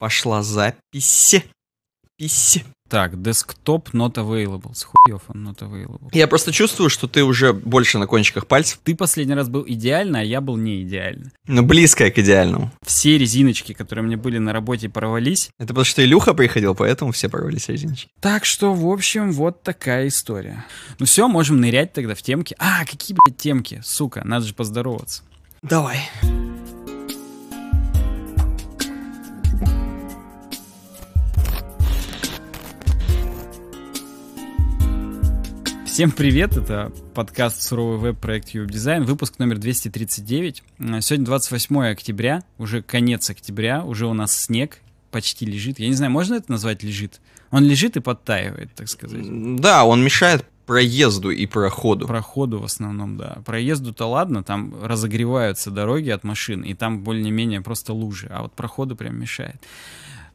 Пошла запись. Пись. Так, десктоп not available. С хуев он not available. Я просто чувствую, что ты уже больше на кончиках пальцев. Ты последний раз был идеально, а я был не идеально. Ну, близко к идеальному. Все резиночки, которые у меня были на работе, порвались. Это потому что Илюха приходил, поэтому все порвались резиночки. Так что, в общем, вот такая история. Ну все, можем нырять тогда в темки. А, какие, блядь, темки? Сука, надо же поздороваться. Давай. Давай. Всем привет, это подкаст «Суровый веб» проект Юб Дизайн, выпуск номер 239. Э, сегодня 28 октября, уже конец октября, уже у нас снег почти лежит. Я не знаю, можно это назвать лежит? Он лежит и подтаивает, так сказать. Да, он мешает проезду и проходу. Проходу в основном, да. Проезду-то ладно, там разогреваются дороги от машин, и там более-менее просто лужи, а вот проходу прям мешает.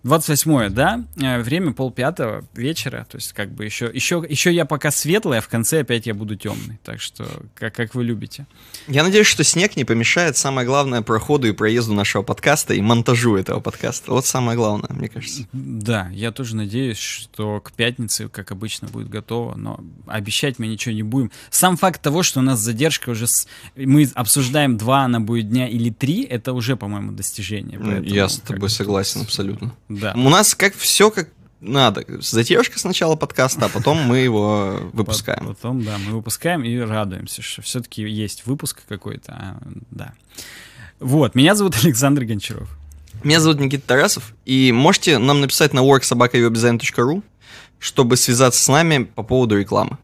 28-е, да, э, время полпятого вечера, то есть как бы еще, еще, еще я пока светлый, а в конце опять я буду темный, так что как, как вы любите. Я надеюсь, что снег не помешает, самое главное, проходу и проезду нашего подкаста и монтажу этого подкаста, вот самое главное, мне кажется. Да, я тоже надеюсь, что к пятнице, как обычно, будет готово, но обещать мы ничего не будем. Сам факт того, что у нас задержка уже, с... мы обсуждаем два она будет дня или три, это уже, по-моему, достижение. Поэтому, я с тобой согласен абсолютно. Да. У нас как все как надо. Затяжка сначала подкаста, а потом мы его выпускаем. Потом, да, мы выпускаем и радуемся, что все-таки есть выпуск какой-то, а, да. Вот, меня зовут Александр Гончаров. Меня зовут Никита Тарасов, и можете нам написать на worksobaka.webdesign.ru, чтобы связаться с нами по поводу рекламы.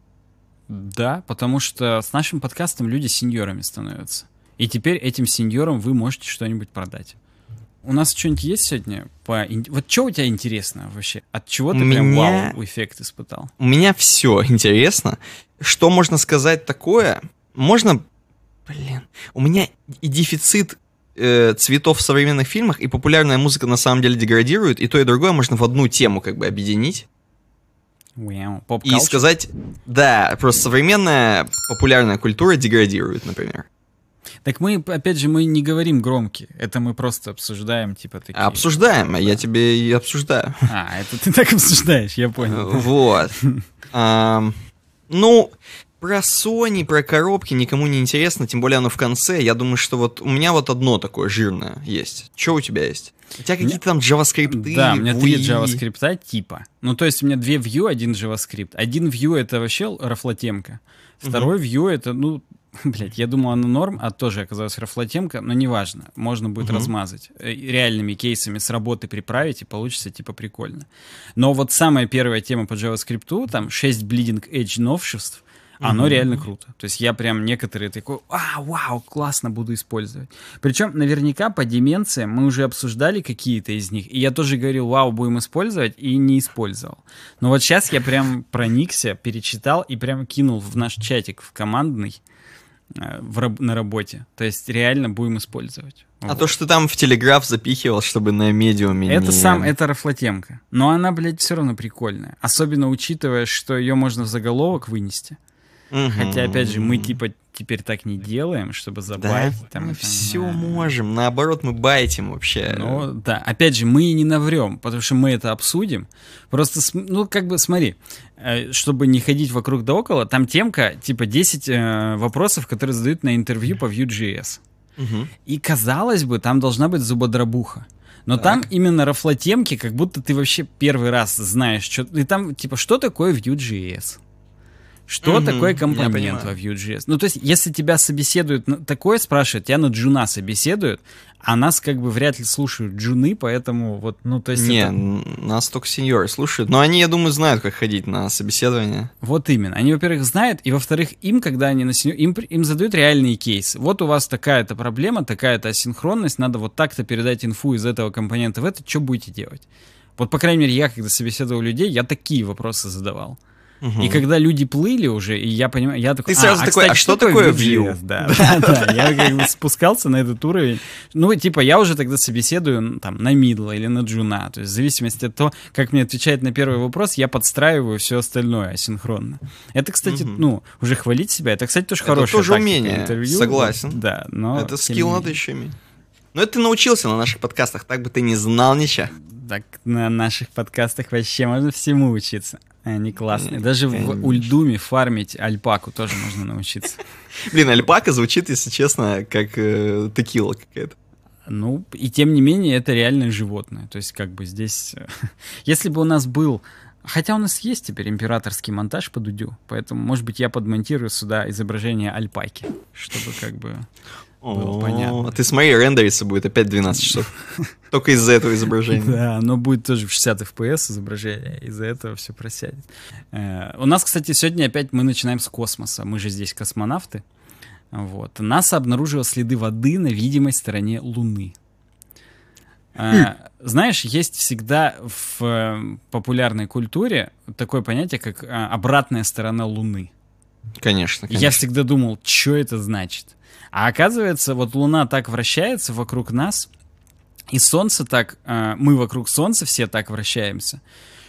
Да, потому что с нашим подкастом люди сеньорами становятся. И теперь этим сеньорам вы можете что-нибудь продать. У нас что-нибудь есть сегодня? По... Вот что у тебя интересно вообще? От чего ты у прям меня... вау-эффект испытал? У меня все интересно. Что можно сказать такое? Можно... Блин. У меня и дефицит э, цветов в современных фильмах, и популярная музыка на самом деле деградирует, и то, и другое можно в одну тему как бы объединить. Wow. И сказать, да, просто современная популярная культура деградирует, например. Так мы, опять же, мы не говорим громки. Это мы просто обсуждаем, типа, такие... Обсуждаем, а да. я тебе и обсуждаю. А, это ты так обсуждаешь, я понял. Э, вот. Ну, про Sony, про коробки никому не интересно, тем более оно в конце. Я думаю, что вот у меня вот одно такое жирное есть. Что у тебя есть? У тебя какие-то там JavaScript? Да, у меня три JavaScript типа. Ну, то есть у меня две Vue, один JavaScript. Один Vue — это вообще рафлотемка. Второй угу. Vue — это, ну, Блять, я думал, она норм, а тоже оказалась рафлотемка, но неважно, можно будет угу. размазать. Э, реальными кейсами с работы приправить, и получится типа прикольно. Но вот самая первая тема по JavaScript, там 6 Bleeding Edge новшеств, оно mm реально круто. То есть я прям некоторые такой, а, вау, классно буду использовать. Причем наверняка по деменциям мы уже обсуждали какие-то из них, и я тоже говорил, вау, будем использовать, и не использовал. Но вот сейчас я прям проникся, перечитал и прям кинул в наш чатик в командный, Э, в на работе. То есть реально будем использовать. А вот. то, что там в телеграф запихивал, чтобы на медиуме. Это не... сам, это рафлотемка. Но она, блядь, все равно прикольная. Особенно учитывая, что ее можно в заголовок вынести. Угу. Хотя, опять же, мы типа теперь так не делаем, чтобы забайтить. Да, там, мы там, все да. можем, наоборот, мы байтим вообще. Ну, да, опять же, мы не наврем, потому что мы это обсудим. Просто, ну, как бы, смотри, э, чтобы не ходить вокруг да около, там темка, типа, 10 э, вопросов, которые задают на интервью по Vue.js. Угу. И, казалось бы, там должна быть зубодробуха. Но так. там именно рафлотемки, как будто ты вообще первый раз знаешь, что... И там, типа, что такое Vue.js? Что угу, такое компонент во Vue.js? Ну, то есть, если тебя собеседуют, ну, такое спрашивают, тебя на джуна собеседуют, а нас как бы вряд ли слушают джуны, поэтому вот, ну, то есть... Не, это... нас только сеньоры слушают, но они, я думаю, знают, как ходить на собеседование. Вот именно. Они, во-первых, знают, и, во-вторых, им, когда они на сеньор... им, им задают реальные кейсы. Вот у вас такая-то проблема, такая-то асинхронность, надо вот так-то передать инфу из этого компонента в этот, что будете делать? Вот, по крайней мере, я, когда собеседовал людей, я такие вопросы задавал. Угу. И когда люди плыли уже, и я понимаю, я такой... Ты сразу а, а такой, а кстати, а что, что такое view? Да, да, я как бы спускался на этот уровень. Ну, типа, я уже тогда собеседую там на мидла или на джуна. То есть в зависимости от того, как мне отвечает на первый вопрос, я подстраиваю все остальное асинхронно. Это, кстати, ну, уже хвалить себя, это, кстати, тоже это хорошее тоже умение, согласен. Да, но... Это скилл надо еще иметь. Но это ты научился на наших подкастах, так бы ты не знал ничего. Так на наших подкастах вообще можно всему учиться. Они э, классные. Даже в Ульдуме фармить альпаку тоже можно научиться. Блин, альпака звучит, если честно, как э, текила какая-то. Ну, и тем не менее, это реальное животное. То есть, как бы здесь... Э, если бы у нас был... Хотя у нас есть теперь императорский монтаж по Дудю, поэтому, может быть, я подмонтирую сюда изображение альпаки, чтобы как бы... Было понятно. Вот и смотри, рендерится будет опять 12 часов. Только из-за этого изображения. Да, оно будет тоже в 60 FPS изображение, из-за этого все просядет. Э, у нас, кстати, сегодня опять мы начинаем с космоса. Мы же здесь космонавты. Вот. НАСА обнаружила следы воды на видимой стороне Луны. Э, хм. знаешь, есть всегда в э, популярной культуре такое понятие, как обратная сторона Луны. Конечно, конечно. Я всегда думал, что это значит. А оказывается, вот Луна так вращается вокруг нас, и Солнце так, э, мы вокруг Солнца все так вращаемся,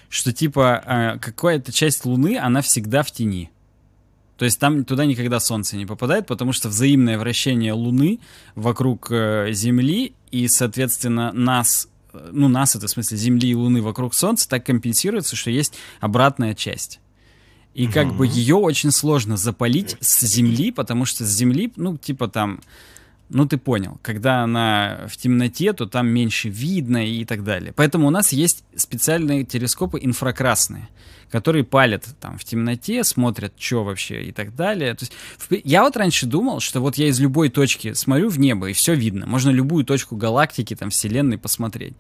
что типа э, какая-то часть Луны, она всегда в тени. То есть там туда никогда Солнце не попадает, потому что взаимное вращение Луны вокруг э, Земли и, соответственно, нас э, ну, нас, это в смысле Земли и Луны вокруг Солнца, так компенсируется, что есть обратная часть. И как mm-hmm. бы ее очень сложно запалить с земли, потому что с земли, ну, типа там, ну ты понял, когда она в темноте, то там меньше видно и так далее. Поэтому у нас есть специальные телескопы инфракрасные которые палят там в темноте, смотрят, что вообще и так далее. То есть, я вот раньше думал, что вот я из любой точки смотрю в небо, и все видно. Можно любую точку галактики, там, вселенной посмотреть.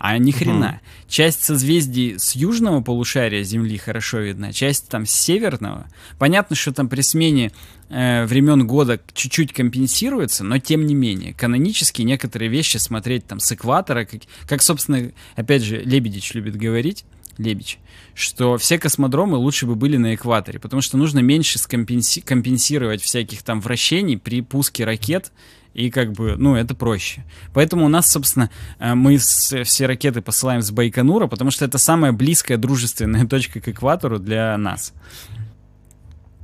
А ни хрена. Угу. Часть созвездий с южного полушария Земли хорошо видна, часть там с северного. Понятно, что там при смене э, времен года чуть-чуть компенсируется, но тем не менее, канонически некоторые вещи смотреть там с экватора, как, как собственно, опять же, Лебедич любит говорить, Лебич, что все космодромы лучше бы были на экваторе, потому что нужно меньше скомпенси- компенсировать всяких там вращений при пуске ракет, и как бы, ну, это проще. Поэтому у нас, собственно, э, мы все ракеты посылаем с Байконура, потому что это самая близкая дружественная точка к экватору для нас.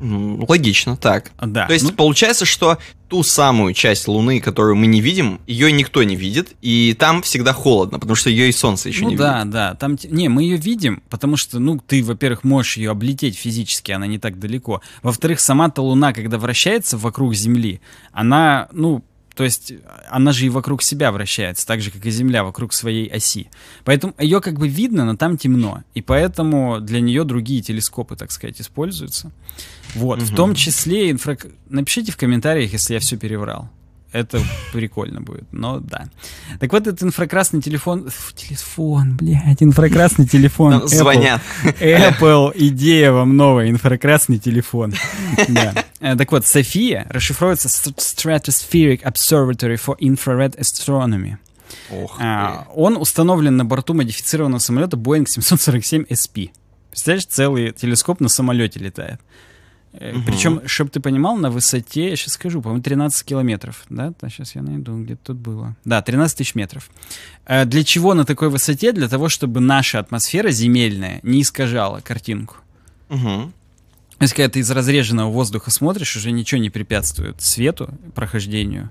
Логично, так. Да. То есть ну... получается, что ту самую часть Луны, которую мы не видим, ее никто не видит, и там всегда холодно, потому что ее и Солнце еще ну, не да, видит. Да, да. Там не, мы ее видим, потому что, ну, ты, во-первых, можешь ее облететь физически, она не так далеко. Во-вторых, сама-то Луна, когда вращается вокруг Земли, она, ну, то есть она же и вокруг себя вращается, так же, как и Земля вокруг своей оси. Поэтому ее как бы видно, но там темно. И поэтому для нее другие телескопы, так сказать, используются. Вот, угу. в том числе инфра... Напишите в комментариях, если я все переврал. Это прикольно будет, но да. Так вот, этот инфракрасный телефон... Фу, телефон, блядь, инфракрасный телефон. Нам Apple. Звонят. Apple, идея вам новая, инфракрасный телефон. Да. Э, так вот, София расшифровывается Stratospheric Observatory for Infrared Astronomy. Ох, а, он установлен на борту модифицированного самолета Boeing 747 SP. Представляешь, целый телескоп на самолете летает. Угу. Э, Причем, чтобы ты понимал, на высоте, я сейчас скажу, по-моему, 13 километров, да? да сейчас я найду, где тут было. Да, 13 тысяч метров. Э, для чего на такой высоте? Для того, чтобы наша атмосфера земельная не искажала картинку. Угу. То есть, когда ты из разреженного воздуха смотришь, уже ничего не препятствует свету, прохождению.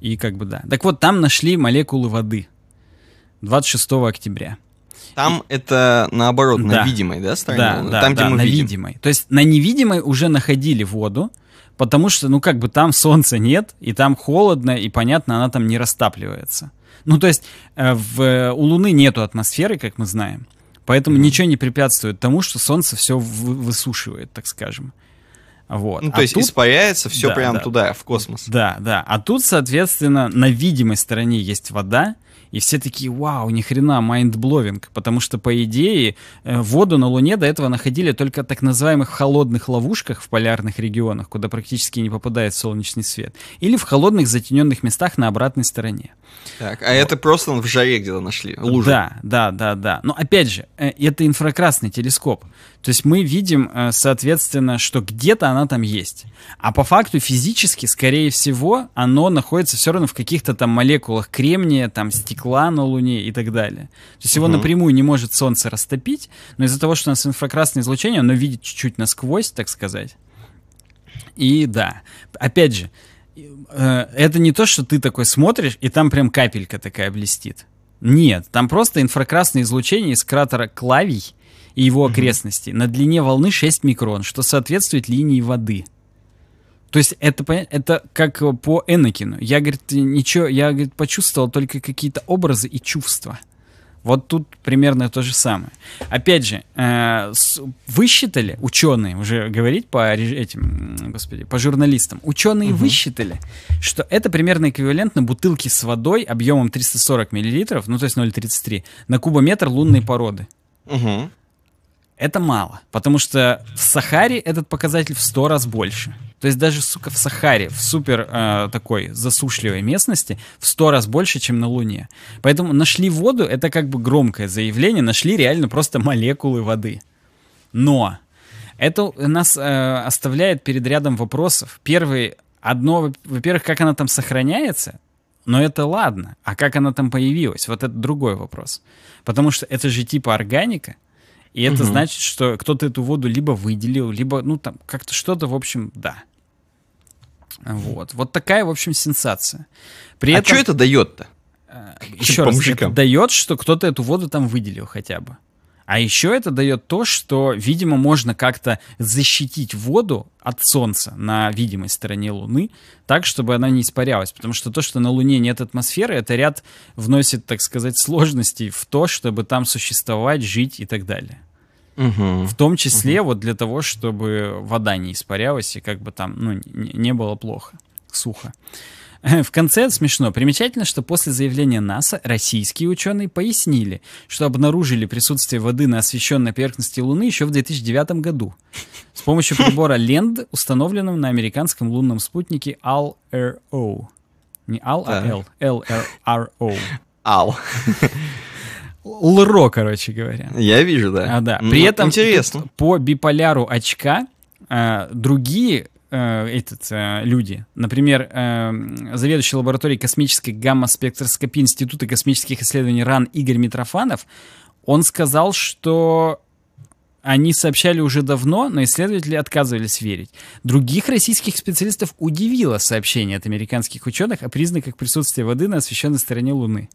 И как бы да. Так вот, там нашли молекулы воды 26 октября. Там и... это наоборот, на да. видимой, да, стороне? Да, да, там, да, где да мы на видим. видимой. То есть на невидимой уже находили воду, потому что, ну, как бы там солнца нет, и там холодно, и, понятно, она там не растапливается. Ну, то есть э, в, у Луны нету атмосферы, как мы знаем, поэтому mm-hmm. ничего не препятствует тому, что Солнце все высушивает, так скажем. Вот. Ну, а то а есть тут... испаряется все да, прям да. туда, в космос. Да, да. А тут, соответственно, на видимой стороне есть вода, и все такие, вау, ни хрена, майндбловинг. Потому что, по идее, э, воду на Луне до этого находили только в так называемых холодных ловушках в полярных регионах, куда практически не попадает солнечный свет. Или в холодных затененных местах на обратной стороне. Так, а вот. это просто в жаре где-то нашли, лужи. Да, да, да, да. Но опять же, э, это инфракрасный телескоп. То есть мы видим, э, соответственно, что где-то она там есть. А по факту физически, скорее всего, оно находится все равно в каких-то там молекулах кремния, там стекла на Луне и так далее. То есть угу. его напрямую не может Солнце растопить, но из-за того, что у нас инфракрасное излучение, оно видит чуть-чуть насквозь, так сказать. И да, опять же, э, это не то, что ты такой смотришь, и там прям капелька такая блестит. Нет, там просто инфракрасное излучение из кратера Клавий, и его окрестности на длине волны 6 микрон, что соответствует линии воды. То есть это, это как по Энакину. Я, говорит, ничего, я, говорит, почувствовал только какие-то образы и чувства. Вот тут примерно то же самое. Опять же, э, высчитали ученые, уже говорить по этим, господи, по журналистам, ученые угу. высчитали, что это примерно эквивалентно бутылке с водой объемом 340 миллилитров, ну то есть 0,33, на кубометр лунной породы. Угу. Это мало, потому что в Сахаре этот показатель в 100 раз больше. То есть даже, сука, в Сахаре, в супер э, такой засушливой местности, в 100 раз больше, чем на Луне. Поэтому нашли воду, это как бы громкое заявление, нашли реально просто молекулы воды. Но это нас э, оставляет перед рядом вопросов. Первый, одно, во-первых, как она там сохраняется, но это ладно. А как она там появилась? Вот это другой вопрос. Потому что это же типа органика, и это угу. значит, что кто-то эту воду либо выделил, либо, ну, там, как-то что-то, в общем, да. Вот. Вот такая, в общем, сенсация. При а этом... что это дает-то? Э, еще раз, мужикам. это дает, что кто-то эту воду там выделил хотя бы. А еще это дает то, что, видимо, можно как-то защитить воду от Солнца на видимой стороне Луны, так, чтобы она не испарялась. Потому что то, что на Луне нет атмосферы, это ряд вносит, так сказать, сложностей в то, чтобы там существовать, жить и так далее. Угу. В том числе угу. вот для того, чтобы вода не испарялась и как бы там ну, не было плохо, сухо. В конце смешно. Примечательно, что после заявления НАСА российские ученые пояснили, что обнаружили присутствие воды на освещенной поверхности Луны еще в 2009 году с помощью прибора ленд, установленного на американском лунном спутнике ALRO. Не AL, а L. LRRO. AL лро, короче говоря. Я вижу, да. А, да. При ну, этом интересно. по биполяру очка э, другие э, этот, э, люди, например, э, заведующий лабораторией космической гамма-спектроскопии Института космических исследований РАН Игорь Митрофанов, он сказал, что они сообщали уже давно, но исследователи отказывались верить. Других российских специалистов удивило сообщение от американских ученых о признаках присутствия воды на освещенной стороне Луны.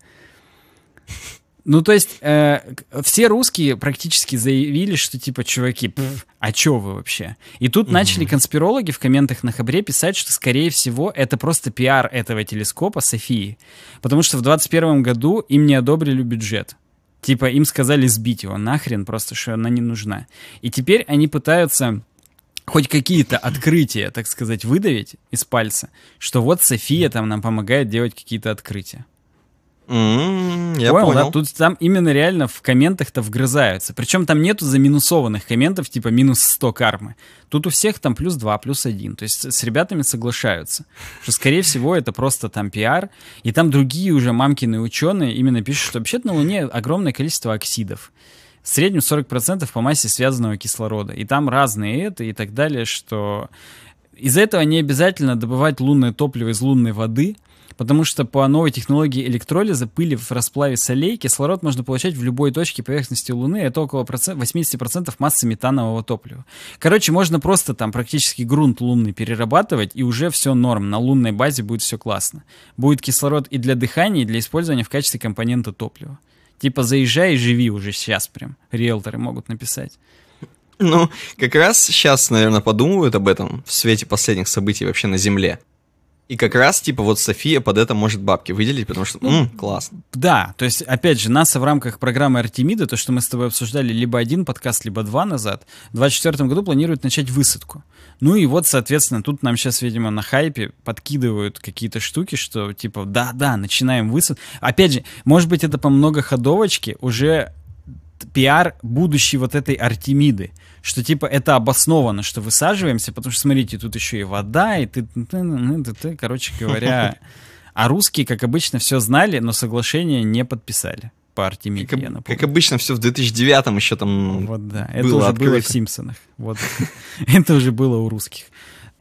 Ну, то есть, э, все русские практически заявили, что типа, чуваки, пф, а чё вы вообще? И тут угу. начали конспирологи в комментах на Хабре писать, что, скорее всего, это просто пиар этого телескопа Софии. Потому что в 2021 году им не одобрили бюджет. Типа, им сказали сбить его нахрен, просто что она не нужна. И теперь они пытаются хоть какие-то открытия, так сказать, выдавить из пальца, что вот София там нам помогает делать какие-то открытия. Mm, я понял, понял, да? Тут там именно реально в комментах-то вгрызаются. Причем там нету заминусованных комментов типа минус 100 кармы. Тут у всех там плюс 2, плюс 1. То есть с ребятами соглашаются. Что, скорее всего, это просто там пиар. И там другие уже мамкины ученые именно пишут, что вообще на Луне огромное количество оксидов. В среднем 40% по массе связанного кислорода. И там разные это и так далее, что... Из-за этого не обязательно добывать лунное топливо из лунной воды — Потому что по новой технологии электролиза пыли в расплаве солей кислород можно получать в любой точке поверхности Луны. Это около 80% массы метанового топлива. Короче, можно просто там практически грунт лунный перерабатывать, и уже все норм. На лунной базе будет все классно. Будет кислород и для дыхания, и для использования в качестве компонента топлива. Типа заезжай и живи уже сейчас прям. Риэлторы могут написать. Ну, как раз сейчас, наверное, подумывают об этом в свете последних событий вообще на Земле. И как раз, типа, вот София под это может бабки выделить, потому что, м ну, классно. Да, то есть, опять же, НАСА в рамках программы Артемида, то, что мы с тобой обсуждали либо один подкаст, либо два назад, в 2024 году планируют начать высадку. Ну и вот, соответственно, тут нам сейчас, видимо, на хайпе подкидывают какие-то штуки, что, типа, да-да, начинаем высадку. Опять же, может быть, это по многоходовочке уже пиар будущей вот этой Артемиды что типа это обосновано, что высаживаемся, потому что смотрите, тут еще и вода, и ты, ну, короче говоря, а русские, как обычно, все знали, но соглашение не подписали по Артемиде, как, я напомню. Как обычно, все в 2009 еще там Вот, да. Это было уже открыто. было в «Симпсонах». Вот. Это уже было у русских.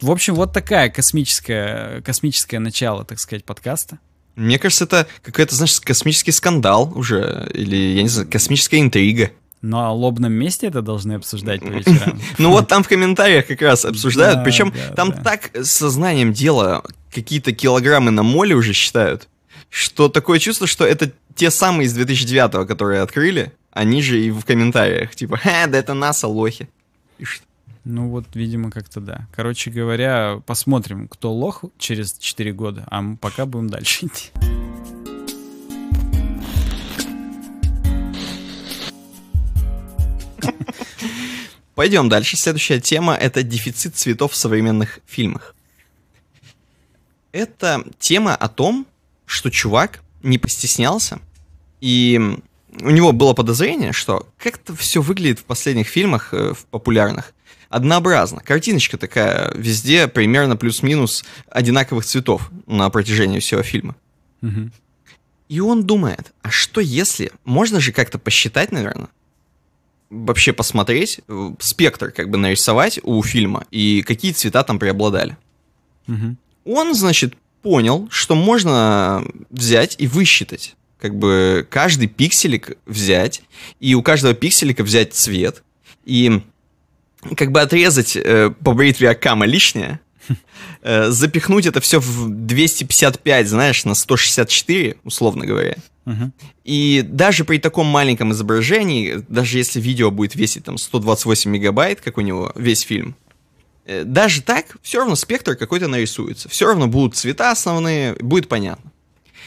В общем, вот такая космическая, космическое начало, так сказать, подкаста. Мне кажется, это какой-то, знаешь, космический скандал уже, или, я не знаю, космическая интрига на лобном месте это должны обсуждать по вечерам. Ну вот там в комментариях как раз обсуждают, причем там так сознанием дела какие-то килограммы на моле уже считают, что такое чувство, что это те самые из 2009-го, которые открыли, они же и в комментариях, типа, «Ха, да это НАСА, лохи». Ну вот, видимо, как-то да. Короче говоря, посмотрим, кто лох через 4 года, а мы пока будем дальше идти. Пойдем дальше. Следующая тема — это дефицит цветов в современных фильмах. Это тема о том, что чувак не постеснялся, и у него было подозрение, что как-то все выглядит в последних фильмах, э, в популярных, однообразно. Картиночка такая везде примерно плюс-минус одинаковых цветов на протяжении всего фильма. Угу. И он думает, а что если, можно же как-то посчитать, наверное, вообще посмотреть, э, спектр как бы нарисовать у фильма и какие цвета там преобладали. Угу. Он, значит, понял, что можно взять и высчитать. Как бы каждый пикселик взять, и у каждого пикселика взять цвет, и как бы отрезать э, по бритве Акама лишнее, э, запихнуть это все в 255, знаешь, на 164, условно говоря, Угу. И даже при таком маленьком изображении, даже если видео будет весить там 128 мегабайт, как у него весь фильм, э, даже так все равно спектр какой-то нарисуется. Все равно будут цвета основные, будет понятно.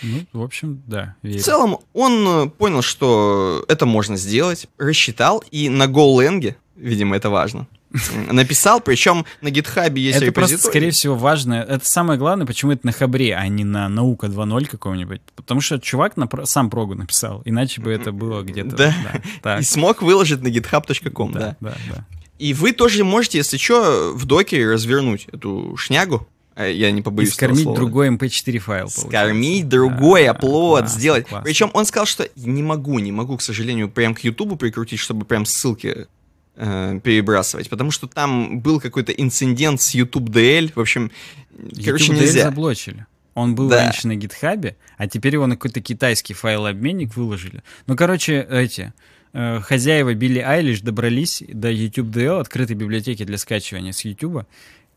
Ну, в общем, да. Верю. В целом, он э, понял, что это можно сделать, рассчитал, и на GoLang, видимо, это важно, написал, причем на гитхабе есть Это просто, скорее всего, важное. Это самое главное, почему это на хабре, а не на наука 2.0 каком-нибудь. Потому что чувак на, сам прогу написал, иначе бы это было где-то... Да, да и смог выложить на github.com, да, да. да, да. И вы тоже можете, если что, в доке развернуть эту шнягу, а, я не побоюсь. И эм скормить другой MP4 файл. Скормить другой да, upload класс, сделать. Класс. Причем он сказал, что не могу, не могу, к сожалению, прям к YouTube прикрутить, чтобы прям ссылки Э, перебрасывать, потому что там был какой-то инцидент с YouTube DL, в общем, YouTube короче, DL нельзя. заблочили. Он был да. раньше на гитхабе, а теперь его на какой-то китайский файлообменник выложили. Ну, короче, эти э, хозяева Билли Айлиш добрались до YouTube DL, открытой библиотеки для скачивания с YouTube,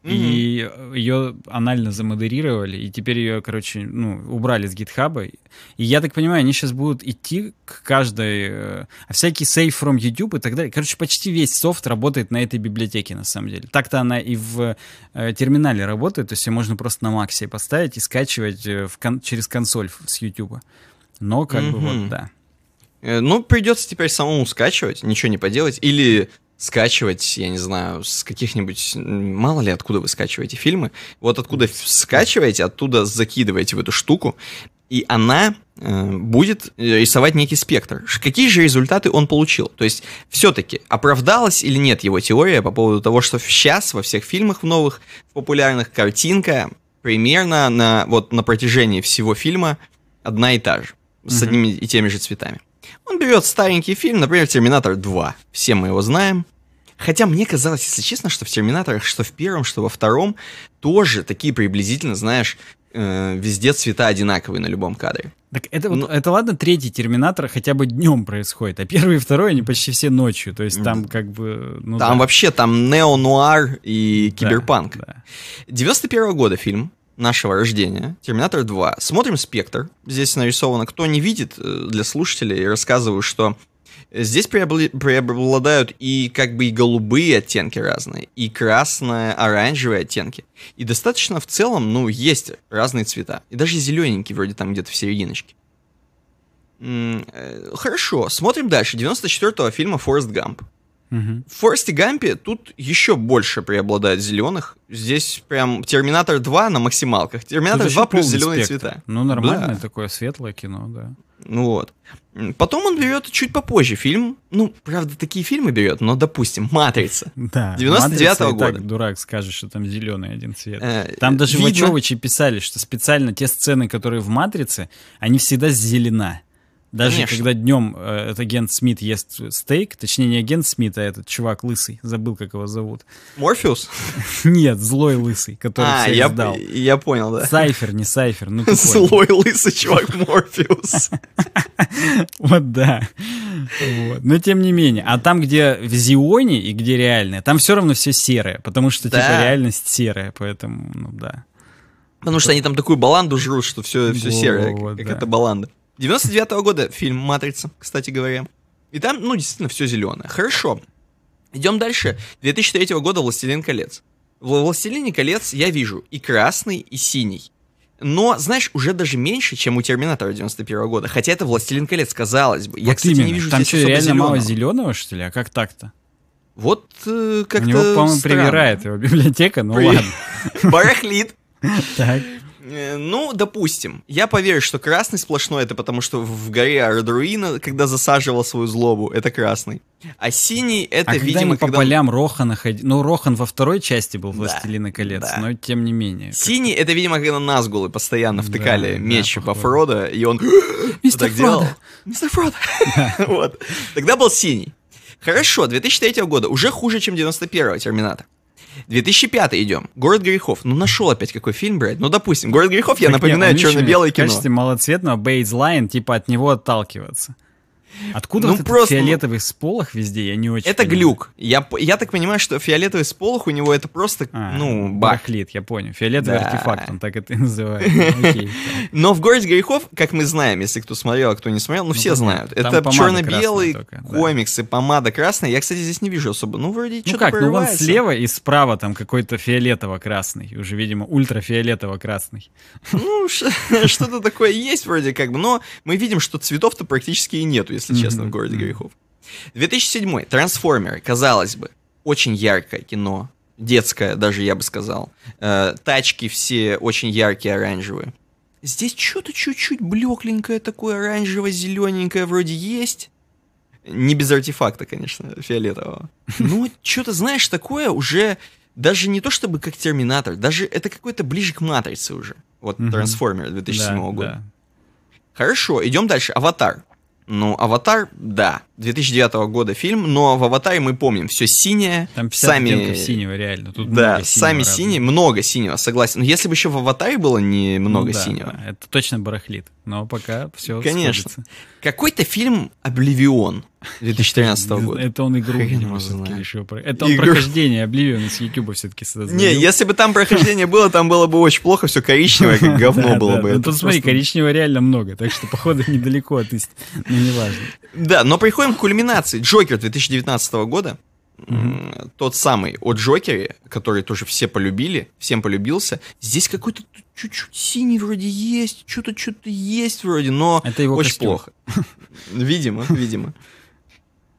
и э, ее анально замодерировали, и теперь ее, короче, ну, убрали с гитхаба. И я так понимаю, они сейчас будут идти к каждой... Э, а всякий save from YouTube и так далее. Короче, почти весь софт работает на этой библиотеке, на самом деле. Так-то она и в э, терминале работает, то есть ее можно просто на максе поставить и скачивать э, в кон- через консоль с YouTube. Но как mm-hmm. бы вот, да. Э, ну, придется теперь самому скачивать, ничего не поделать. Или скачивать, я не знаю, с каких-нибудь... Мало ли, откуда вы скачиваете фильмы. Вот откуда скачиваете, оттуда закидываете в эту штуку, и она э, будет рисовать некий спектр. Какие же результаты он получил? То есть, все-таки, оправдалась или нет его теория по поводу того, что сейчас во всех фильмах в новых, в популярных, картинка примерно на, вот, на протяжении всего фильма одна и та же, mm-hmm. с одними и теми же цветами. Он берет старенький фильм, например, «Терминатор 2». Все мы его знаем. Хотя мне казалось, если честно, что в «Терминаторах», что в первом, что во втором, тоже такие приблизительно, знаешь, э, везде цвета одинаковые на любом кадре. Так это, Но... вот, ну, это ладно, третий терминатор хотя бы днем происходит, а первый и второй они почти все ночью. То есть там как бы. Ну, там да. вообще там нео-нуар и киберпанк. Да, да. 91 -го года фильм нашего рождения, Терминатор 2. Смотрим спектр. Здесь нарисовано, кто не видит, э, для слушателей рассказываю, что здесь преобладают и как бы и голубые оттенки разные, и красные, оранжевые оттенки. И достаточно в целом, ну, есть разные цвета. И даже зелененькие вроде там где-то в серединочке. Э, хорошо, смотрим дальше. 94-го фильма «Форест Гамп». Угу. В Форесте Гампе тут еще больше преобладает зеленых. Здесь прям Терминатор 2 на максималках. Терминатор тут 2 плюс зеленые цвета. Ну, нормальное да. такое светлое кино, да. Ну вот. Потом он берет чуть попозже фильм. Ну, правда, такие фильмы берет, но, допустим, «Матрица» да, 99-го года. так, дурак, скажешь, что там зеленый один цвет. Э, там даже видно... Вачовичи писали, что специально те сцены, которые в «Матрице», они всегда зелена. Даже Конечно. когда днем э, этот агент Смит ест стейк, точнее не агент Смит, а этот чувак лысый, забыл, как его зовут. Морфеус? Нет, злой лысый, который а, я, я понял, да. Сайфер, не Сайфер, ну Злой лысый чувак Морфеус. Вот да. Но тем не менее, а там, где в Зионе и где реальное, там все равно все серое, потому что типа реальность серая, поэтому, ну да. Потому что они там такую баланду жрут, что все серое, как это баланда. 99 -го года фильм «Матрица», кстати говоря. И там, ну, действительно, все зеленое. Хорошо. Идем дальше. 2003 -го года «Властелин колец». В «Властелине колец» я вижу и красный, и синий. Но, знаешь, уже даже меньше, чем у Терминатора 91 -го года. Хотя это «Властелин колец», казалось бы. Вот я, кстати, именно. не вижу Там здесь что, реально зеленого. мало зеленого, что ли? А как так-то? Вот э, как-то У него, по-моему, привирает его библиотека, ну При... ладно. Барахлит. Так. Э, ну, допустим. Я поверю, что красный сплошной, это потому что в горе Ардруина, когда засаживал свою злобу, это красный. А синий, это, а видимо, когда... по когда... полям Рохана ходил... Ну, Рохан во второй части был да, «Властелина колец», да. но тем не менее. Синий, это, видимо, когда Назгулы постоянно втыкали да, меч да, по Фродо, и он... Мистер Фродо! Мистер Фродо! Вот. Тогда был синий. Хорошо, 2003 года уже хуже, чем 91-го Терминатор. 2005 идем. «Город грехов». Ну, нашел опять какой фильм, блядь. Ну, допустим, «Город грехов», я так напоминаю, черно белый кино. В качестве малоцветного бейзлайн, типа от него отталкиваться. Откуда ну, вот просто... этот ну, фиолетовый сполох везде, я не очень Это понимаю. глюк. Я, я так понимаю, что фиолетовый сполох у него это просто, а, ну, ну бахлит я понял. Фиолетовый да. артефакт, он так это и называет. Ну, но в «Городе грехов», как мы знаем, если кто смотрел, а кто не смотрел, ну, все знают. Это черно-белый комиксы, помада красная. Я, кстати, здесь не вижу особо. Ну, вроде что-то как, ну, вон слева и справа там какой-то фиолетово-красный. Уже, видимо, ультрафиолетово-красный. Ну, что-то такое есть вроде как бы. Но мы видим, что цветов-то практически и нету если mm-hmm. честно, в городе грехов. 2007. Трансформеры, казалось бы, очень яркое кино. Детское, даже я бы сказал. Э, тачки все очень яркие, оранжевые. Здесь что-то чуть-чуть блекленькое, такое оранжево-зелененькое вроде есть. Не без артефакта, конечно, фиолетового. Ну, что-то, знаешь, такое уже даже не то чтобы как Терминатор, даже это какой-то ближе к Матрице уже. Вот Трансформер 2007 года. Хорошо, идем дальше. Аватар. Ну, аватар, да. 2009 года фильм, но в «Аватаре» мы помним, все синее. Там сами... синего, реально. Тут да, сами разных. синие, много синего, согласен. Но если бы еще в «Аватаре» было не много ну, да, синего. Да, это точно барахлит, но пока все Конечно. Сходится. Какой-то фильм «Обливион» 2013 года. Это он игру знаю. Это он прохождение Обливион с Ютуба все-таки создал. Не, если бы там прохождение было, там было бы очень плохо, все коричневое, как говно было бы. Ну, тут смотри, коричневого реально много, так что, походу, недалеко от истины. Ну, не важно. Да, но приходим кульминации Джокер 2019 года, Mm-hmm. Тот самый о Джокере, который тоже все полюбили, всем полюбился. Здесь какой-то чуть-чуть синий вроде есть, что-то что-то есть вроде, но Это его очень костюм. плохо. Видимо, видимо.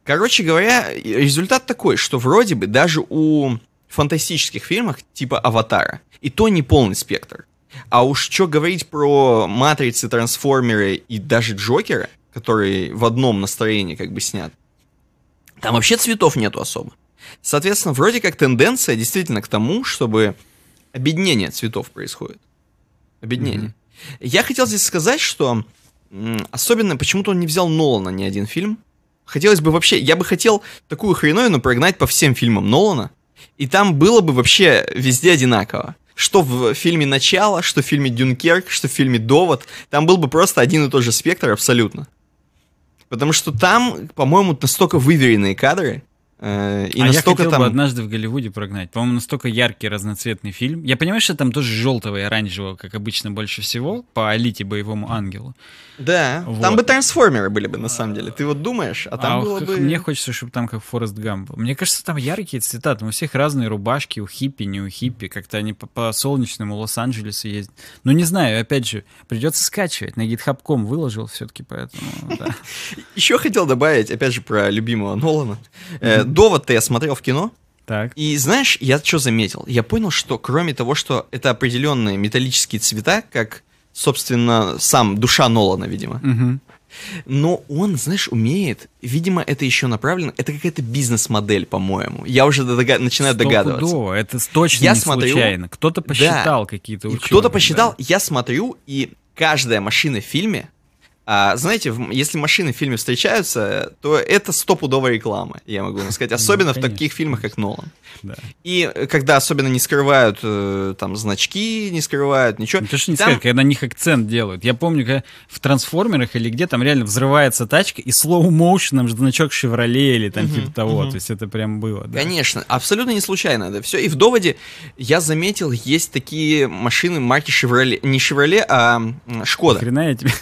Короче говоря, результат такой, что вроде бы даже у фантастических фильмах типа «Аватара» и то не полный спектр. А уж что говорить про «Матрицы», «Трансформеры» и даже «Джокера», который в одном настроении как бы снят, там вообще цветов нету особо. Соответственно, вроде как тенденция действительно к тому, чтобы объединение цветов происходит. Объединение. Mm-hmm. Я хотел здесь сказать, что особенно почему-то он не взял Нолана ни один фильм. Хотелось бы вообще, я бы хотел такую хреновину прогнать по всем фильмам Нолана, и там было бы вообще везде одинаково. Что в фильме «Начало», что в фильме «Дюнкерк», что в фильме «Довод». Там был бы просто один и тот же спектр абсолютно. Потому что там, по-моему, настолько выверенные кадры, Э, и а настолько я хотел там... бы однажды в Голливуде прогнать. По-моему, настолько яркий разноцветный фильм. Я понимаю, что там тоже желтого и оранжевого, как обычно, больше всего, по Алите Боевому Ангелу. Да, вот. там бы трансформеры были бы, на самом деле. Ты вот думаешь, а там а было бы... Мне хочется, чтобы там как Форест Гамп. Мне кажется, там яркие цвета. Там у всех разные рубашки, у хиппи, не у хиппи. Как-то они по, по солнечному Лос-Анджелесу ездят. Ну, не знаю, опять же, придется скачивать. На гитхабком выложил все-таки, поэтому... Еще хотел добавить, опять же, про любимого Нолана э, довод-то я смотрел в кино. Так. И знаешь, я что заметил? Я понял, что кроме того, что это определенные металлические цвета, как, собственно, сам душа Нолана, видимо, угу. Но он, знаешь, умеет. Видимо, это еще направлено. Это какая-то бизнес-модель, по-моему. Я уже дога- начинаю догадываться. Пудово. Это точно я не смотрю, случайно. Кто-то посчитал да, какие-то ученые. Кто-то посчитал. Да. Я смотрю, и каждая машина в фильме а, знаете, в, если машины в фильме встречаются, то это стопудовая реклама, я могу вам сказать. Ну, особенно ну, в таких фильмах, как Нолан. Да. И э, когда особенно не скрывают э, там значки, не скрывают ничего. Ну, ты же не там... скажешь, когда на них акцент делают. Я помню, когда в «Трансформерах» или где там реально взрывается тачка, и слоу-моушеном значок «Шевроле» или там угу, типа того. Угу. То есть это прям было. Да. Конечно, абсолютно не случайно это все. И в «Доводе» я заметил, есть такие машины марки «Шевроле». Не «Шевроле», а «Шкода». Хрена я тебе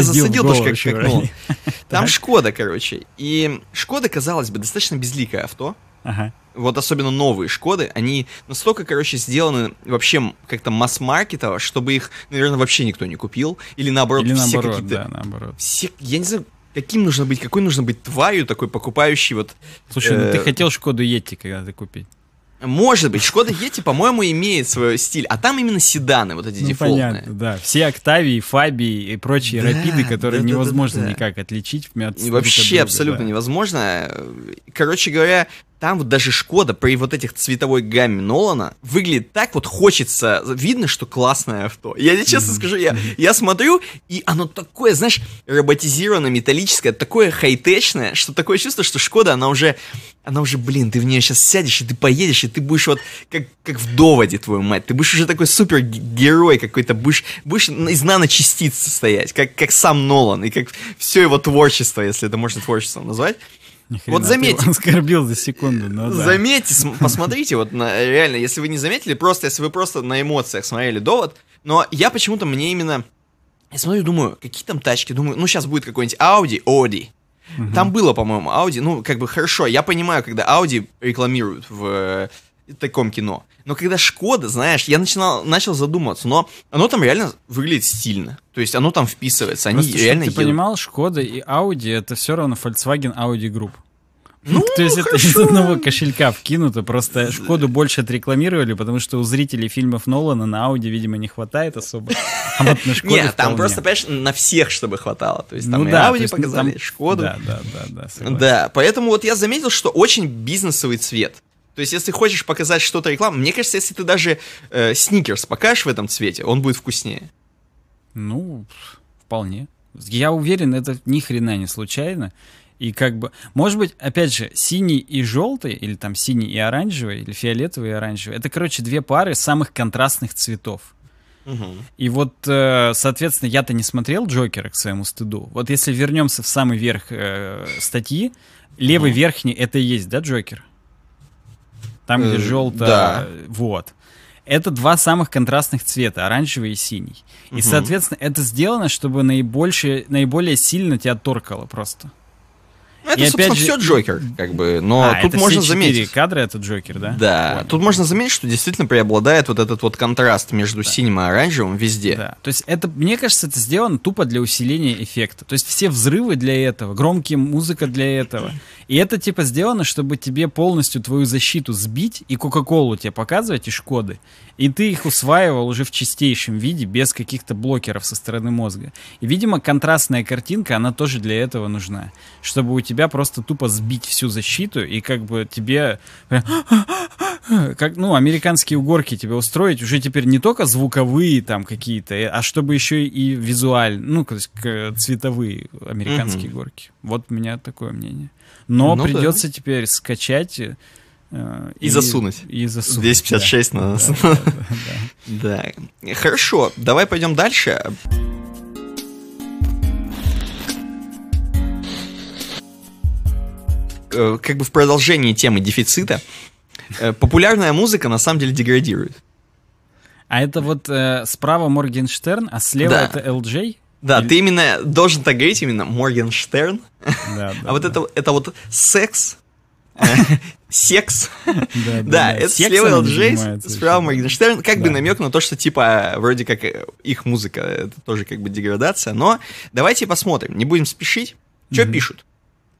засадил, потому что как, как Там Шкода, короче. И Шкода, казалось бы, достаточно безликое авто. Ага. Вот особенно новые Шкоды, они настолько, короче, сделаны вообще как-то масс-маркетово, чтобы их, наверное, вообще никто не купил. Или наоборот, Или все наоборот, да, наоборот. Все, я не знаю, каким нужно быть, какой нужно быть тварью такой покупающий вот... Слушай, э... ну ты э, хотел Шкоду Йети когда-то купить? Может быть, Шкода Ети, по-моему, имеет свой стиль, а там именно седаны вот эти ну, дефолтные. Понятно, да. Все Октавии, Фабии и прочие да, рапиды, которые да, невозможно да, да, никак отличить. От Вообще абсолютно да. невозможно. Короче говоря, там вот даже Шкода при вот этих цветовой гамме Нолана выглядит так вот хочется, видно, что классное авто. Я тебе честно скажу, я, я смотрю, и оно такое, знаешь, роботизированное, металлическое, такое хай-течное, что такое чувство, что Шкода, она уже, она уже, блин, ты в нее сейчас сядешь, и ты поедешь, и ты будешь вот как, как в доводе, твою мать, ты будешь уже такой супергерой какой-то, будешь, будешь из наночастиц состоять, как, как сам Нолан, и как все его творчество, если это можно творчеством назвать. Хрена, вот заметьте. Оскорбил за секунду. Но ну да. Заметьте, посмотрите, вот на, реально, если вы не заметили, просто если вы просто на эмоциях смотрели довод, но я почему-то мне именно... Я смотрю, думаю, какие там тачки, думаю, ну сейчас будет какой-нибудь Audi, Audi. Угу. Там было, по-моему, Audi, ну как бы хорошо, я понимаю, когда Audi рекламируют в таком кино. Но когда Шкода, знаешь, я начинал, начал задумываться, но оно там реально выглядит стильно. То есть оно там вписывается, они Просто, реально ты едут. понимал, Шкода и Audi это все равно Volkswagen Audi Group. Ну, То есть хорошо. это из одного кошелька вкинуто, просто Шкоду больше отрекламировали, потому что у зрителей фильмов Нолана на Ауди, видимо, не хватает особо. А вот на Шкоде Нет, там вполне. просто, понимаешь, на всех, чтобы хватало. То есть там ну, и да, Ауди есть, ну, показали, там... Шкоду. Да, да, да. Да, согласен. да, поэтому вот я заметил, что очень бизнесовый цвет. То есть, если хочешь показать что-то рекламу, мне кажется, если ты даже э, сникерс покажешь в этом цвете, он будет вкуснее. Ну, вполне. Я уверен, это ни хрена не случайно. И как бы, может быть, опять же, синий и желтый, или там синий и оранжевый, или фиолетовый и оранжевый, это, короче, две пары самых контрастных цветов. Угу. И вот, э, соответственно, я-то не смотрел Джокера к своему стыду. Вот если вернемся в самый верх э, статьи, левый угу. верхний это и есть, да, Джокер? Там, где э, желто, да. вот. Это два самых контрастных цвета, оранжевый и синий. И, угу. соответственно, это сделано, чтобы наибольшее, наиболее сильно тебя торкало просто. Это, и собственно, опять же... все Джокер, как бы, но а, тут это можно все заметить... кадры это Джокер, да? Да, Понял. тут можно заметить, что действительно преобладает вот этот вот контраст между да. синим и оранжевым везде. Да, то есть это, мне кажется, это сделано тупо для усиления эффекта. То есть все взрывы для этого, громкие музыка для этого. И это типа сделано, чтобы тебе полностью твою защиту сбить и Кока-Колу тебе показывать и Шкоды. И ты их усваивал уже в чистейшем виде, без каких-то блокеров со стороны мозга. И, видимо, контрастная картинка, она тоже для этого нужна. Чтобы у тебя просто тупо сбить всю защиту и как бы тебе... Как, ну, американские угорки тебе устроить уже теперь не только звуковые там какие-то, э, а чтобы еще и визуально, ну, то есть цветовые американские угу. горки. Вот у меня такое мнение. Но ну, придется да. теперь скачать э, э, и, и засунуть. И засунуть. 256 да. на нас. Да, Хорошо, давай пойдем дальше. Э, как бы в продолжении темы дефицита, популярная музыка на самом деле деградирует. А это вот э, справа Моргенштерн, а слева да. это Л.Джей? Да, Или... ты именно должен так говорить, именно Моргенштерн. Да, да, а вот да. это, это вот секс, секс. Да, да это слева Джейс, справа Моргенштерн. Как бы намек на то, что типа вроде как э, их музыка, это тоже как бы деградация. Но давайте посмотрим, не будем спешить. Что пишут?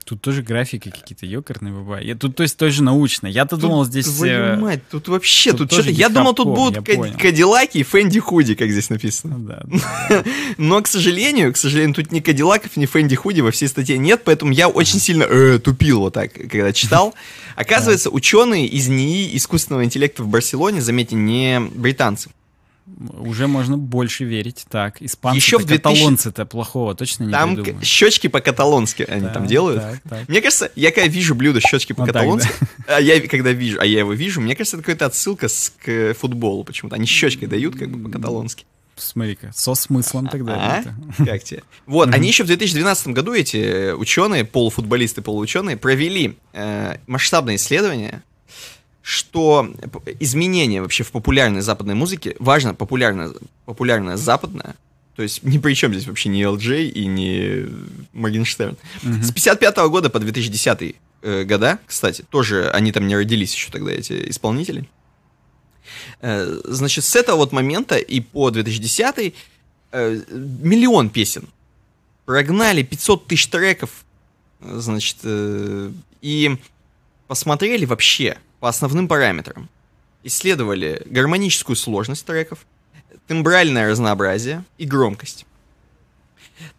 Тут тоже графики какие-то ёкарные бывают. Я, тут, то есть, тоже научно. Я-то думал здесь... Твою э, мать, тут вообще... Тут, тут что-то... Я думал, тут будут кад- кадиллаки и Фэнди Худи, как здесь написано. Ну да, да. Но, к сожалению, к сожалению, тут ни кадиллаков, ни Фэнди Худи во всей статье нет, поэтому я очень сильно э, тупил вот так, когда читал. Оказывается, ученые из НИИ искусственного интеллекта в Барселоне, заметьте, не британцы, уже можно больше верить, так. Испанцы Еще в 2000... каталонцы-то плохого точно не Там придумали. щечки по-каталонски они да, там делают. Так, так. Мне кажется, я когда вижу блюдо щечки по-каталонски, ну, а я когда вижу, а я его вижу, мне кажется, это какая-то отсылка с, к футболу почему-то. Они щечкой дают как бы по-каталонски. Смотри-ка, со смыслом тогда. -а. а? как тебе? Вот, они еще в 2012 году, эти э, ученые, полуфутболисты, полуученые, провели э, масштабное исследование, что изменение вообще в популярной западной музыке, важно, популярная, популярная западная, то есть ни при чем здесь вообще не LJ и не Моргенштерн. Угу. С 55 года по 2010 э, года, кстати, тоже они там не родились еще тогда, эти исполнители. Э, значит, с этого вот момента и по 2010 э, миллион песен. Прогнали 500 тысяч треков, э, значит, э, и посмотрели вообще по основным параметрам. Исследовали гармоническую сложность треков, тембральное разнообразие и громкость.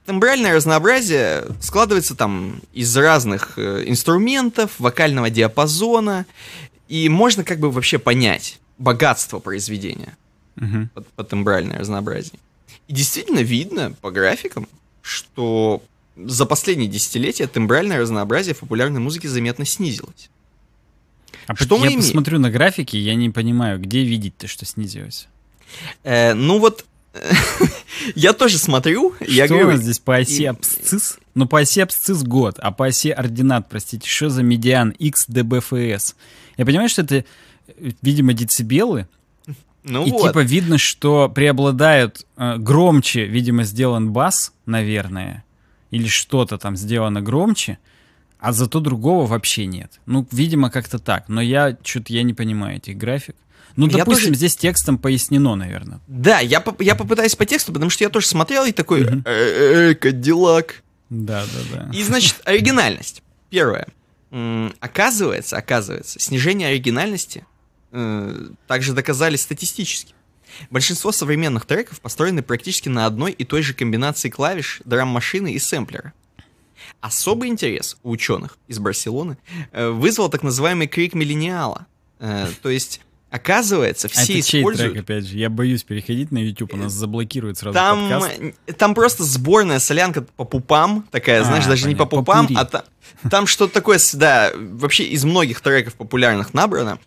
Тембральное разнообразие складывается там из разных э, инструментов, вокального диапазона, и можно как бы вообще понять богатство произведения угу. по, по тембральное разнообразие. И действительно видно по графикам, что за последние десятилетия тембральное разнообразие в популярной музыке заметно снизилось. А что я мы посмотрю на графики, я не понимаю, где видеть-то, что снизилось. Э, ну вот, я тоже смотрю. Что я говорю, у нас здесь по оси и... абсцисс? Ну, по оси абсцисс год, а по оси ординат, простите, что за медиан XDBFS? Я понимаю, что это, видимо, децибелы, ну и вот. типа видно, что преобладают э, громче, видимо, сделан бас, наверное, или что-то там сделано громче, а зато другого вообще нет. Ну, видимо, как-то так. Но я что-то я не понимаю этих график. Ну, я допустим, тоже... здесь текстом пояснено, наверное. Да, я, я попытаюсь по тексту, потому что я тоже смотрел и такой, «Э, э э Кадиллак. Да, да, да. И, значит, оригинальность. Первое. Оказывается, оказывается, снижение оригинальности э, также доказали статистически. Большинство современных треков построены практически на одной и той же комбинации клавиш, драм-машины и сэмплера. Особый интерес у ученых из Барселоны э, вызвал так называемый крик миллениала. Э, то есть Оказывается, а все а это используют... трек, опять же, я боюсь переходить на YouTube, у нас э, заблокируют сразу там, подкаст. Там просто сборная солянка по пупам, такая, а, знаешь, даже понятно. не по пупам, Попури. а та... там что-то такое, да, вообще из многих треков популярных набрано.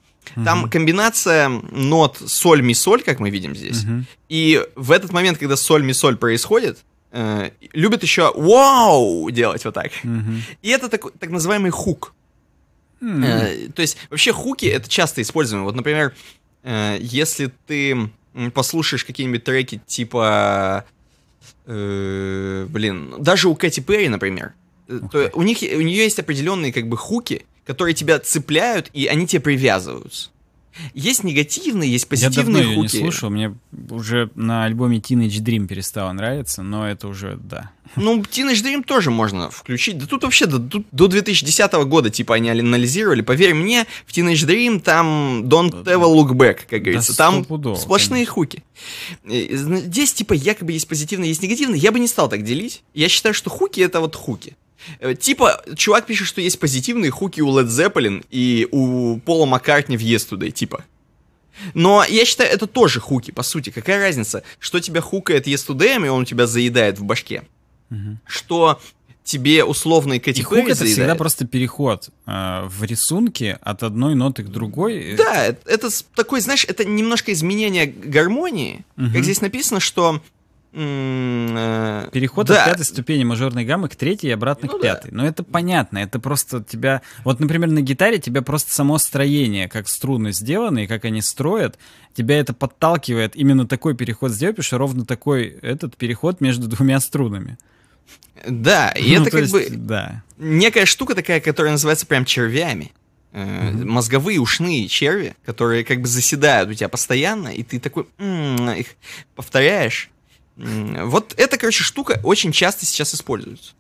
Там угу. комбинация нот соль-ми-соль, как мы видим здесь. Угу. И в этот момент, когда соль-ми-соль происходит, Э, любят еще вау делать вот так. Mm-hmm. И это так, так называемый хук. Mm-hmm. Э, то есть вообще хуки это часто используемо. Вот, например, э, если ты послушаешь какие-нибудь треки типа, э, блин, даже у Кэти Перри, например, okay. Э, то у них у нее есть определенные как бы хуки, которые тебя цепляют и они тебе привязываются. Есть негативные, есть позитивные хуки. Я давно хуки. Я не слушал, мне уже на альбоме Teenage Dream перестало нравиться, но это уже, да. Ну, Teenage Dream тоже можно включить. Да тут вообще до, тут, до 2010 года, типа, они анализировали. Поверь мне, в Teenage Dream там Don't Ever Look Back, как говорится. Да там пудов, сплошные конечно. хуки. Э, здесь, типа, якобы есть позитивные, есть негативные. Я бы не стал так делить. Я считаю, что хуки — это вот хуки. Э, типа, чувак пишет, что есть позитивные хуки у Led Zeppelin и у Пола Маккартни в Yesterday, типа. Но я считаю, это тоже хуки, по сути. Какая разница, что тебя хукает Yesterday, и он у тебя заедает в башке? Угу. Что тебе условный Кэти Перри это всегда просто переход э, в рисунке от одной ноты к другой. Да, э, это, это такой, знаешь, это немножко изменение гармонии. Угу. Как здесь написано, что Э, переход да. от пятой ступени мажорной гаммы к третьей и обратно ну, к пятой. Да. Но это понятно, это просто тебя... Вот, например, на гитаре тебя просто само строение, как струны сделаны и как они строят, тебя это подталкивает именно такой переход сделать, потому что ровно такой этот переход между двумя струнами. Да, и ну, это как есть, бы да. некая штука такая, которая называется прям червями. Mm-hmm. мозговые ушные черви, которые как бы заседают у тебя постоянно, и ты такой м-м, их повторяешь, вот эта, короче, штука очень часто сейчас используется.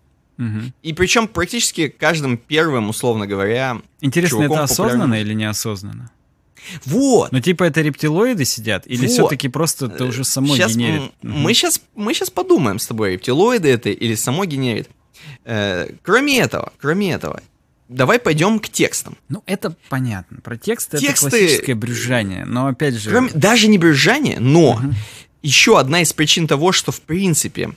И причем практически каждым первым, условно говоря. Интересно, это осознанно популярным... или неосознанно? Вот. Ну, типа, это рептилоиды сидят? Или вот. все-таки просто это уже само сейчас, генерит? Мы, угу. сейчас, мы сейчас подумаем с тобой, рептилоиды это или само генерит. Э, кроме этого, кроме этого, давай пойдем к текстам. Ну, это понятно. Про тексты, тексты... это классическое брюзжание. Но опять же. Кроме... Даже не брюзжание, но угу еще одна из причин того, что в принципе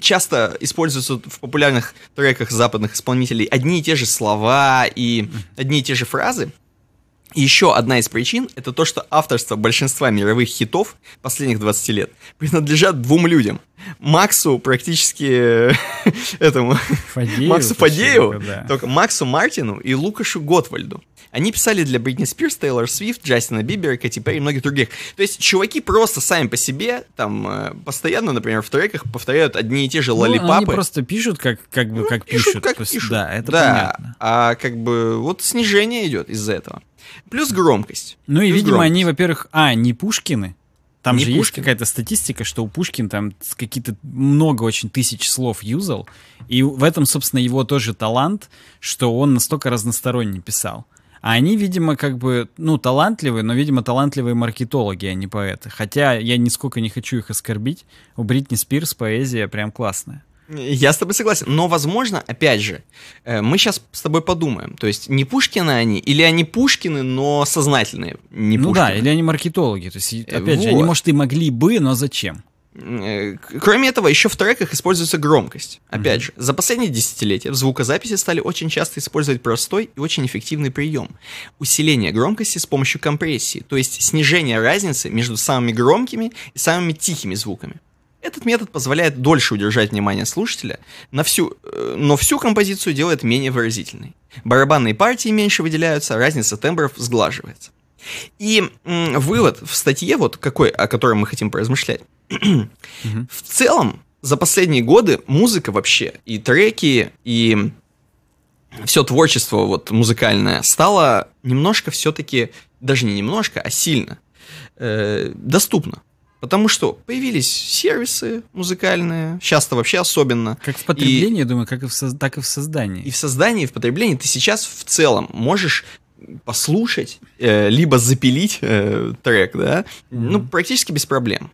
часто используются в популярных треках западных исполнителей одни и те же слова и одни и те же фразы, еще одна из причин – это то, что авторство большинства мировых хитов последних 20 лет принадлежат двум людям. Максу практически э, этому... Фадееву, Максу Фадею, только, да. только Максу Мартину и Лукашу Готвальду. Они писали для Бритни Спирс, Тейлор Свифт, Джастина Бибера, Кэти Перри и многих других. То есть чуваки просто сами по себе, там, э, постоянно, например, в треках повторяют одни и те же ну, лолипапы. они просто пишут, как, как бы, ну, как пишут. пишут. Как пишут. Да, это да. понятно. А как бы вот снижение идет из-за этого. Плюс громкость. Ну и, видимо, громкость. они, во-первых, а, не Пушкины, там не же Пушкин. есть какая-то статистика, что у Пушкин там какие-то много очень тысяч слов юзал. И в этом, собственно, его тоже талант, что он настолько разносторонне писал. А они, видимо, как бы, ну, талантливые, но, видимо, талантливые маркетологи, а не поэты. Хотя я нисколько не хочу их оскорбить. У Бритни Спирс поэзия прям классная. Я с тобой согласен, но, возможно, опять же, э, мы сейчас с тобой подумаем, то есть не Пушкины они, или они Пушкины, но сознательные не Ну Пушкины. да, или они маркетологи, то есть, э, опять вот. же, они, может, и могли бы, но зачем? Э, кроме этого, еще в треках используется громкость. Опять mm-hmm. же, за последние десятилетия в звукозаписи стали очень часто использовать простой и очень эффективный прием – усиление громкости с помощью компрессии, то есть снижение разницы между самыми громкими и самыми тихими звуками. Этот метод позволяет дольше удержать внимание слушателя, на всю, э, но всю композицию делает менее выразительной. Барабанные партии меньше выделяются, разница тембров сглаживается. И м, вывод в статье, вот какой, о котором мы хотим поразмышлять. Mm -hmm. В целом, за последние годы музыка вообще, и треки, и все творчество вот музыкальное стало немножко все-таки, даже не немножко, а сильно э, доступно. Потому что появились сервисы музыкальные, часто вообще особенно. Как в потреблении, и, я думаю, как и в, так и в создании. И в создании, и в потреблении ты сейчас в целом можешь послушать, э, либо запилить э, трек, да, mm-hmm. ну, практически без проблем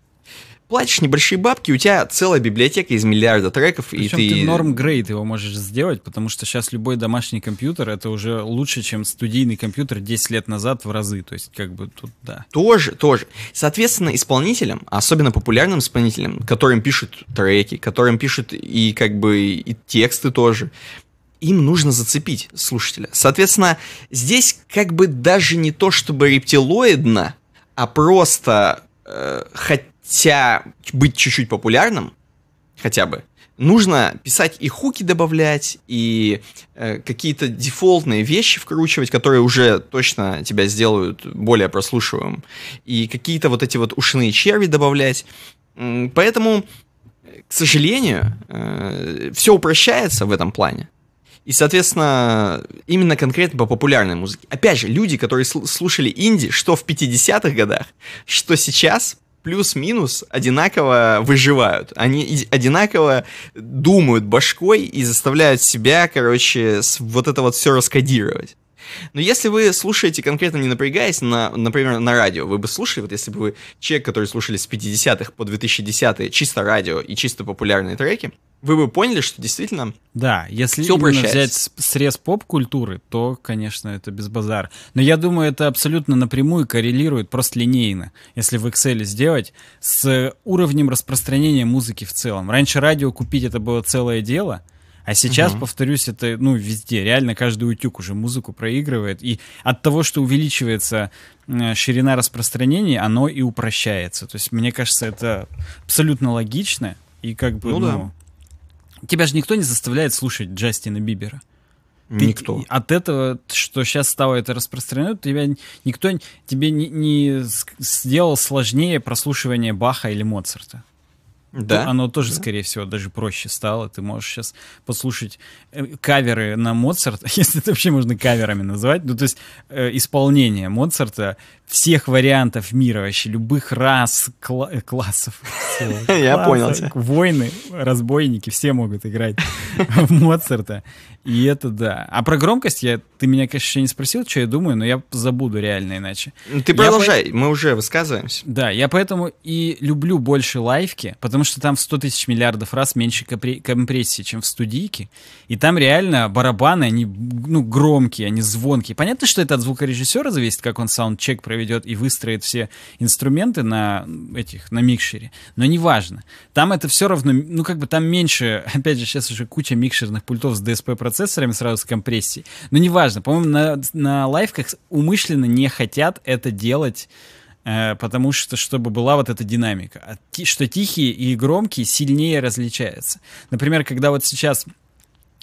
платишь небольшие бабки, у тебя целая библиотека из миллиарда треков, Причем и ты... ты норм грейд его можешь сделать, потому что сейчас любой домашний компьютер это уже лучше, чем студийный компьютер 10 лет назад в разы, то есть как бы тут, да. Тоже, тоже. Соответственно, исполнителям, особенно популярным исполнителям, которым пишут треки, которым пишут и как бы и тексты тоже, им нужно зацепить слушателя. Соответственно, здесь как бы даже не то, чтобы рептилоидно, а просто э, хоть хотя быть чуть-чуть популярным, хотя бы, нужно писать и хуки добавлять, и э, какие-то дефолтные вещи вкручивать, которые уже точно тебя сделают более прослушиваемым. И какие-то вот эти вот ушные черви добавлять. Поэтому, э, к сожалению, э, все упрощается в этом плане. И, соответственно, именно конкретно по популярной музыке. Опять же, люди, которые слушали инди, что в 50-х годах, что сейчас, плюс-минус одинаково выживают. Они одинаково думают башкой и заставляют себя, короче, вот это вот все раскодировать. Но если вы слушаете конкретно не напрягаясь, на, например, на радио, вы бы слушали, вот если бы вы человек, который слушали с 50-х по 2010-е чисто радио и чисто популярные треки, вы бы поняли, что действительно Да, если все взять срез поп-культуры, то, конечно, это без базара. Но я думаю, это абсолютно напрямую коррелирует, просто линейно, если в Excel сделать, с уровнем распространения музыки в целом. Раньше радио купить это было целое дело, а сейчас, угу. повторюсь, это ну везде. Реально каждый утюг уже музыку проигрывает. И от того, что увеличивается э, ширина распространения, оно и упрощается. То есть, мне кажется, это абсолютно логично. И как бы, ну, ну да. тебя же никто не заставляет слушать Джастина Бибера. Ты никто. От этого, что сейчас стало это распространено, тебя никто тебе не, не сделал сложнее прослушивание Баха или Моцарта. Да. Оно тоже, да. скорее всего, даже проще стало. Ты можешь сейчас послушать э, каверы на Моцарта, если это вообще можно каверами назвать. Ну, то есть э, исполнение Моцарта всех вариантов мира вообще, любых рас, кла- э, классов. Я понял тебя. Войны, разбойники, все могут играть в Моцарта. И это да. А про громкость я, ты меня, конечно, еще не спросил, что я думаю, но я забуду реально иначе. Ну, ты продолжай, я мы уже высказываемся. Да, я поэтому и люблю больше лайвки, потому что там в 100 тысяч миллиардов раз меньше компрессии, чем в студийке. И там реально барабаны, они ну, громкие, они звонкие. Понятно, что это от звукорежиссера зависит, как он саундчек проведет и выстроит все инструменты на этих, на микшере. Но неважно. Там это все равно, ну как бы там меньше, опять же, сейчас уже куча микшерных пультов с DSP процессорами сразу с компрессией. Но неважно, по-моему, на, на лайфках умышленно не хотят это делать э, потому что чтобы была вот эта динамика, а что тихие и громкие сильнее различаются. Например, когда вот сейчас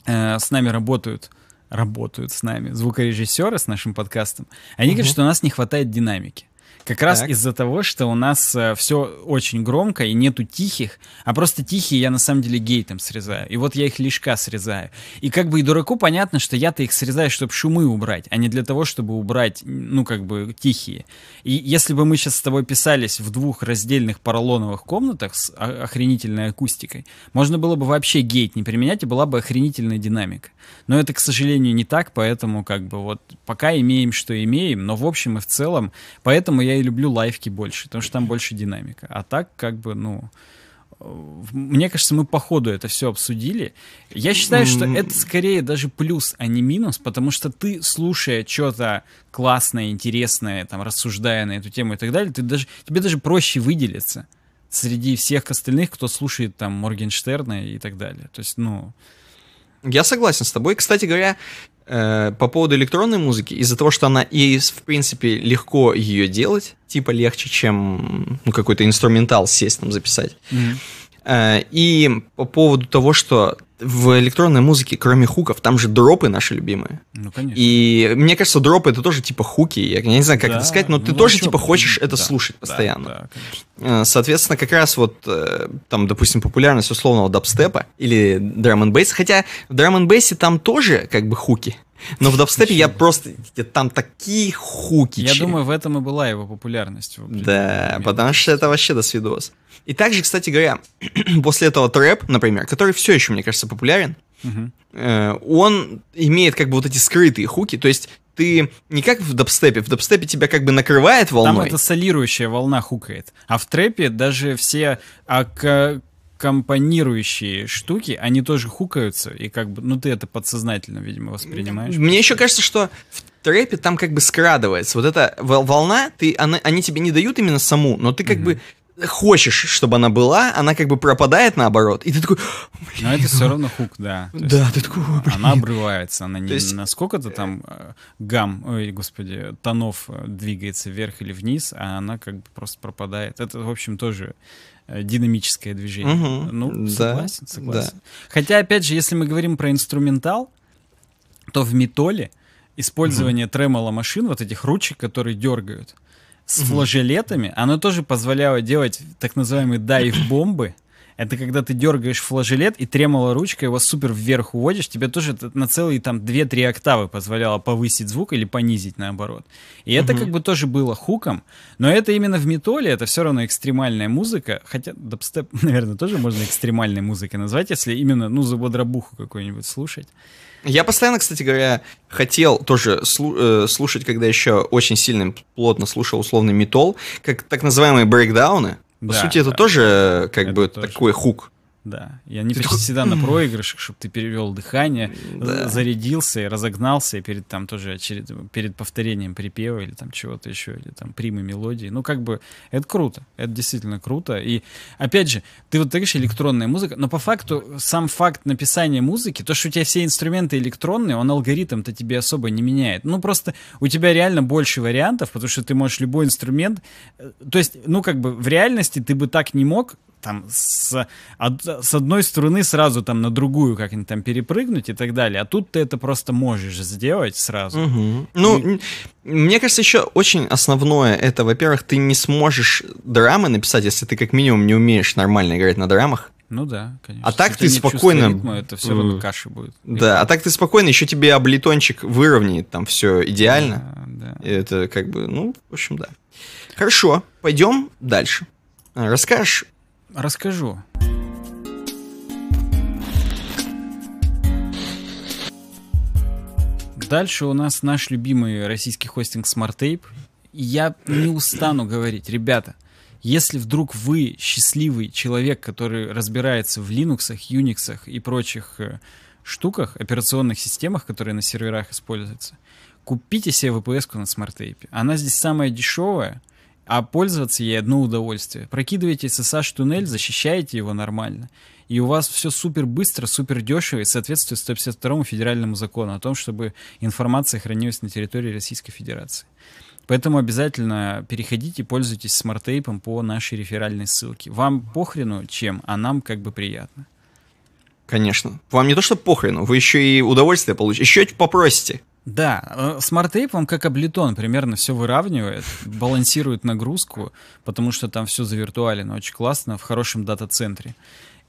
э, с нами работают работают с нами звукорежиссеры с нашим подкастом, они угу. говорят, что у нас не хватает динамики. Как раз из-за того, что у нас э, все очень громко и нету тихих, а просто тихие я на самом деле гейтом срезаю. И вот я их лишка срезаю. И как бы и дураку понятно, что я-то их срезаю, чтобы шумы убрать, а не для того, чтобы убрать, ну, как бы тихие. И если бы мы сейчас с тобой писались в двух раздельных поролоновых комнатах с охренительной акустикой, можно было бы вообще гейт не применять, и была бы охренительная динамика. Но это, к сожалению, не так, поэтому как бы вот пока имеем, что имеем, но в общем и в целом, поэтому я и люблю лайфки больше, потому что там больше динамика. А так, как бы, ну, мне кажется, мы по ходу это все обсудили. Я считаю, что это скорее даже плюс, а не минус, потому что ты, слушая что-то классное, интересное, там, рассуждая на эту тему и так далее, ты даже, тебе даже проще выделиться среди всех остальных, кто слушает там Моргенштерна и так далее. То есть, ну... Я согласен с тобой. Кстати говоря, Э, по поводу электронной музыки, из-за того, что она и, в принципе, легко ее делать, типа легче, чем ну, какой-то инструментал сесть там записать. Mm-hmm. Э, и по поводу того, что в электронной музыке, кроме хуков, там же дропы наши любимые. Ну, конечно. И мне кажется, дропы это тоже типа хуки. Я не знаю, как да, это сказать, но ты ну, тоже типа хочешь да, это слушать постоянно. Да, э, Соответственно, как раз вот э, там, допустим, популярность условного дабстепа или драм н бейс Хотя в драм н бейсе там тоже как бы хуки. Но в дабстепе я просто... Там такие хуки. Я думаю, в этом и была его популярность. Да, потому что это вообще до свидос. И также, кстати говоря, после этого трэп, например, который все еще, мне кажется, популярен, э, он имеет как бы вот эти скрытые хуки, то есть ты не как в дабстепе, в дабстепе тебя как бы накрывает волной. Там это солирующая волна хукает. А в трэпе даже все а, к, компонирующие штуки, они тоже хукаются, и как бы, ну ты это подсознательно, видимо, воспринимаешь. Мне еще кажется, что в трэпе там как бы скрадывается. Вот эта волна, ты, она, они тебе не дают именно саму, но ты как mm-hmm. бы хочешь, чтобы она была, она как бы пропадает наоборот, и ты такой... Но это все ну». равно хук, да. То да, есть, ты такой... Блин. Она обрывается, она не есть... сколько то там э, гам, ой, господи, тонов э, двигается вверх или вниз, а она как бы просто пропадает. Это, в общем, тоже Э, динамическое движение. Угу. Ну, согласен, да, согласен. Да. Хотя, опять же, если мы говорим про инструментал, то в метоле использование угу. тремоло машин, вот этих ручек, которые дергают, с угу. флажелетами, оно тоже позволяло делать так называемые дайв-бомбы, это когда ты дергаешь флажелет и тремоло ручка его супер вверх уводишь, тебе тоже на целые там 2-3 октавы позволяло повысить звук или понизить наоборот. И это угу. как бы тоже было хуком, но это именно в метоле, это все равно экстремальная музыка, хотя дабстеп, наверное, тоже можно экстремальной музыкой назвать, если именно, ну, за забодробуху какую-нибудь слушать. Я постоянно, кстати говоря, хотел тоже э, слушать, когда еще очень сильно плотно слушал условный метал, как так называемые брейкдауны. По да, сути, это да, тоже э, как это бы тоже. такой хук. Да. И они ты почти такой... всегда на проигрышах, чтобы ты перевел дыхание, да. зарядился и разогнался, и перед там тоже очеред... перед повторением припева или там чего-то еще, или там примы мелодии. Ну, как бы, это круто. Это действительно круто. И опять же, ты вот говоришь, электронная музыка, но по факту сам факт написания музыки, то, что у тебя все инструменты электронные, он алгоритм-то тебе особо не меняет. Ну, просто у тебя реально больше вариантов, потому что ты можешь любой инструмент. Э, то есть, ну, как бы в реальности ты бы так не мог, там с, от, с одной стороны сразу там на другую как-нибудь там перепрыгнуть и так далее. А тут ты это просто можешь сделать сразу. Угу. Ну, и... мне кажется, еще очень основное это, во-первых, ты не сможешь драмы написать, если ты как минимум не умеешь нормально играть на драмах. Ну да, конечно. А так Если ты спокойно... Ритма, это все равно mm. каши будет. Да, Или... а так ты спокойно, еще тебе облитончик выровняет там все идеально. Да, да. И это как бы, ну, в общем, да. Хорошо, пойдем дальше. Расскажешь Расскажу. Дальше у нас наш любимый российский хостинг SmartTape. Я не устану говорить, ребята, если вдруг вы счастливый человек, который разбирается в Linux, Unix и прочих э, штуках, операционных системах, которые на серверах используются, купите себе VPS-ку на смарт Она здесь самая дешевая, а пользоваться ей одно удовольствие. Прокидываете SSH туннель, защищаете его нормально, и у вас все супер быстро, супер дешево и соответствует 152 федеральному закону о том, чтобы информация хранилась на территории Российской Федерации. Поэтому обязательно переходите, пользуйтесь смарт-тейпом по нашей реферальной ссылке. Вам похрену чем, а нам как бы приятно. Конечно. Вам не то, что похрену, вы еще и удовольствие получите. Еще попросите. Да, э, смарт-тейп вам как облитон примерно все выравнивает, балансирует нагрузку, потому что там все завиртуалено, очень классно, в хорошем дата-центре.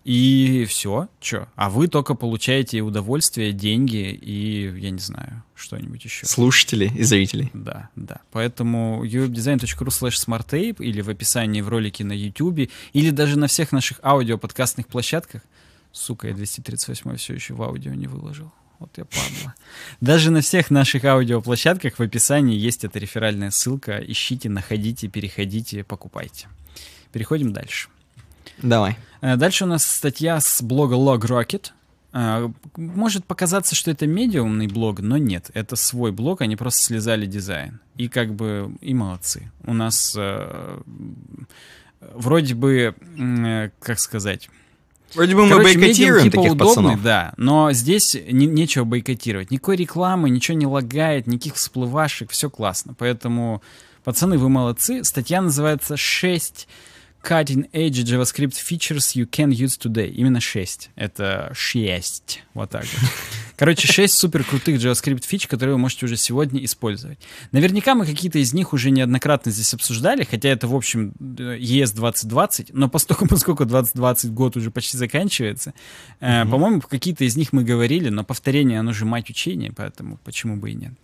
И все, чё? А вы только получаете удовольствие, деньги и, я не знаю, что-нибудь еще. Слушатели и зрители. Да, да. Поэтому uwebdesign.ru slash smarttape или в описании в ролике на YouTube, или даже на всех наших аудиоподкастных площадках. Сука, я 238 все еще в аудио не выложил. Вот я падла. Даже на всех наших аудиоплощадках в описании есть эта реферальная ссылка. Ищите, находите, переходите, покупайте. Переходим дальше. Давай. Э, дальше у нас статья с блога LogRocket. Э, может показаться, что это медиумный блог, но нет. Это свой блог, они просто слезали дизайн. И как бы, и молодцы. У нас э, вроде бы, как сказать Вроде бы мы Короче, бойкотируем медиум, типа, таких удобный, пацанов. Да, но здесь не, нечего бойкотировать. Никакой рекламы, ничего не лагает, никаких всплывашек, все классно. Поэтому, пацаны, вы молодцы. Статья называется «Шесть cutting edge JavaScript features you can use today. Именно 6. Это 6. Вот так вот. Короче, 6 супер крутых JavaScript фич, которые вы можете уже сегодня использовать. Наверняка мы какие-то из них уже неоднократно здесь обсуждали, хотя это, в общем, э, ES 2020, но поскольку, поскольку 2020 год уже почти заканчивается, mm-hmm. э, по-моему, какие-то из них мы говорили, но повторение, оно же мать учения, поэтому почему бы и нет.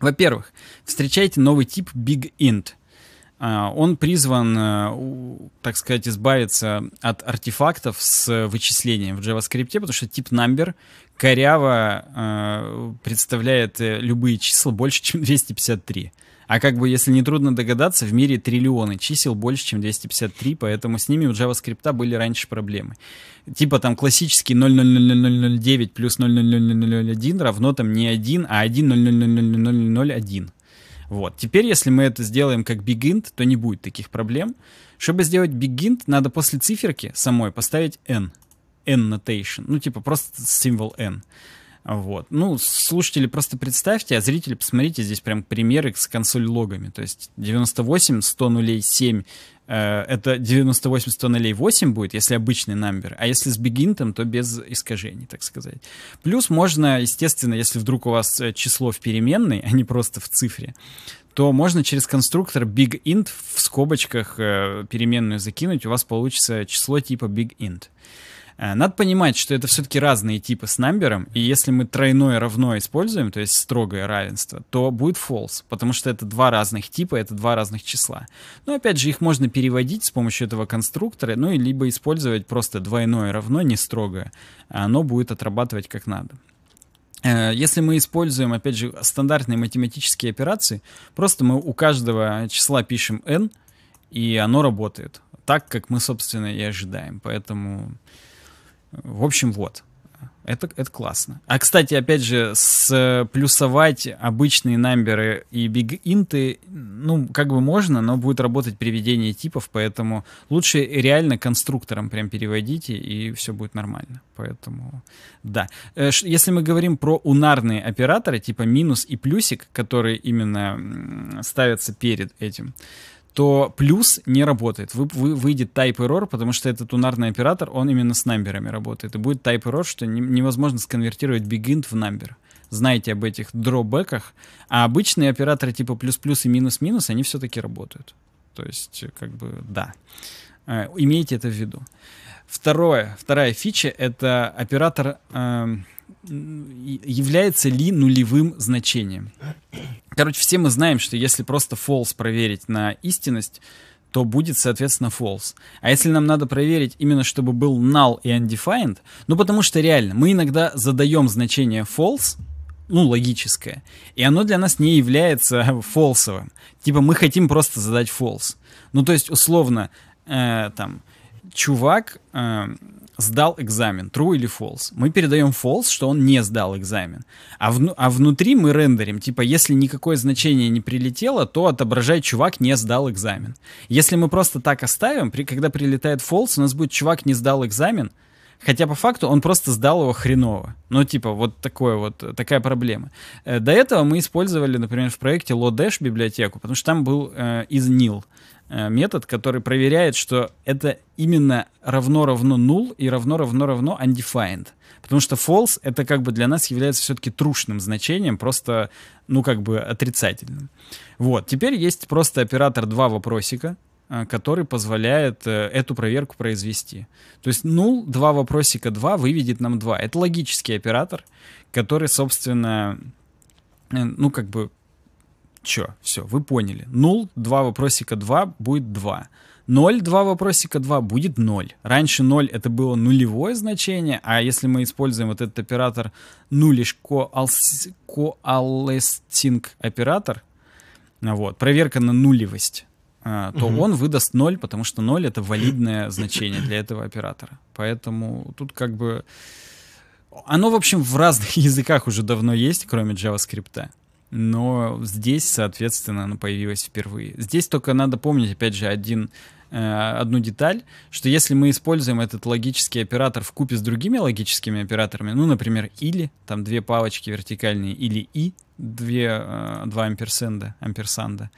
Во-первых, встречайте новый тип BigInt — он призван, так сказать, избавиться от артефактов с вычислением в JavaScript, потому что тип number коряво представляет любые числа больше, чем 253. А как бы, если не трудно догадаться, в мире триллионы чисел больше, чем 253, поэтому с ними у JavaScript были раньше проблемы. Типа там классический 00009 плюс 00001 равно там не 1, а 1 00001. Вот. Теперь, если мы это сделаем как begint, то не будет таких проблем. Чтобы сделать begint, надо после циферки самой поставить n. n notation. Ну, типа просто символ n. Вот. Ну, слушатели, просто представьте, а зрители, посмотрите, здесь прям примеры с консоль логами. То есть 98, 100 нулей, 7, Э, это 98 100 нолей 8 будет, если обычный number, а если с бигинтом, то без искажений, так сказать. Плюс можно, естественно, если вдруг у вас э, число в переменной, а не просто в цифре, то можно через конструктор bigint в скобочках э, переменную закинуть, у вас получится число типа bigint. int Э, надо понимать, что это все-таки разные типы с намбером, и если мы тройное равно используем, то есть строгое равенство, то будет false, потому что это два разных типа, это два разных числа. Но опять же, их можно переводить с помощью этого конструктора, ну и либо использовать просто двойное равно, не строгое, оно будет отрабатывать как надо. Э, если мы используем, опять же, стандартные математические операции, просто мы у каждого числа пишем n, и оно работает так, как мы, собственно, и ожидаем. Поэтому в общем, вот. Это, это классно. А, кстати, опять же, сплюсовать обычные намберы и big инты, ну, как бы можно, но будет работать приведение типов, поэтому лучше реально конструктором прям переводите, и все будет нормально. Поэтому, да. Э, если мы говорим про унарные операторы, типа минус и плюсик, которые именно ставятся перед этим, то плюс не работает. Вы, вы, выйдет type error, потому что этот унарный оператор, он именно с намберами работает. И будет type error, что не, невозможно сконвертировать begin в number. Знаете об этих дробеках. А обычные операторы типа плюс-плюс и минус-минус, они все-таки работают. То есть, как бы, да. Э, имейте это в виду. Второе, вторая фича — это оператор э, является ли нулевым значением. Короче, все мы знаем, что если просто false проверить на истинность, то будет, соответственно, false. А если нам надо проверить именно, чтобы был null и undefined, ну потому что реально, мы иногда задаем значение false, ну, логическое, и оно для нас не является фолсовым. Типа мы хотим просто задать false. Ну, то есть, условно, э, там, чувак э, сдал экзамен, true или false. Мы передаем false, что он не сдал экзамен. А, вну, а внутри мы рендерим, типа, если никакое значение не прилетело, то отображает чувак не сдал экзамен. Если мы просто так оставим, при, когда прилетает false, у нас будет чувак не сдал экзамен, Хотя по факту он просто сдал его хреново. Ну, типа, вот такое вот, такая проблема. Э, до этого мы использовали, например, в проекте Lodash библиотеку, потому что там был э, из NIL. Э, метод, который проверяет, что это именно равно-равно null и равно-равно-равно undefined. Потому что false — это как бы для нас является все-таки трушным значением, просто, ну, как бы отрицательным. Вот, теперь есть просто оператор два вопросика, э, который позволяет э, эту проверку произвести. То есть null, два вопросика 2 выведет нам 2. Это логический оператор, который, собственно, ну, как бы Че, все, вы поняли. Null, два вопросика 2 будет 2. 0, 2 вопросика 2 будет 0. Раньше 0 это было нулевое значение, а если мы используем вот этот оператор нулиш коалестинг оператор, вот, проверка на нулевость, а, то угу. он выдаст 0, потому что 0 это валидное значение для этого оператора. Поэтому тут как бы... Оно, в общем, в разных языках уже давно есть, кроме JavaScript но здесь, соответственно, она появилась впервые. Здесь только надо помнить, опять же, один, э, одну деталь, что если мы используем этот логический оператор в купе с другими логическими операторами, ну, например, или, там две палочки вертикальные, или и, две, э, два амперсенда, амперсанда, амперсанда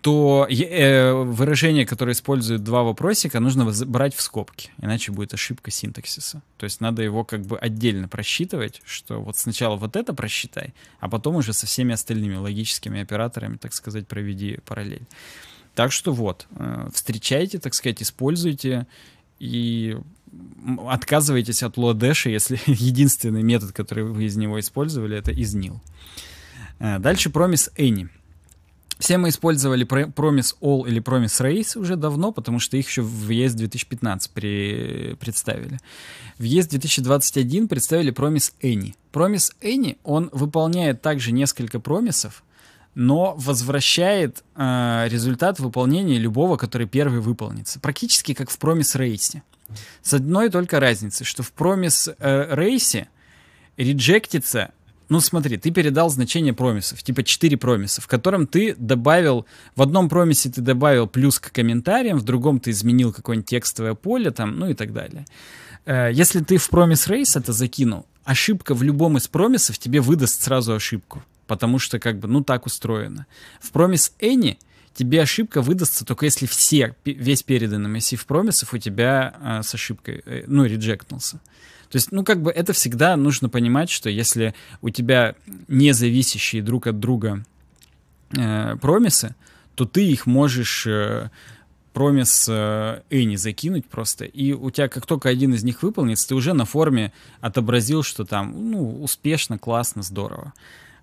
то э, выражение, которое использует два вопросика, нужно брать в скобки, иначе будет ошибка синтаксиса. То есть надо его как бы отдельно просчитывать, что вот сначала вот это просчитай, а потом уже со всеми остальными логическими операторами, так сказать, проведи параллель. Так что вот, э, встречайте, так сказать, используйте и отказывайтесь от лодэша, если единственный метод, который вы из него использовали, это изнил. нил. Э, дальше промис any. Все мы использовали Promise All или Promise Race уже давно, потому что их еще в ES 2015 при... представили. В ES 2021 представили Promise Any. Promise Any, он выполняет также несколько промисов, но возвращает э, результат выполнения любого, который первый выполнится. Практически как в Promise Race. С одной только разницей, что в Promise э, Race реджектится ну смотри, ты передал значение промисов, типа 4 промиса, в котором ты добавил, в одном промисе ты добавил плюс к комментариям, в другом ты изменил какое-нибудь текстовое поле там, ну и так далее. Э, если ты в промис рейс это закинул, ошибка в любом из промисов тебе выдаст сразу ошибку, потому что как бы, ну так устроено. В промис any тебе ошибка выдастся только если все, весь переданный массив промисов у тебя э, с ошибкой, э, ну, реджектнулся. То есть, ну, как бы это всегда нужно понимать, что если у тебя независящие друг от друга э, промисы, то ты их можешь э, промис э, Эни закинуть просто, и у тебя как только один из них выполнится, ты уже на форме отобразил, что там, ну, успешно, классно, здорово.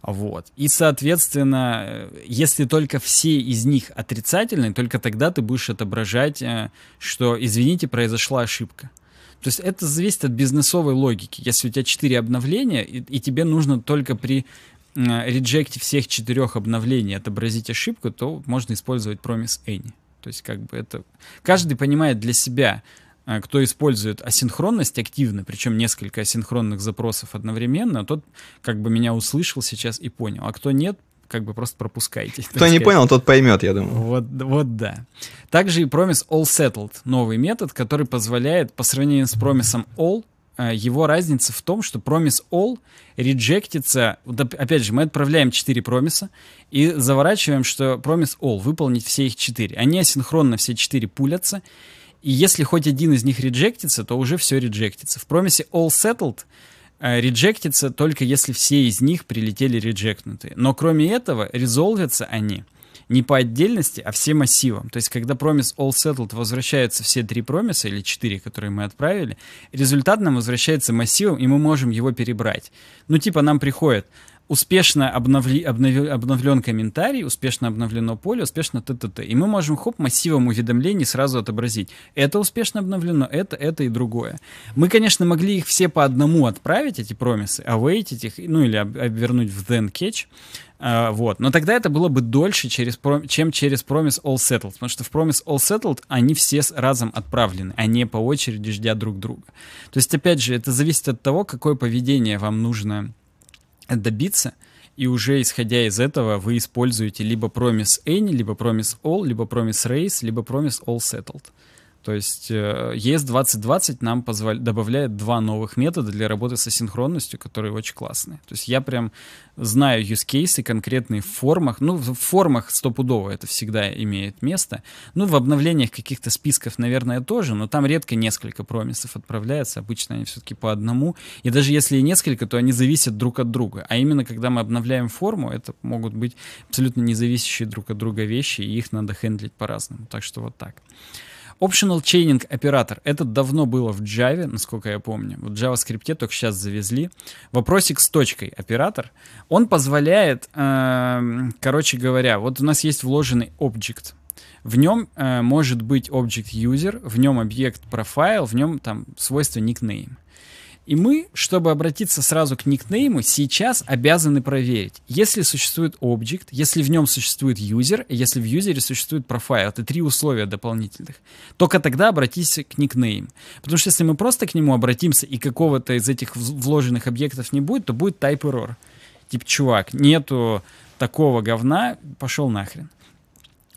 Вот. И, соответственно, э, если только все из них отрицательные, только тогда ты будешь отображать, э, что, извините, произошла ошибка. То есть это зависит от бизнесовой логики. Если у тебя 4 обновления, и, и тебе нужно только при э, реджекте всех четырех обновлений отобразить ошибку, то можно использовать промис Any. То есть как бы это... Каждый понимает для себя, э, кто использует асинхронность активно, причем несколько асинхронных запросов одновременно, а тот как бы меня услышал сейчас и понял. А кто нет, как бы просто пропускайте. Кто сказать. не понял, тот поймет, я думаю. Вот, вот да. Также и промис All Settled, новый метод, который позволяет по сравнению с промисом All э, его разница в том, что промис all реджектится, опять же, мы отправляем 4 промиса и заворачиваем, что промис all, выполнить все их 4. Они асинхронно все 4 пулятся, и если хоть один из них реджектится, то уже все реджектится. В промисе all settled Э, реджектится только если все из них прилетели реджектнутые. Но кроме этого, резолвятся они не по отдельности, а все массивом. То есть, когда промис all settled возвращаются все три промиса или четыре, которые мы отправили, результат нам возвращается массивом, и мы можем его перебрать. Ну, типа, нам приходит успешно обновли, обнови, обновлен комментарий, успешно обновлено поле, успешно т т т И мы можем, хоп, массивом уведомлений сразу отобразить. Это успешно обновлено, это, это и другое. Мы, конечно, могли их все по одному отправить, эти промисы, авейтить их, ну или обвернуть в then catch, а, вот. Но тогда это было бы дольше, через чем через промис All Settled. Потому что в промис All Settled они все разом отправлены, а не по очереди ждя друг друга. То есть, опять же, это зависит от того, какое поведение вам нужно добиться, и уже исходя из этого вы используете либо Promise Any, либо Promise All, либо Promise Race, либо Promise All Settled. То есть э, ES 2020 нам позволяет, добавляет два новых метода для работы с асинхронностью, которые очень классные. То есть я прям знаю use cases конкретные в формах. Ну, в формах стопудово это всегда имеет место. Ну, в обновлениях каких-то списков, наверное, тоже, но там редко несколько промисов отправляется. Обычно они все-таки по одному. И даже если и несколько, то они зависят друг от друга. А именно, когда мы обновляем форму, это могут быть абсолютно независящие друг от друга вещи, и их надо хендлить по-разному. Так что вот так. Optional Chaining оператор. Это давно было в Java, насколько я помню. В JavaScript только сейчас завезли. Вопросик с точкой оператор. Он позволяет, э, короче говоря, вот у нас есть вложенный объект. В нем э, может быть объект user, в нем объект profile, в нем там свойство никнейм. И мы, чтобы обратиться сразу к никнейму, сейчас обязаны проверить, если существует объект, если в нем существует юзер, если в юзере существует профайл, это три условия дополнительных, только тогда обратись к никнейму. Потому что если мы просто к нему обратимся и какого-то из этих вложенных объектов не будет, то будет type error. Типа, чувак, нету такого говна, пошел нахрен.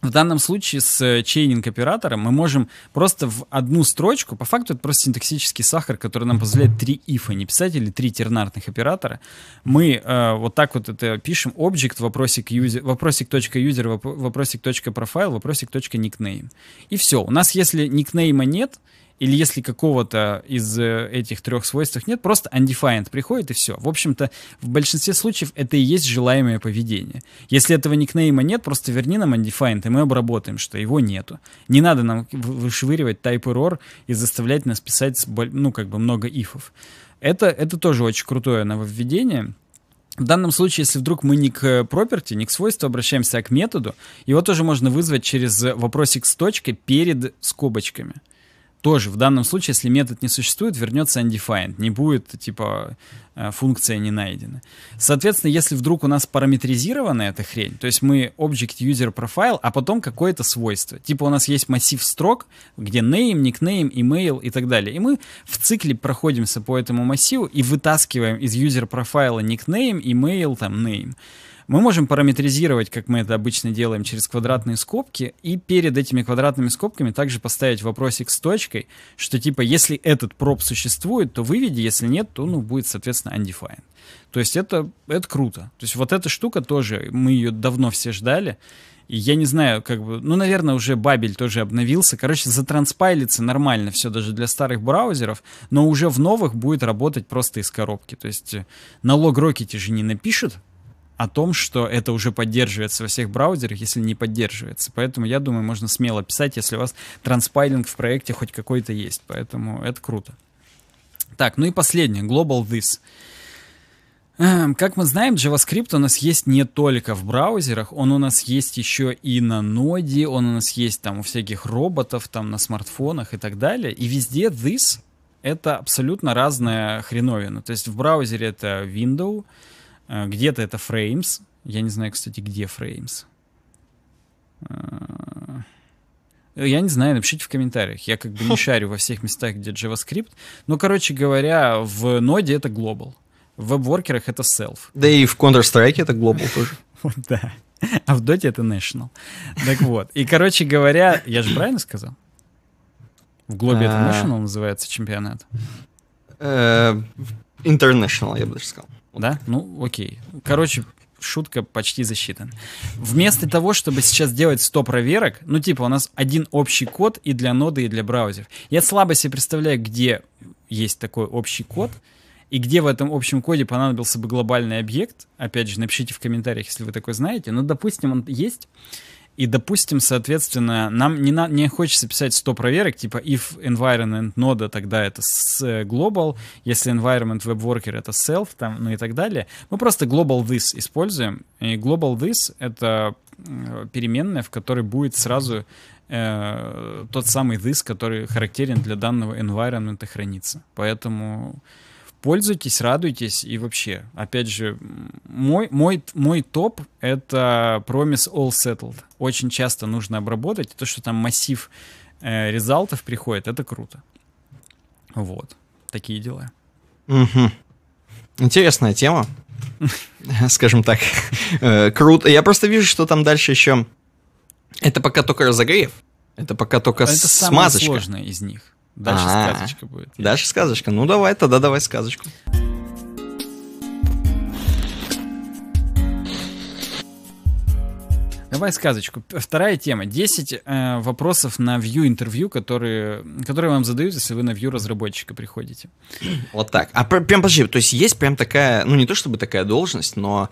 В данном случае с э, чейнинг-оператором мы можем просто в одну строчку, по факту это просто синтаксический сахар, который нам позволяет три ифа не писать или три тернарных оператора. Мы э, вот так вот это пишем object, вопросик, user, вопросик .user, вопросик .profile, вопросик .nickname. И все. У нас, если никнейма нет, или если какого-то из э, этих трех свойств нет, просто undefined приходит и все. В общем-то, в большинстве случаев это и есть желаемое поведение. Если этого никнейма нет, просто верни нам undefined, и мы обработаем, что его нету. Не надо нам вышвыривать type error и заставлять нас писать, ну, как бы много ифов. Это, это тоже очень крутое нововведение. В данном случае, если вдруг мы не к э, property, не к свойству обращаемся, а к методу, его тоже можно вызвать через э, вопросик с точкой перед скобочками тоже в данном случае, если метод не существует, вернется undefined, не будет типа э, функция не найдена. Соответственно, если вдруг у нас параметризирована эта хрень, то есть мы object user profile, а потом какое-то свойство. Типа у нас есть массив строк, где name, nickname, email и так далее. И мы в цикле проходимся по этому массиву и вытаскиваем из user profile nickname, email, там name. Мы можем параметризировать, как мы это обычно делаем, через квадратные скобки, и перед этими квадратными скобками также поставить вопросик с точкой, что типа, если этот проб существует, то выведи, если нет, то ну, будет, соответственно, undefined. То есть это, это круто. То есть вот эта штука тоже, мы ее давно все ждали, и я не знаю, как бы, ну, наверное, уже Бабель тоже обновился. Короче, затранспайлится нормально все даже для старых браузеров, но уже в новых будет работать просто из коробки. То есть на лог Rocket же не напишет, о том, что это уже поддерживается во всех браузерах, если не поддерживается. Поэтому, я думаю, можно смело писать, если у вас транспайлинг в проекте хоть какой-то есть. Поэтому это круто. Так, ну и последнее, Global This. Эм, как мы знаем, JavaScript у нас есть не только в браузерах, он у нас есть еще и на ноде, он у нас есть там у всяких роботов, там на смартфонах и так далее. И везде this — это абсолютно разная хреновина. То есть в браузере это window, Э, где-то это Frames. Я не знаю, кстати, где Frames. Э, я не знаю, напишите в комментариях. Я как бы не шарю во всех местах, где JavaScript. Но, короче говоря, в ноде это Global. В веб-воркерах это Self. Да и в Counter-Strike это Global тоже. Вот, да. А в Доте это National. Так вот. И, короче говоря, я же правильно сказал? В Глобе это а. National называется чемпионат? Э, International, я бы даже сказал. Да? Ну, окей. Короче, шутка почти засчитана. Вместо того, чтобы сейчас делать 100 проверок, ну типа у нас один общий код и для ноды, и для браузеров. Я слабо себе представляю, где есть такой общий код, и где в этом общем коде понадобился бы глобальный объект. Опять же, напишите в комментариях, если вы такой знаете. Но, ну, допустим, он есть. И, допустим, соответственно, нам не, на, не хочется писать 100 проверок, типа if environment нода, тогда это с э, global, если environment web worker это self, там, ну и так далее. Мы просто global this используем. И global this — это э, переменная, в которой будет сразу э, тот самый this, который характерен для данного environment и хранится. Поэтому пользуйтесь, радуйтесь и вообще, опять же, мой, мой, мой топ — это Promise All Settled. Очень часто нужно обработать, то, что там массив э, результатов приходит, это круто. Вот, такие дела. Угу. Интересная тема, скажем так. Э, круто. Я просто вижу, что там дальше еще... Это пока только разогрев. Это пока только а это смазочка. Это самое сложное из них. Дальше А-а-а. сказочка будет. Дальше сказочка. Ну давай, тогда давай сказочку. Давай сказочку. Вторая тема. 10 э, вопросов на вью интервью, которые, которые вам задают, если вы на вью разработчика приходите. Вот так. А прям подожди, то есть есть прям такая, ну не то чтобы такая должность, но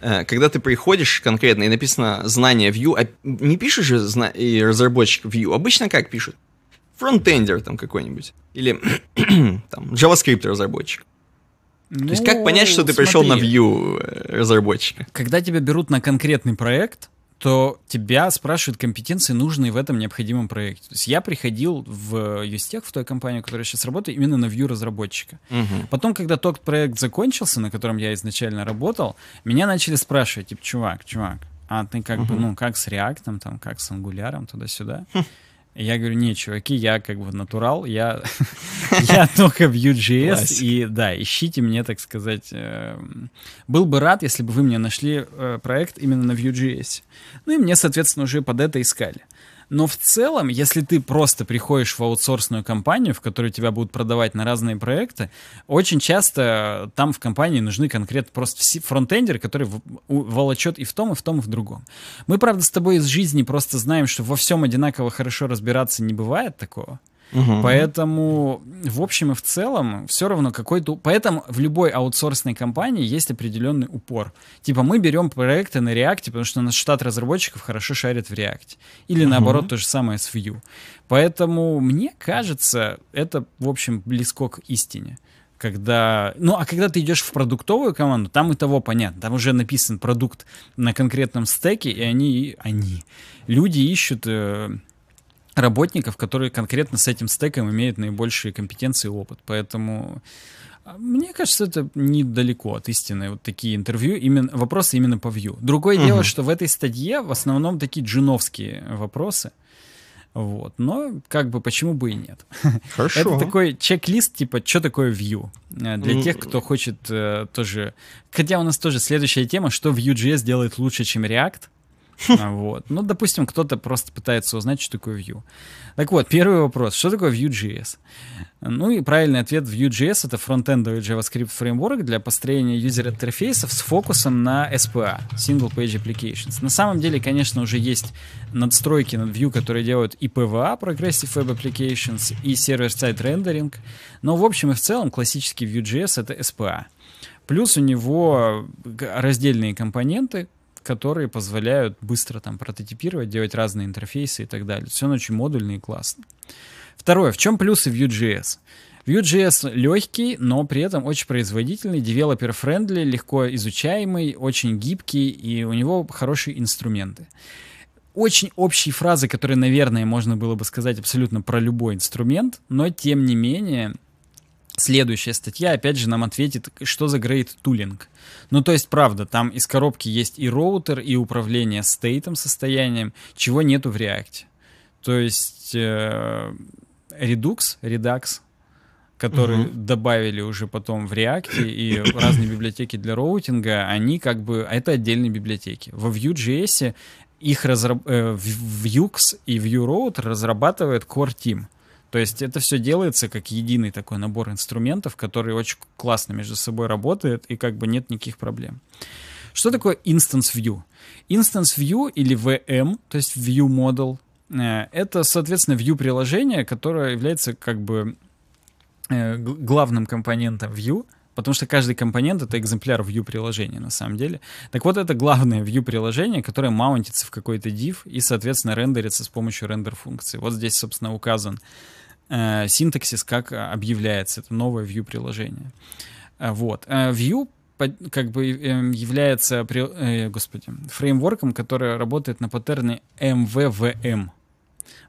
э, когда ты приходишь конкретно и написано знание вью, а не пишешь же зна- и разработчик вью, обычно как пишут? фронтендер там какой-нибудь, или там JavaScript разработчик. Ну, То есть как ну, понять, что ты смотри, пришел на Vue э, разработчика? Когда тебя берут на конкретный проект, то тебя спрашивают компетенции, нужные в этом необходимом проекте. То есть я приходил в э, Юстех, в той компании, в которой я сейчас работаю, именно на Vue разработчика. Угу. Потом, когда тот проект закончился, на котором я изначально работал, меня начали спрашивать, типа, чувак, чувак, а ты как угу. бы, ну, как с React там, как с ангуляром, туда-сюда. Хм. Я говорю, не, чуваки, я как бы натурал, я, я только в UGS, и да, ищите мне, так сказать, э, был бы рад, если бы вы мне нашли э, проект именно на Vue.js. Ну и мне, соответственно, уже под это искали. Но в целом, если ты просто приходишь в аутсорсную компанию, в которую тебя будут продавать на разные проекты, очень часто э, там в компании нужны конкретно просто фронтендеры, которые волочет и в том, и в том, и в другом. Мы, правда, с тобой из жизни просто знаем, что во всем одинаково хорошо разбираться не бывает такого. Угу. Поэтому, в общем и в целом, все равно какой-то... Поэтому в любой аутсорсной компании есть определенный упор. Типа мы берем проекты на React, потому что наш штат разработчиков хорошо шарит в React. Или угу. наоборот, то же самое с Vue. Поэтому, мне кажется, это, в общем, близко к истине когда... Ну, а когда ты идешь в продуктовую команду, там и того понятно. Там уже написан продукт на конкретном стеке, и они... они люди ищут э, работников, которые конкретно с этим стеком имеют наибольшие компетенции и опыт. Поэтому а, мне кажется, это недалеко от истины. Вот такие интервью, именно, вопросы именно по вью. Другое угу. дело, что в этой статье в основном такие джиновские вопросы. Вот. Но как бы почему бы и нет. Хорошо. Это такой чек-лист, типа, что такое Vue? Э, для тех, кто хочет э, тоже... Хотя у нас тоже следующая тема, что Vue.js делает лучше, чем React. Вот. Ну, допустим, кто-то просто пытается узнать, что такое Vue. Так вот, первый вопрос. Что такое Vue.js? Ну и правильный ответ. Vue.js — это фронтендовый JavaScript фреймворк для построения юзер-интерфейсов с фокусом на SPA, Single Page Applications. На самом деле, конечно, уже есть надстройки над Vue, которые делают и PWA Progressive Web Applications, и сервер-сайт рендеринг. Но в общем и в целом классический Vue.js — это SPA. Плюс у него раздельные компоненты, которые позволяют быстро там прототипировать, делать разные интерфейсы и так далее. Все очень модульно и классно. Второе, в чем плюсы Vue.js? Vue.js легкий, но при этом очень производительный, девелопер-френдли, легко изучаемый, очень гибкий, и у него хорошие инструменты. Очень общие фразы, которые, наверное, можно было бы сказать абсолютно про любой инструмент, но тем не менее Следующая статья, опять же, нам ответит, что за Great Tooling. Ну, то есть, правда, там из коробки есть и роутер, и управление стейтом, состоянием, чего нету в React. То есть, э, Redux, Redux, которые угу. добавили уже потом в React и разные библиотеки для роутинга, они как бы это отдельные библиотеки. Во Vue.js их разраб... Э, Vuex и Vue Router разрабатывает Core Team. То есть это все делается как единый такой набор инструментов, который очень классно между собой работает и как бы нет никаких проблем. Что такое Instance View? Instance View или VM, то есть View Model, э, это, соответственно, View приложение, которое является как бы э, главным компонентом View, потому что каждый компонент — это экземпляр View приложения на самом деле. Так вот, это главное View приложение, которое маунтится в какой-то div и, соответственно, рендерится с помощью рендер-функции. Вот здесь, собственно, указан э, синтаксис, как э, объявляется это новое view приложение. Э, вот. View э, как бы является, э, господи, фреймворком, который работает на паттерне MVVM.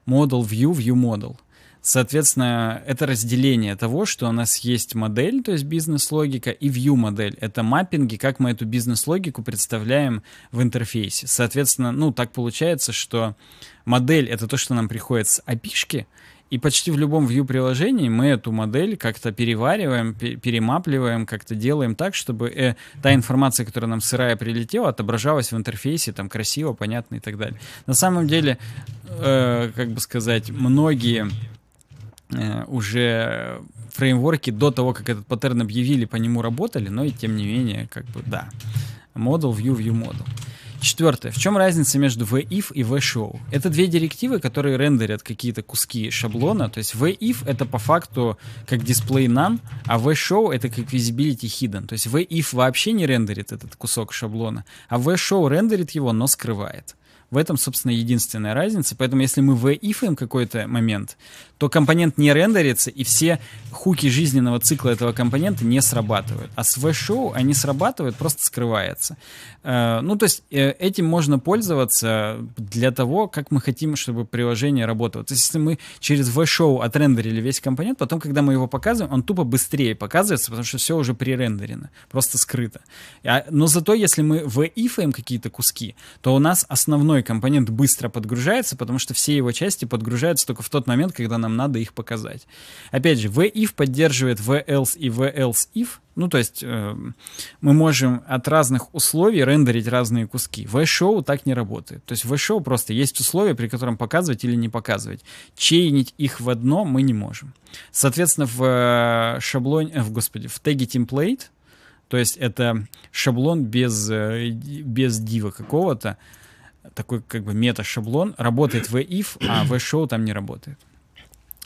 Model View, View Model. Соответственно, это разделение того, что у нас есть модель, то есть бизнес-логика, и view-модель. Это маппинги, как мы эту бизнес-логику представляем в интерфейсе. Соответственно, ну, так получается, что модель — это то, что нам приходит с api и почти в любом view приложении мы эту модель как-то перевариваем, перемапливаем, как-то делаем так, чтобы э, та информация, которая нам сырая прилетела, отображалась в интерфейсе там красиво, понятно и так далее. На самом деле, э, как бы сказать, многие э, уже фреймворки до того, как этот паттерн объявили, по нему работали, но и тем не менее, как бы да. Model, view, view, model. Четвертое. В чем разница между v-if и v-show? Это две директивы, которые рендерят какие-то куски шаблона. То есть v-if это по факту как display none, а v-show это как visibility hidden. То есть v-if вообще не рендерит этот кусок шаблона, а v-show рендерит его, но скрывает. В этом, собственно, единственная разница. Поэтому если мы в-ифаем какой-то момент, то компонент не рендерится, и все хуки жизненного цикла этого компонента не срабатывают. А с V-Show они срабатывают, просто скрывается. Э, ну, то есть э, этим можно пользоваться для того, как мы хотим, чтобы приложение работало. То есть если мы через V-Show отрендерили весь компонент, потом, когда мы его показываем, он тупо быстрее показывается, потому что все уже пререндерено, просто скрыто. А, но зато, если мы в ифаем какие-то куски, то у нас основной компонент быстро подгружается, потому что все его части подгружаются только в тот момент, когда нам нам надо их показать. Опять же, v-if поддерживает vls и vls if ну, то есть э, мы можем от разных условий рендерить разные куски. v show так не работает. То есть v show просто есть условия, при котором показывать или не показывать. Чейнить их в одно мы не можем. Соответственно, в э, шаблоне, э, в, господи, в теге template, то есть это шаблон без, э, без дива какого-то, такой как бы мета-шаблон, работает в if, а в show там не работает.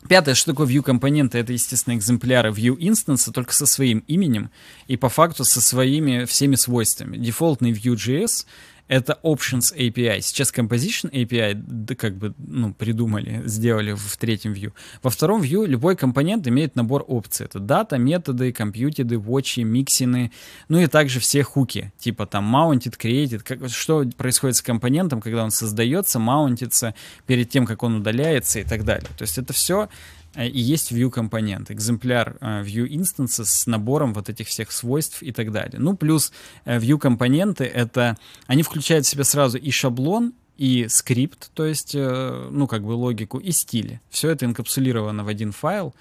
Пятое, что такое view компоненты, это, естественно, экземпляры view инстанса, только со своим именем и по факту со своими всеми свойствами. Дефолтный Vue.js это Options API. Сейчас Composition API да, как бы ну, придумали, сделали в третьем view. Во втором view любой компонент имеет набор опций. Это дата, методы, компьютеды, вотчи, миксины, ну и также все хуки, типа там mounted, created, как, что происходит с компонентом, когда он создается, маунтится, перед тем, как он удаляется и так далее. То есть это все Э, и есть view компонент, экземпляр э, view instance с набором вот этих всех свойств и так далее. Ну, плюс э, view компоненты это, они включают в себя сразу и шаблон, и скрипт, то есть, ну, как бы логику, и стили. Все это инкапсулировано в один файл,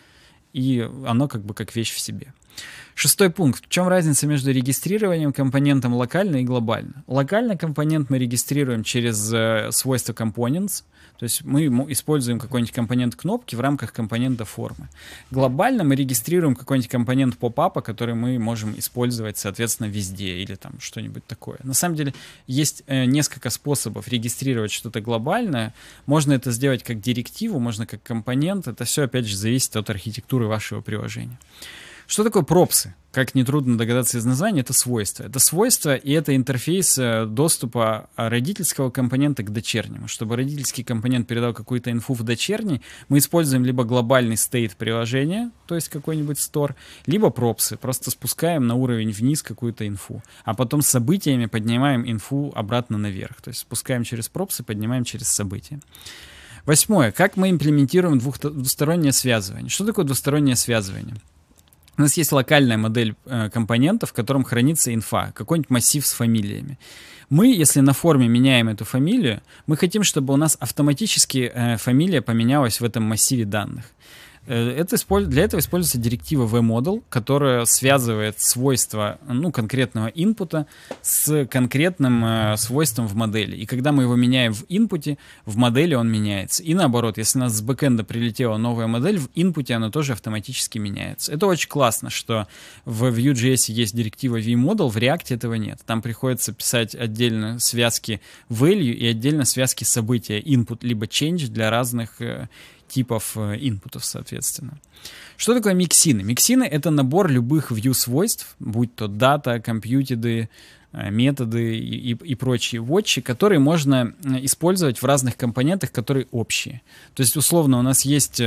и оно как бы как вещь в себе. Шестой пункт. В чем разница между регистрированием компонентом локально и глобально? Локально компонент мы регистрируем через э, свойство components, то есть мы используем какой-нибудь компонент кнопки в рамках компонента формы. Глобально мы регистрируем какой-нибудь компонент попапа, который мы можем использовать, соответственно, везде или там что-нибудь такое. На самом деле есть э, несколько способов регистрировать что-то глобальное. Можно это сделать как директиву, можно как компонент. Это все, опять же, зависит от архитектуры вашего приложения. Что такое пропсы? Как нетрудно догадаться из названия, это свойство. Это свойство и это интерфейс э, доступа а, родительского компонента к дочернему. Чтобы родительский компонент передал какую-то инфу в дочерний, мы используем либо глобальный стейт приложения, то есть какой-нибудь стор, либо пропсы. Просто спускаем на уровень вниз какую-то инфу. А потом событиями поднимаем инфу обратно наверх. То есть спускаем через пропсы, поднимаем через события. Восьмое. Как мы имплементируем двухто- двустороннее связывание? Что такое двустороннее связывание? У нас есть локальная модель э, компонента, в котором хранится инфа, какой-нибудь массив с фамилиями. Мы, если на форме меняем эту фамилию, мы хотим, чтобы у нас автоматически э, фамилия поменялась в этом массиве данных. Э, это использ... Для этого используется директива vModel, которая связывает свойства ну, конкретного инпута с конкретным э, свойством в модели. И когда мы его меняем в инпуте, в модели он меняется. И наоборот, если у нас с бэкэнда прилетела новая модель, в инпуте она тоже автоматически меняется. Это очень классно, что в Vue.js есть директива vModel, в React этого нет. Там приходится писать отдельно связки value и отдельно связки события input либо change для разных э, типов э, инпутов, соответственно. Что такое миксины? Миксины — это набор любых view-свойств, будь то дата, компьютеры э, методы и, и, и прочие вотчи, которые можно э, использовать в разных компонентах, которые общие. То есть, условно, у нас есть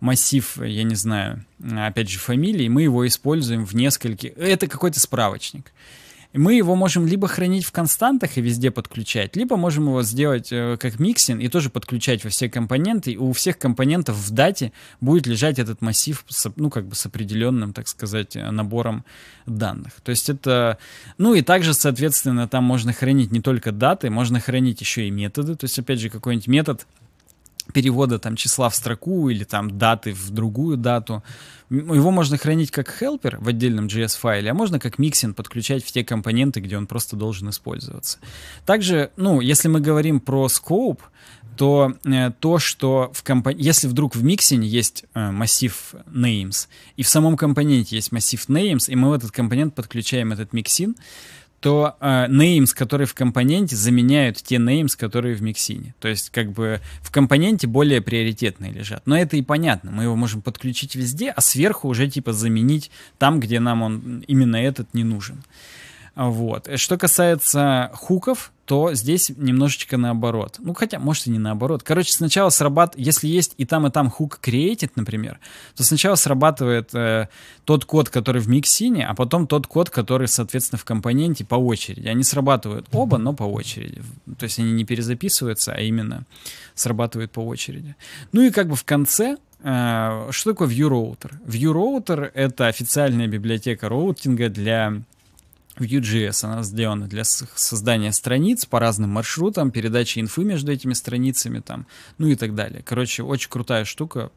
массив, я не знаю, опять же, фамилии, мы его используем в нескольких... Это какой-то справочник мы его можем либо хранить в константах и везде подключать, либо можем его сделать э, как миксин и тоже подключать во все компоненты. И у всех компонентов в дате будет лежать этот массив, с, ну, как бы с определенным, так сказать, э, набором данных. То есть это... Ну, и также, соответственно, там можно хранить не только даты, можно хранить еще и методы. То есть, опять же, какой-нибудь метод перевода там числа в строку или там даты в другую дату. Его можно хранить как helper в отдельном JS-файле, а можно как миксин подключать в те компоненты, где он просто должен использоваться. Также, ну, если мы говорим про scope, то э, то, что в компоненте, если вдруг в миксине есть э, массив names, и в самом компоненте есть массив names, и мы в этот компонент подключаем этот миксин, что э, names, которые в компоненте, заменяют те names, которые в миксине. То есть как бы в компоненте более приоритетные лежат. Но это и понятно. Мы его можем подключить везде, а сверху уже типа заменить там, где нам он именно этот не нужен. Вот. Э, что касается хуков, то здесь немножечко наоборот. Ну, хотя, может, и не наоборот. Короче, сначала срабатывает, если есть и там, и там хук креатит, например, то сначала срабатывает э, тот код, который в миксине, а потом тот код, который, соответственно, в компоненте по очереди. Они срабатывают оба, но по очереди. То есть они не перезаписываются, а именно срабатывают по очереди. Ну и как бы в конце э, что такое Vue Router? Vue Router — это официальная библиотека роутинга для Vue.js, она сделана для создания страниц по разным маршрутам, передачи инфы между этими страницами там, ну и так далее. Короче, очень крутая штука.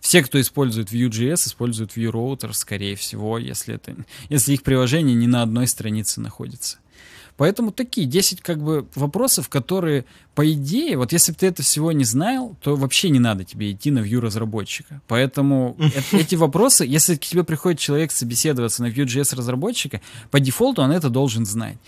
Все, кто использует Vue.js, используют Vue Router, скорее всего, если, это, если их приложение не на одной странице находится. Поэтому такие 10 как бы вопросов, которые, по идее, вот если бы ты это всего не знал, то вообще не надо тебе идти на вью разработчика. Поэтому эти вопросы, если к тебе приходит человек собеседоваться на Vue.js разработчика, по дефолту он это должен знать.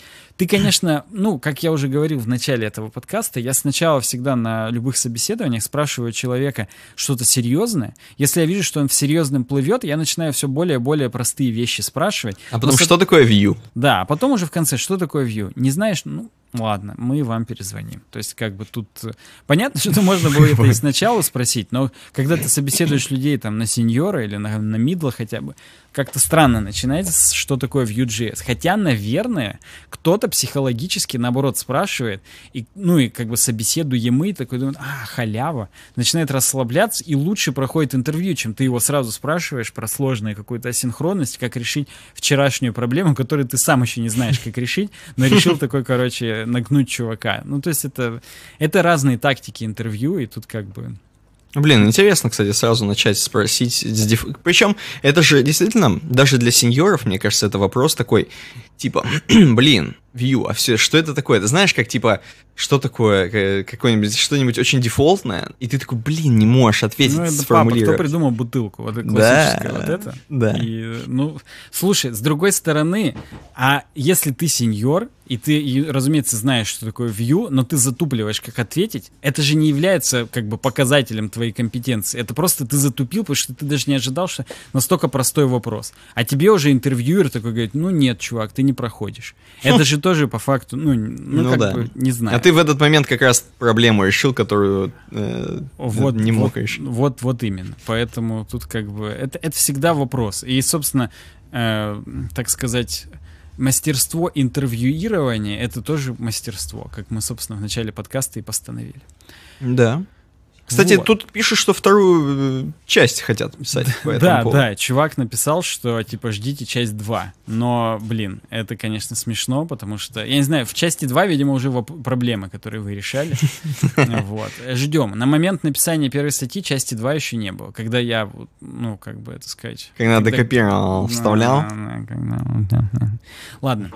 Ты, конечно, ну, как я уже говорил в начале этого подкаста, я сначала всегда на любых собеседованиях спрашиваю человека что-то серьезное. Если я вижу, что он в серьезном плывет, я начинаю все более и более простые вещи спрашивать. А потом, Просто... что такое view? Да, а потом уже в конце, что такое view? Не знаешь, ну, ладно, мы вам перезвоним. То есть, как бы тут э, понятно, что можно было это и сначала спросить, но когда ты собеседуешь людей там на сеньора или на, на мидла хотя бы, как-то странно начинается, что такое Vue.js. Хотя, наверное, кто-то психологически, наоборот, спрашивает, и, ну и как бы собеседуемый такой думает, а, халява, начинает расслабляться и лучше проходит интервью, чем ты его сразу спрашиваешь про сложную какую-то асинхронность, как решить вчерашнюю проблему, которую ты сам еще не знаешь, как решить, но решил такой, короче, нагнуть чувака. Ну, то есть это, это разные тактики интервью, и тут как бы Блин, интересно, кстати, сразу начать спросить. С диф... Причем, это же действительно, даже для сеньоров, мне кажется, это вопрос такой, типа, блин, View, а все, что это такое? Ты знаешь, как типа, что такое, э, какое-нибудь, что-нибудь очень дефолтное, и ты такой, блин, не можешь ответить, ну, это сформулировать. Папа, кто придумал бутылку? Вот это классическое да, вот это. Да. И, ну, слушай, с другой стороны, а если ты сеньор, и ты, и, разумеется, знаешь, что такое view, но ты затупливаешь, как ответить, это же не является как бы показателем твоей компетенции. Это просто ты затупил, потому что ты даже не ожидал, что настолько простой вопрос. А тебе уже интервьюер такой говорит, ну нет, чувак, ты не проходишь. Это же тоже по факту, ну, ну, ну как да. бы не знаю. А ты в этот момент как раз проблему решил, которую э, вот, не мог вот, решить. Вот, вот именно. Поэтому тут как бы это, это всегда вопрос. И, собственно, э, так сказать, мастерство интервьюирования это тоже мастерство, как мы, собственно, в начале подкаста и постановили. Да. Кстати, вот. тут пишешь, что вторую э, часть хотят писать. да, поводу. да, чувак написал, что типа ждите часть 2. Но, блин, это, конечно, смешно, потому что, я не знаю, в части 2, видимо, уже проблемы, которые вы решали. Вот. Ждем. На момент написания первой статьи части 2 еще не было. Когда я, ну, как бы это сказать. Когда, когда докопировал, вставлял. Ладно.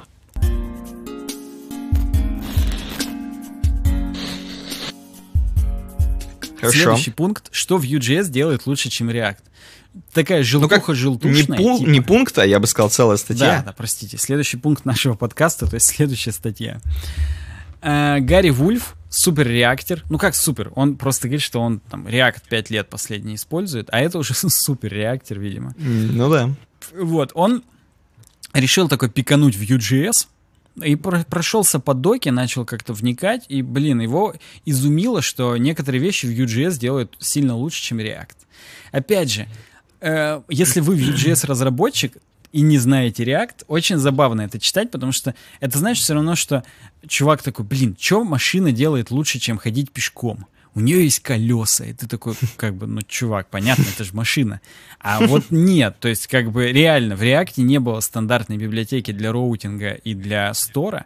Хорошо. Следующий пункт. Что Vue.js делает лучше, чем React? Такая желтуха-желтушная. Ну, не, пу- типа. не пункт, а я бы сказал целая статья. Да, да, простите. Следующий пункт нашего подкаста, то есть следующая статья. Э, Гарри Вульф, супер-реактер. Ну как супер? Он просто говорит, что он там React 5 лет последний использует, а это уже супер-реактер, видимо. Ну да. Вот, он решил такой пикануть в Vue.js, и прошелся по доке, начал как-то вникать, и, блин, его изумило, что некоторые вещи в UGS делают сильно лучше, чем React. Опять же, э, если вы Vue.js-разработчик и не знаете React, очень забавно это читать, потому что это значит все равно, что чувак такой, блин, что машина делает лучше, чем ходить пешком? у нее есть колеса, и ты такой, как бы, ну, чувак, понятно, это же машина. А вот нет, то есть, как бы, реально, в React не было стандартной библиотеки для роутинга и для стора,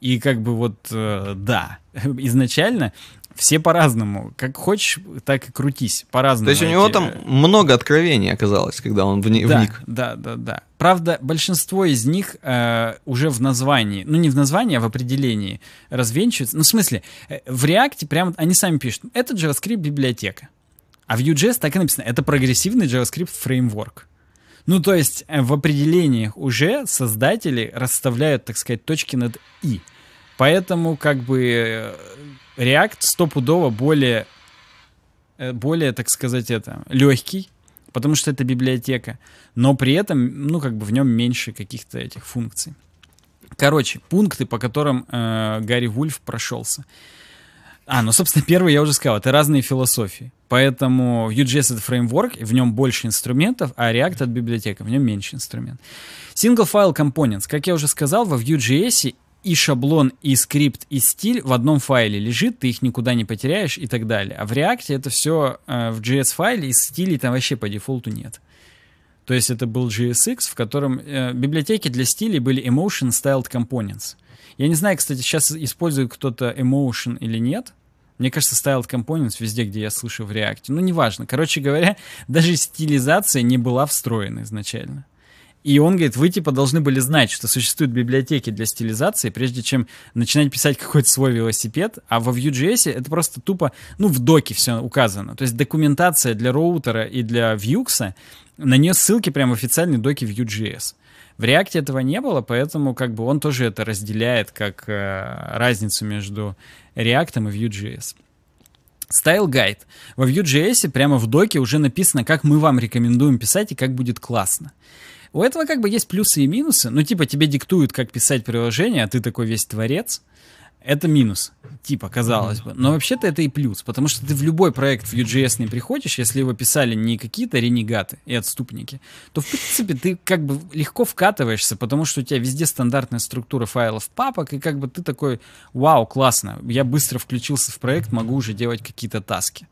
и как бы вот, э, да, изначально все по-разному. Как хочешь, так и крутись. По-разному. То есть у него там э, много откровений оказалось, когда он вни- да, вник. Да, да, да. Правда, большинство из них э, уже в названии, ну не в названии, а в определении развенчиваются. Ну, в смысле, э, в реакте прямо они сами пишут, это JavaScript библиотека. А в Vue.js так и написано, это прогрессивный JavaScript фреймворк. Ну, то есть э, в определениях уже создатели расставляют, так сказать, точки над «и». Поэтому, как бы, React стопудово более, э, более, так сказать, это, легкий, потому что это библиотека, но при этом, ну, как бы в нем меньше каких-то этих функций. Короче, пункты, по которым э, Гарри Вульф прошелся. А, ну, собственно, первый я уже сказал, это разные философии. Поэтому UGS — это фреймворк, в нем больше инструментов, а React — это библиотека, в нем меньше инструментов. Single File Components. Как я уже сказал, во Vue.js и шаблон, и скрипт, и стиль в одном файле лежит, ты их никуда не потеряешь и так далее. А в React это все э, в JS-файле, и стилей там вообще по дефолту нет. То есть это был JSX, в котором э, библиотеки для стилей были Emotion Styled Components. Я не знаю, кстати, сейчас использует кто-то Emotion или нет. Мне кажется, Styled Components везде, где я слышу в React. Ну, неважно. Короче говоря, даже стилизация не была встроена изначально. И он говорит, вы типа должны были знать, что существуют библиотеки для стилизации, прежде чем начинать писать какой-то свой велосипед. А во Vue.js это просто тупо, ну, в доке все указано. То есть документация для роутера и для Vuex, на нее ссылки прямо в официальной доке Vue.js. В React этого не было, поэтому как бы он тоже это разделяет как э, разницу между React и Vue.js. Style Guide. Во Vue.js прямо в доке уже написано, как мы вам рекомендуем писать и как будет классно. У этого как бы есть плюсы и минусы. Ну, типа, тебе диктуют, как писать приложение, а ты такой весь творец. Это минус, типа, казалось бы. Но вообще-то это и плюс, потому что ты в любой проект в UJS приходишь, если его писали не какие-то ренегаты и отступники, то, в принципе, ты как бы легко вкатываешься, потому что у тебя везде стандартная структура файлов папок, и как бы ты такой, вау, классно, я быстро включился в проект, могу уже делать какие-то таски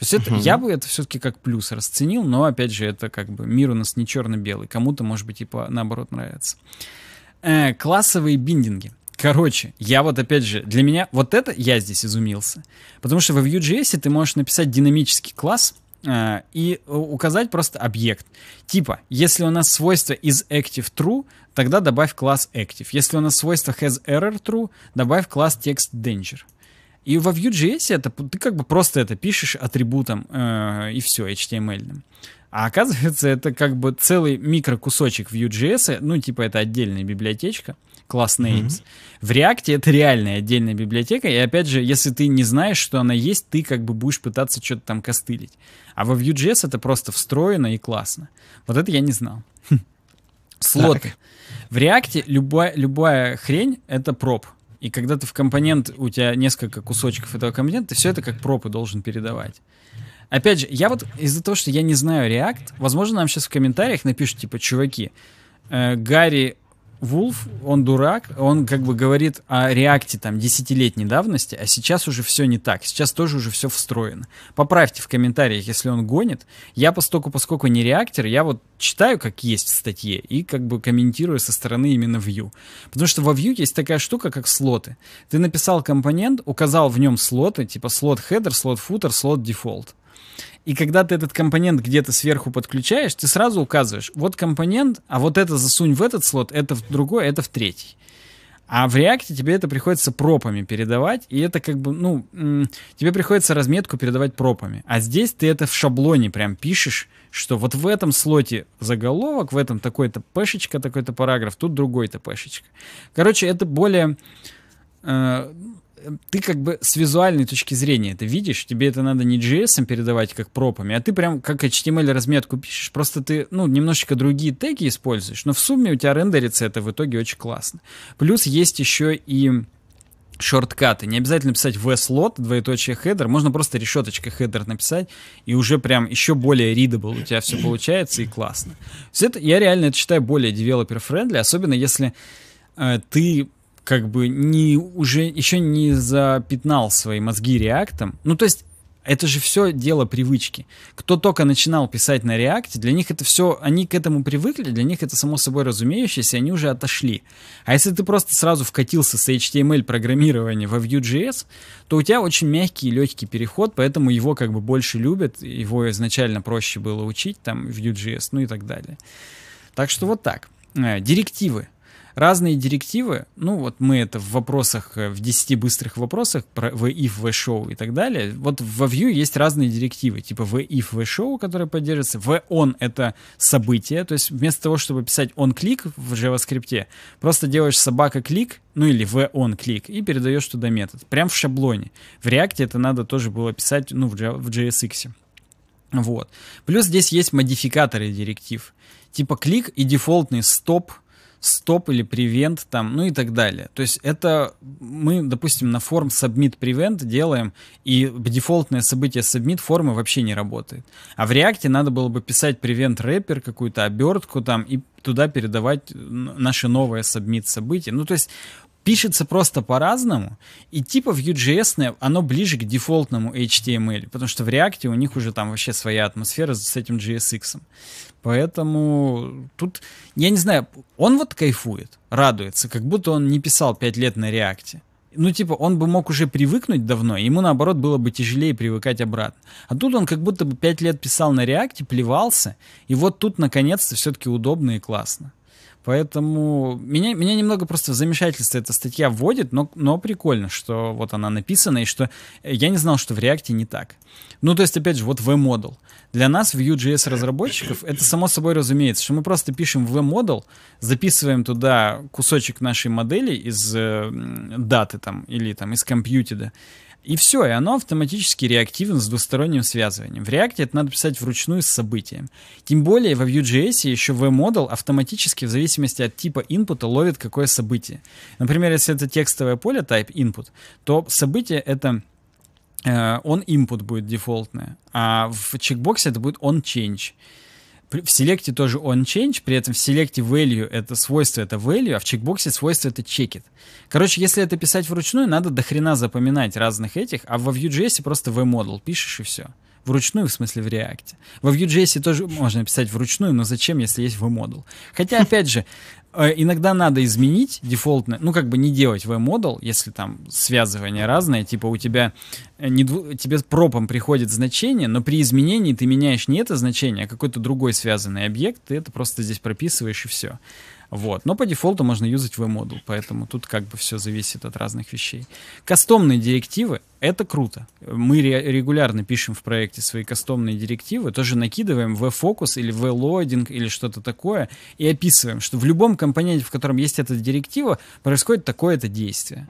есть это, угу. я бы это все-таки как плюс расценил, но опять же это как бы мир у нас не черно-белый, кому-то может быть типа наоборот нравится. Э, классовые биндинги. Короче, я вот опять же, для меня вот это я здесь изумился. Потому что в Vue.js ты можешь написать динамический класс, э, и указать просто объект. Типа, если у нас свойство is active true, тогда добавь класс active. Если у нас свойство has error true, добавь класс text danger. И во Vue.js это, ты как бы просто это пишешь атрибутом э, и все, HTML. ным А оказывается, это как бы целый микрокусочек Vue.js, ну, типа это отдельная библиотечка, класс names. Mm-hmm. В React это реальная отдельная библиотека, и опять же, если ты не знаешь, что она есть, ты как бы будешь пытаться что-то там костылить. А во Vue.js это просто встроено и классно. Вот это я не знал. Слоты. В React любая, любая хрень — это проб. И когда ты в компонент, у тебя несколько кусочков этого компонента, ты все это как пропы должен передавать. Опять же, я вот из-за того, что я не знаю React, возможно, нам сейчас в комментариях напишут, типа, чуваки, э, Гарри Вулф, он дурак, он как бы говорит о реакте там десятилетней давности, а сейчас уже все не так, сейчас тоже уже все встроено. Поправьте в комментариях, если он гонит. Я постольку, поскольку не реактор, я вот читаю, как есть в статье, и как бы комментирую со стороны именно Vue. Потому что во Vue есть такая штука, как слоты. Ты написал компонент, указал в нем слоты, типа слот header, слот footer, слот default. И когда ты этот компонент где-то сверху подключаешь, ты сразу указываешь, вот компонент, а вот это засунь в этот слот, это в другой, это в третий. А в React тебе это приходится пропами передавать, и это как бы, ну, тебе приходится разметку передавать пропами. А здесь ты это в шаблоне прям пишешь, что вот в этом слоте заголовок, в этом такой-то пешечка, такой-то параграф, тут другой-то пешечка. Короче, это более э, Эм, ты как бы с визуальной точки зрения это видишь, тебе это надо не JS передавать как пропами, а ты прям как HTML разметку пишешь, просто ты, ну, немножечко другие теги используешь, но в сумме у тебя рендерится это в итоге очень классно. Плюс есть еще и шорткаты. Не обязательно писать v-слот, двоеточие header можно просто решеточка header написать, и уже прям еще более readable у тебя все получается и классно. все это, я реально это считаю более developer-friendly, особенно если э, ты как бы не, уже еще не запятнал свои мозги реактом. Ну, то есть это же все дело привычки. Кто только начинал писать на реакте, для них это все, они к этому привыкли, для них это само собой разумеющееся, они уже отошли. А если ты просто сразу вкатился с HTML программирования во Vue.js, то у тебя очень мягкий и легкий переход, поэтому его как бы больше любят, его изначально проще было учить, там, Vue.js, ну и так далее. Так что вот так. Э, директивы разные директивы, ну вот мы это в вопросах, э, в 10 быстрых вопросах, про в if, в show и так далее, вот во view есть разные директивы, типа в if, в show, которые поддерживаются, в on это событие, то есть вместо того, чтобы писать on клик в JavaScript, просто делаешь собака клик, ну или в on клик и передаешь туда метод, прям в шаблоне. В React это надо тоже было писать, ну, в, в JSX. Вот. Плюс здесь есть модификаторы директив, типа клик и дефолтный стоп, stop стоп или prevent там, ну и так далее. То есть это мы, допустим, на форм submit prevent делаем, и дефолтное событие submit формы вообще не работает. А в React надо было бы писать prevent wrapper, какую-то обертку там, и туда передавать э, наши новое submit событие Ну, то есть пишется просто по-разному, и типа в Vue.js оно ближе к дефолтному HTML, потому что в React у них уже там вообще своя атмосфера с этим JSX. Поэтому тут, я не знаю, он вот кайфует, радуется, как будто он не писал 5 лет на React. Ну, типа, он бы мог уже привыкнуть давно, ему, наоборот, было бы тяжелее привыкать обратно. А тут он как будто бы пять лет писал на реакте, плевался, и вот тут, наконец-то, все-таки удобно и классно. Поэтому меня, меня немного просто в замешательство эта статья вводит, но, но прикольно, что вот она написана, и что я не знал, что в React не так. Ну, то есть, опять же, вот v Model Для нас, Vue.js-разработчиков, это само собой разумеется, что мы просто пишем v Model, записываем туда кусочек нашей модели из э, даты там или там из компьютера, и все, и оно автоматически реактивно с двусторонним связыванием. В React это надо писать вручную с событием. Тем более во Vue.js еще vModel автоматически в зависимости от типа input ловит какое событие. Например, если это текстовое поле type input, то событие это э, он input будет дефолтное, а в чекбоксе это будет on change. В селекте тоже on-change, при этом в селекте value это свойство, это value, а в чекбоксе свойство это checked. Короче, если это писать вручную, надо дохрена запоминать разных этих, а во Vue.js просто vModel пишешь и все. Вручную, в смысле, в React. Во Vue.js тоже можно писать вручную, но зачем, если есть vModel? Хотя, опять же, Э, иногда надо изменить дефолтное, ну как бы не делать в модул если там связывание разное, типа у тебя э, не дву, тебе пропом приходит значение, но при изменении ты меняешь не это значение, а какой-то другой связанный объект, ты это просто здесь прописываешь и все. Вот. Но по дефолту можно юзать vModule, поэтому тут как бы все зависит от разных вещей. Кастомные директивы — это круто. Мы ре- регулярно пишем в проекте свои кастомные директивы, тоже накидываем в фокус или в лоадинг или что-то такое и описываем, что в любом компоненте, в котором есть эта директива, происходит такое-то действие.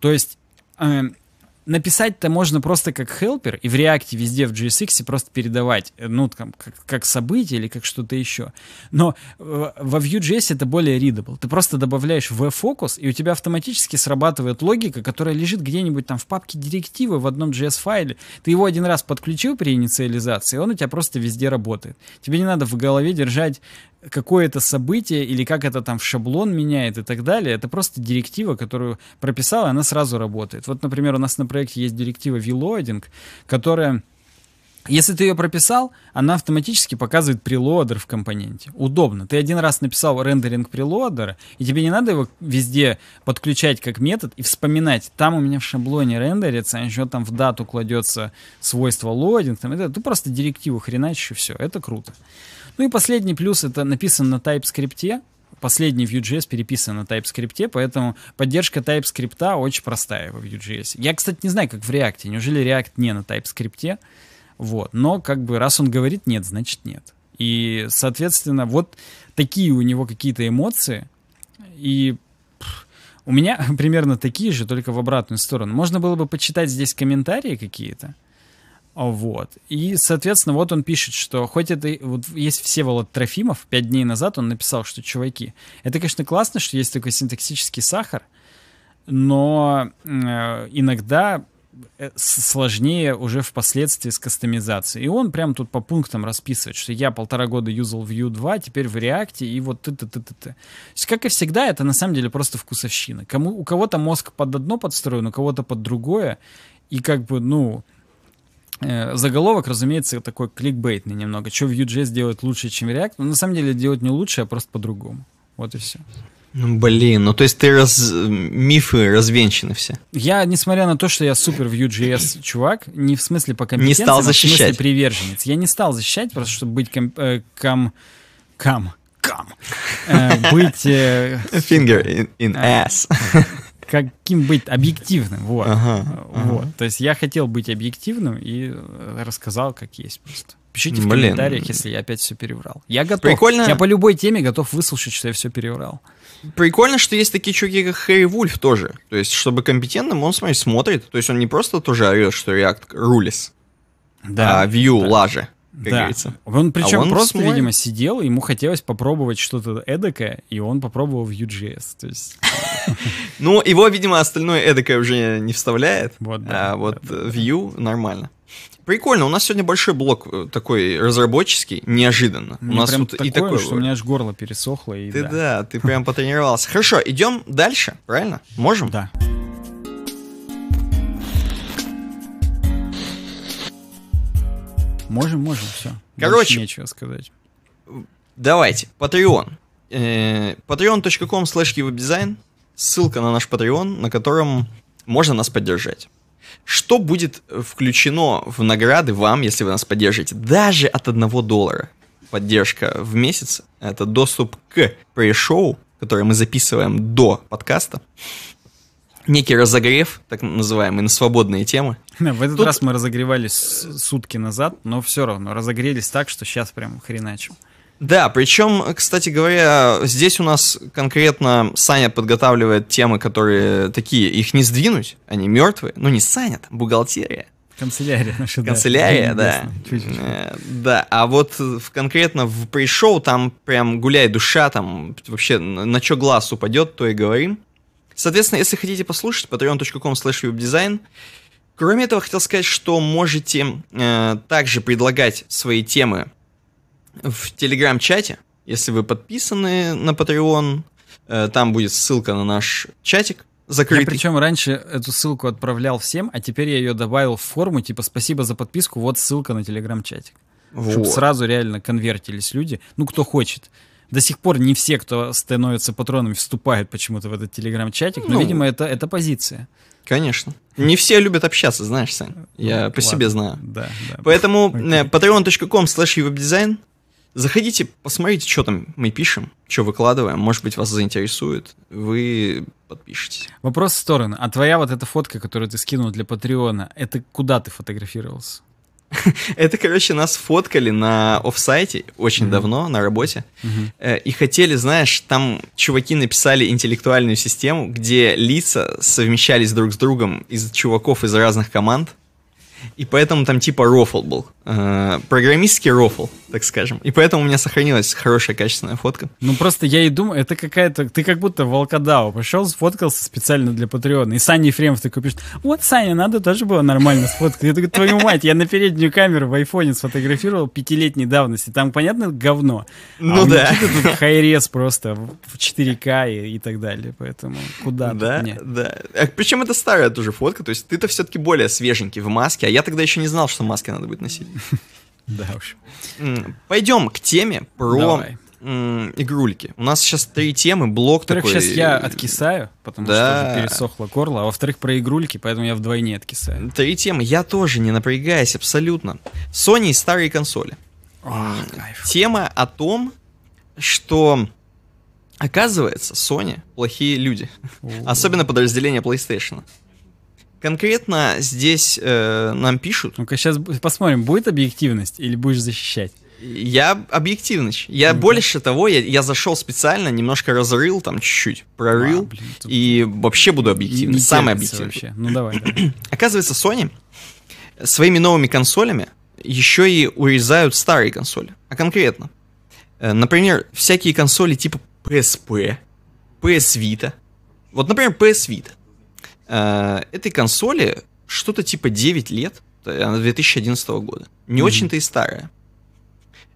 То есть эм, написать-то можно просто как хелпер и в реакте везде в JSX просто передавать, э, ну, там, как, как событие или как что-то еще. Но э, во Vue.js это более readable. Ты просто добавляешь в фокус, и у тебя автоматически срабатывает логика, которая лежит где-нибудь там в папке директивы в одном JS-файле. Ты его один раз подключил при инициализации, и он у тебя просто везде работает. Тебе не надо в голове держать какое-то событие или как это там в шаблон меняет и так далее. Это просто директива, которую прописала, и она сразу работает. Вот, например, у нас на проекте есть директива V-Loading, которая если ты ее прописал, она автоматически показывает прелоадер в компоненте. Удобно. Ты один раз написал рендеринг прелоадера, и тебе не надо его везде подключать как метод и вспоминать. Там у меня в шаблоне рендерится, а еще там в дату кладется свойство лодинг. Там, это, ты просто директиву хреначишь и все. Это круто. Ну и последний плюс, это написано на TypeScript, последний Vue.js переписан на TypeScript, поэтому поддержка TypeScript очень простая в Vue.js. Я, кстати, не знаю, как в React. Неужели React не на TypeScript? Вот. Но как бы раз он говорит нет, значит нет. И, соответственно, вот такие у него какие-то эмоции. И у меня примерно такие же, только в обратную сторону. Можно было бы почитать здесь комментарии какие-то. Вот. И, соответственно, вот он пишет, что хоть это... Вот есть Всеволод Трофимов, пять дней назад он написал, что, чуваки, это, конечно, классно, что есть такой синтаксический сахар, но э, иногда э, сложнее уже впоследствии с кастомизацией. И он прям тут по пунктам расписывает, что я полтора года юзал Vue 2, теперь в React, и вот ты ты ты ты То есть, как и всегда, это на самом деле просто вкусовщина. Кому, у кого-то мозг под одно подстроен, у кого-то под другое, и как бы, ну, Э, заголовок, разумеется, такой кликбейтный немного. Что Vue.js делает лучше, чем React? Но ну, на самом деле делать не лучше, а просто по-другому. Вот и все. Ну, блин, ну то есть ты раз... мифы развенчаны все. Я, несмотря на то, что я супер Vue.js чувак, не в смысле по компетенции, не стал защищать. в смысле приверженец. Я не стал защищать, просто чтобы быть ком... кам кам... кам... быть... Э, Finger in, in а. ass. каким быть объективным, вот. Ага, вот. Ага. То есть я хотел быть объективным и рассказал, как есть просто. Пишите в Блин. комментариях, если я опять все переврал. Я готов. Прикольно. Я по любой теме готов выслушать, что я все переврал. Прикольно, что есть такие чуваки, как Хэри Вульф тоже. То есть, чтобы компетентным, он, смотри, смотрит. То есть, он не просто тоже орет, что React рулис. Да. А View да. лаже как да. говорится. Он причем а он просто, свой... видимо, сидел, ему хотелось попробовать что-то эдакое, и он попробовал Vue.js. То есть... Ну, его, видимо, остальное эдакое уже не вставляет, вот, а вот да, да, нормально. Прикольно, у нас сегодня большой блок э, такой разработческий, неожиданно. Мне у нас прям тут такое, и такое, что у меня аж горло пересохло. И ты да, да ты прям потренировался. Хорошо, идем дальше, правильно? Можем? Да. Можем, можем, все. Короче. нечего сказать. Давайте, Patreon. Э, Patreon.com slash Ссылка на наш Patreon, на котором можно нас поддержать. Что будет включено в награды вам, если вы нас поддержите? Даже от 1 доллара поддержка в месяц. Это доступ к пресс которое мы записываем до подкаста некий разогрев, так называемый, на свободные темы. В этот Тут... раз мы разогревались сутки назад, но все равно разогрелись так, что сейчас прям хреначим. Да, причем, кстати говоря, здесь у нас конкретно Саня подготавливает темы, которые такие, их не сдвинуть, они мертвые. Ну не Саня, там бухгалтерия. Канцелярия наша, Канцелярия, да. Э, да. а вот в, конкретно в пришел там прям гуляй душа, там вообще на что глаз упадет, то и говорим. Соответственно, если хотите послушать, patreon.com slash webdesign. Кроме этого, хотел сказать, что можете э, также предлагать свои темы в телеграм-чате, если вы подписаны на Patreon, э, там будет ссылка на наш чатик закрытый. Я причем раньше эту ссылку отправлял всем, а теперь я ее добавил в форму, типа «Спасибо за подписку, вот ссылка на телеграм-чатик». Вот. Чтобы сразу реально конвертились люди, ну, кто хочет. До сих пор не все, кто становится патронами, вступают почему-то в этот телеграм-чатик, но, ну, видимо, это, это позиция. Конечно. Не все любят общаться, знаешь, Сань. Ну, Я ну, по ладно. себе знаю. Да, да. Поэтому э, patreon.com slash webdesign. Заходите, посмотрите, что там мы пишем, что выкладываем. Может быть, вас заинтересует. Вы подпишитесь. Вопрос в сторону. А твоя вот эта фотка, которую ты скинул для Патреона, это куда ты фотографировался? это, короче, нас фоткали на офсайте очень mm-hmm. давно, на работе. Mm-hmm. И хотели, знаешь, там чуваки написали интеллектуальную систему, где лица совмещались друг с другом из чуваков из разных команд. И поэтому там типа рофл был. Э, программистский рофл, так скажем. И поэтому у меня сохранилась хорошая качественная фотка. Ну просто я и думаю, это какая-то... Ты как будто волкодау пошел, сфоткался специально для Патреона. И Саня Ефремов такой пишет, вот, Саня, надо тоже было нормально сфоткать. Я такой, твою мать, я на переднюю камеру в айфоне сфотографировал пятилетней давности. Там, понятно, говно. А ну да. Хайрес просто в 4К и, и так далее. Поэтому куда? Да, да. А, причем это старая тоже фотка. То есть ты-то все-таки более свеженький в маске, а я тогда еще не знал, что маски надо будет носить. Да уж. Пойдем к теме про игрульки. У нас сейчас три темы, блок во-вторых, такой. сейчас я откисаю, потому да. что пересохло горло, а во-вторых, про игрульки, поэтому я вдвойне откисаю. Три темы, я тоже не напрягаюсь абсолютно. Sony и старые консоли. Тема о том, что оказывается, Sony плохие люди. Особенно подразделение PlayStation. Конкретно здесь э, нам пишут. Ну-ка, сейчас посмотрим, будет объективность или будешь защищать? Я объективность. Я mm-hmm. больше того, я, я зашел специально, немножко разрыл, там чуть-чуть прорыл. А, блин, тут... И вообще буду объективным. Самый объективный. Вообще. Ну давай, давай. Оказывается, Sony своими новыми консолями еще и урезают старые консоли. А конкретно. Э, например, всякие консоли типа PSP, PS Vita. Вот, например, PS Vita. Э, этой консоли что-то типа 9 лет, она 2011 года. Не mm-hmm. очень-то и старая.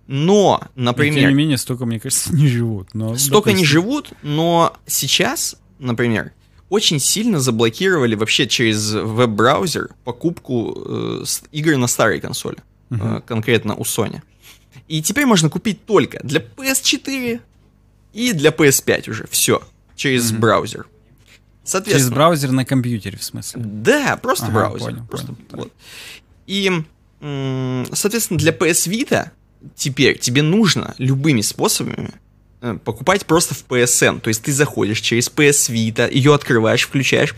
Но, например... И, тем не менее, столько, мне кажется, не живут. Но, столько допустим. не живут, но сейчас, например, очень сильно заблокировали вообще через веб-браузер покупку э, игр на старой консоли, uh-huh. э, конкретно у Sony. И теперь можно купить только для PS4 и для PS5 уже, все, через uh-huh. браузер. Соответственно. Через браузер на компьютере, в смысле? Да, просто ага, браузер. Понял, просто, понял. Вот. И, соответственно, для PS Vita теперь тебе нужно любыми способами э, покупать просто в PSN. То есть ты заходишь через PS Vita, ее открываешь, включаешь,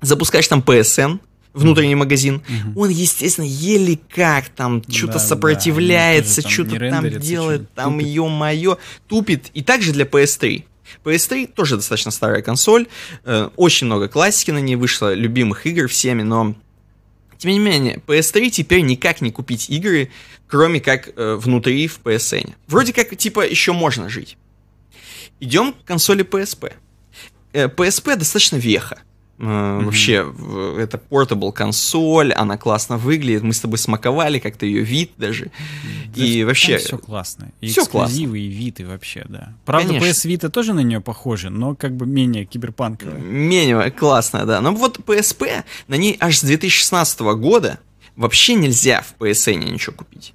запускаешь там PSN, внутренний mm-hmm. магазин. Mm-hmm. Он, естественно, еле как там что-то да, сопротивляется, да. что-то там делает, там ё-моё, тупит. И также для PS3. PS3 тоже достаточно старая консоль, э, очень много классики на ней вышло, любимых игр всеми, но тем не менее, PS3 теперь никак не купить игры, кроме как э, внутри в PSN. Вроде как, типа, еще можно жить. Идем к консоли PSP. Э, PSP достаточно веха. Mm-hmm. Вообще, это портабл консоль, она классно выглядит. Мы с тобой смаковали как-то ее вид даже. Да, и вообще... Все классно. И все эксклюзивы, классно. и вид, и вообще, да. Правда, Конечно. PS Vita тоже на нее похожи но как бы менее киберпанковая. Менее классная, да. Но вот PSP, на ней аж с 2016 года вообще нельзя в PSN ничего купить.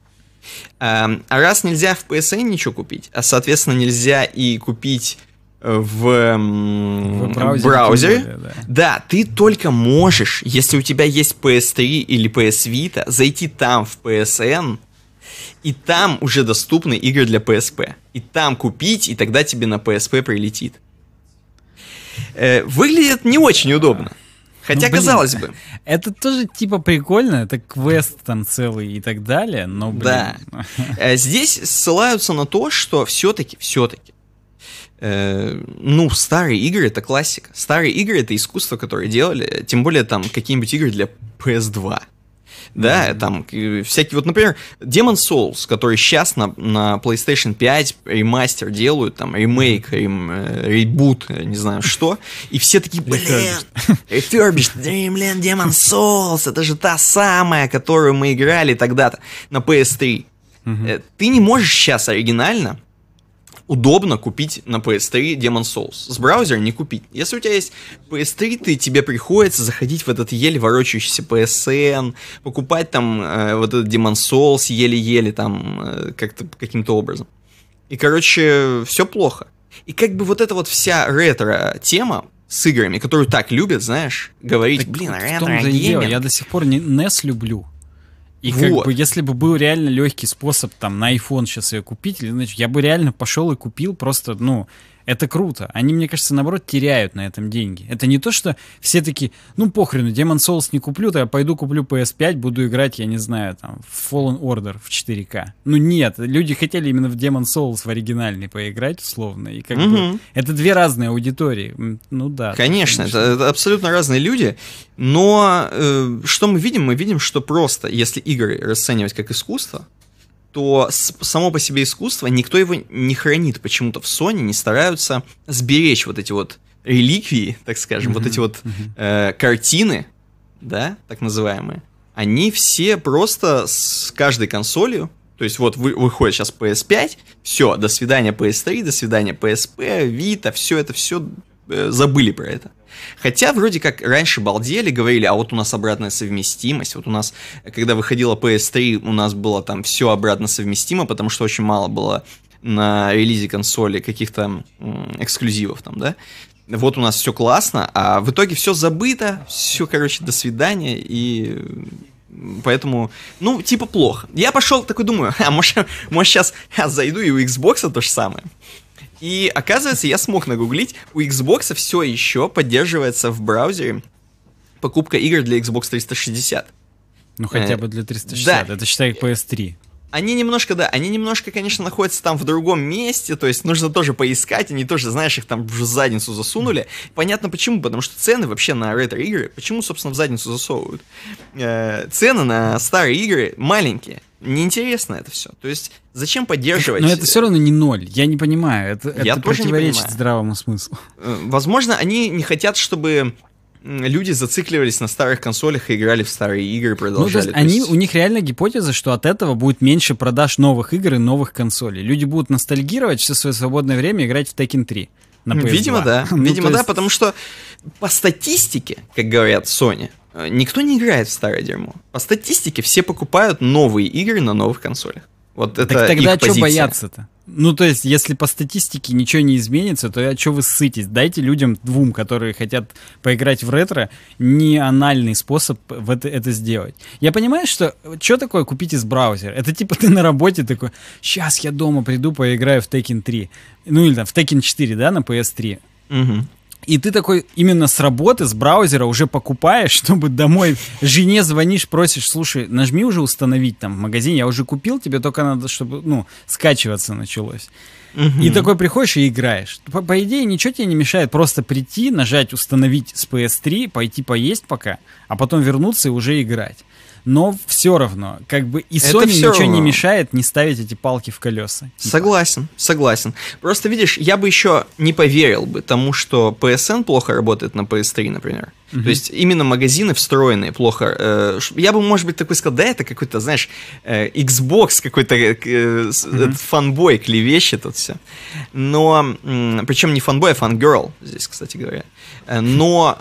Эм, а раз нельзя в PSN ничего купить, а, соответственно, нельзя и купить в, в браузере. да. да, ты только можешь, если у тебя есть PS3 или PS Vita, зайти там в PSN, и там уже доступны игры для PSP. И там купить, и тогда тебе на PSP прилетит. Э, выглядит не очень удобно. Хотя, ну, блин, казалось бы. Это тоже типа прикольно, это квест там целый и так далее, но блин. Да. Э, здесь ссылаются на то, что все-таки, все-таки э, ну, старые игры это классика. Старые игры это искусство, которое делали, тем более там какие-нибудь игры для PS2. Да, mm-hmm. там э, всякие, вот, например, Demon Souls, который сейчас на, на PlayStation 5 ремастер делают, там, ремейк, рем, э, ребут, э, не знаю что, и все такие, блин, Refurbished Dreamland Demon Souls, это же та самая, которую мы играли тогда-то на PS3. Mm-hmm. Э, ты не можешь сейчас оригинально удобно купить на PS3 Demon Souls. С браузера не купить. Если у тебя есть PS3, ты, тебе приходится заходить в этот еле ворочающийся PSN, покупать там э, вот этот Demon Souls еле-еле там э, как-то каким-то образом. И, короче, все плохо. И как бы вот эта вот вся ретро-тема с играми, которую так любят, знаешь, говорить, так блин, ретро-гейминг. Я до сих пор не NES люблю. И вот. как бы, если бы был реально легкий способ там на iPhone сейчас ее купить, или, значит, я бы реально пошел и купил просто, ну, это круто. Они, мне кажется, наоборот, теряют на этом деньги. Это не то, что все такие, ну похрену, Demon Souls не куплю, то я пойду куплю PS5, буду играть, я не знаю, там, в Fallen Order в 4К. Ну нет, люди хотели именно в Demon Souls в оригинальный поиграть, условно. И как угу. бы это две разные аудитории. Ну да. Конечно, это, конечно. это абсолютно разные люди. Но э, что мы видим? Мы видим, что просто, если игры расценивать как искусство, то само по себе искусство, никто его не хранит почему-то в Sony, не стараются сберечь вот эти вот реликвии, так скажем, mm-hmm. вот эти вот mm-hmm. э, картины, да, так называемые, они все просто с каждой консолью, то есть вот вы, выходит сейчас PS5, все, до свидания PS3, до свидания PSP, Vita, все это все Э, забыли про это. Хотя вроде как раньше балдели, говорили, а вот у нас обратная совместимость, вот у нас, когда выходила PS3, у нас было там все обратно совместимо, потому что очень мало было на релизе консоли каких-то эксклюзивов там, да. Вот у нас все классно, а в итоге все забыто, все, короче, до свидания, и Поэтому, ну, типа плохо. Я пошел такой думаю, а может, может сейчас я зайду и у Xbox то же самое. И оказывается, я смог нагуглить, у Xbox все еще поддерживается в браузере покупка игр для Xbox 360. Ну хотя э, бы для 360, да. это считай как PS3. Они немножко, да, они немножко, конечно, находятся там в другом месте, то есть нужно тоже поискать, они тоже, знаешь, их там в задницу засунули. Понятно почему, потому что цены вообще на ретро-игры, почему, собственно, в задницу засовывают? Э, цены на старые игры маленькие, неинтересно это все. То есть зачем поддерживать? Но это все э, равно не ноль. Я не понимаю. Это, Я это тоже противоречит не понимаю. здравому смыслу. Э, возможно, они не хотят, чтобы люди зацикливались на старых консолях и играли в старые игры, продолжали. Ну, то есть, то есть... у них реально гипотеза, что от этого будет меньше продаж новых игр и новых консолей. Люди будут ностальгировать все свое свободное время играть в Tekken 3 на PS2. Видимо, да. ну, Видимо, есть... да, потому что по статистике, как говорят Sony, Э, никто не играет в старое дерьмо. По статистике все покупают новые игры на новых консолях. Вот это так тогда их что бояться-то? Ну, то есть, если по статистике ничего не изменится, то а что вы ссытесь? Дайте людям двум, которые хотят поиграть в ретро, не анальный способ в это, это сделать. Я понимаю, что э, что такое купить из браузера? Это типа ты на работе такой, сейчас я дома приду, поиграю в Tekken 3. Ну или там в Tekken 4, да, на PS3. Угу. И ты такой именно с работы, с браузера уже покупаешь, чтобы домой жене звонишь, просишь, слушай, нажми уже установить там в магазине, я уже купил, тебе только надо, чтобы, ну, скачиваться началось. Угу. И такой приходишь и играешь. По, по идее, ничего тебе не мешает просто прийти, нажать установить с PS3, пойти поесть пока, а потом вернуться и уже играть но все равно, как бы и Sony ничего равно. не мешает не ставить эти палки в колеса. Согласен, согласен. Просто видишь, я бы еще не поверил бы тому, что PSN плохо работает на PS3, например. Угу. То есть именно магазины встроенные плохо. Э, я бы, может быть, такой сказал, да, это какой-то, знаешь, э, Xbox какой-то угу. фанбой клевещет тут все. Но, причем не фанбой, а фангерл здесь, кстати говоря. Но,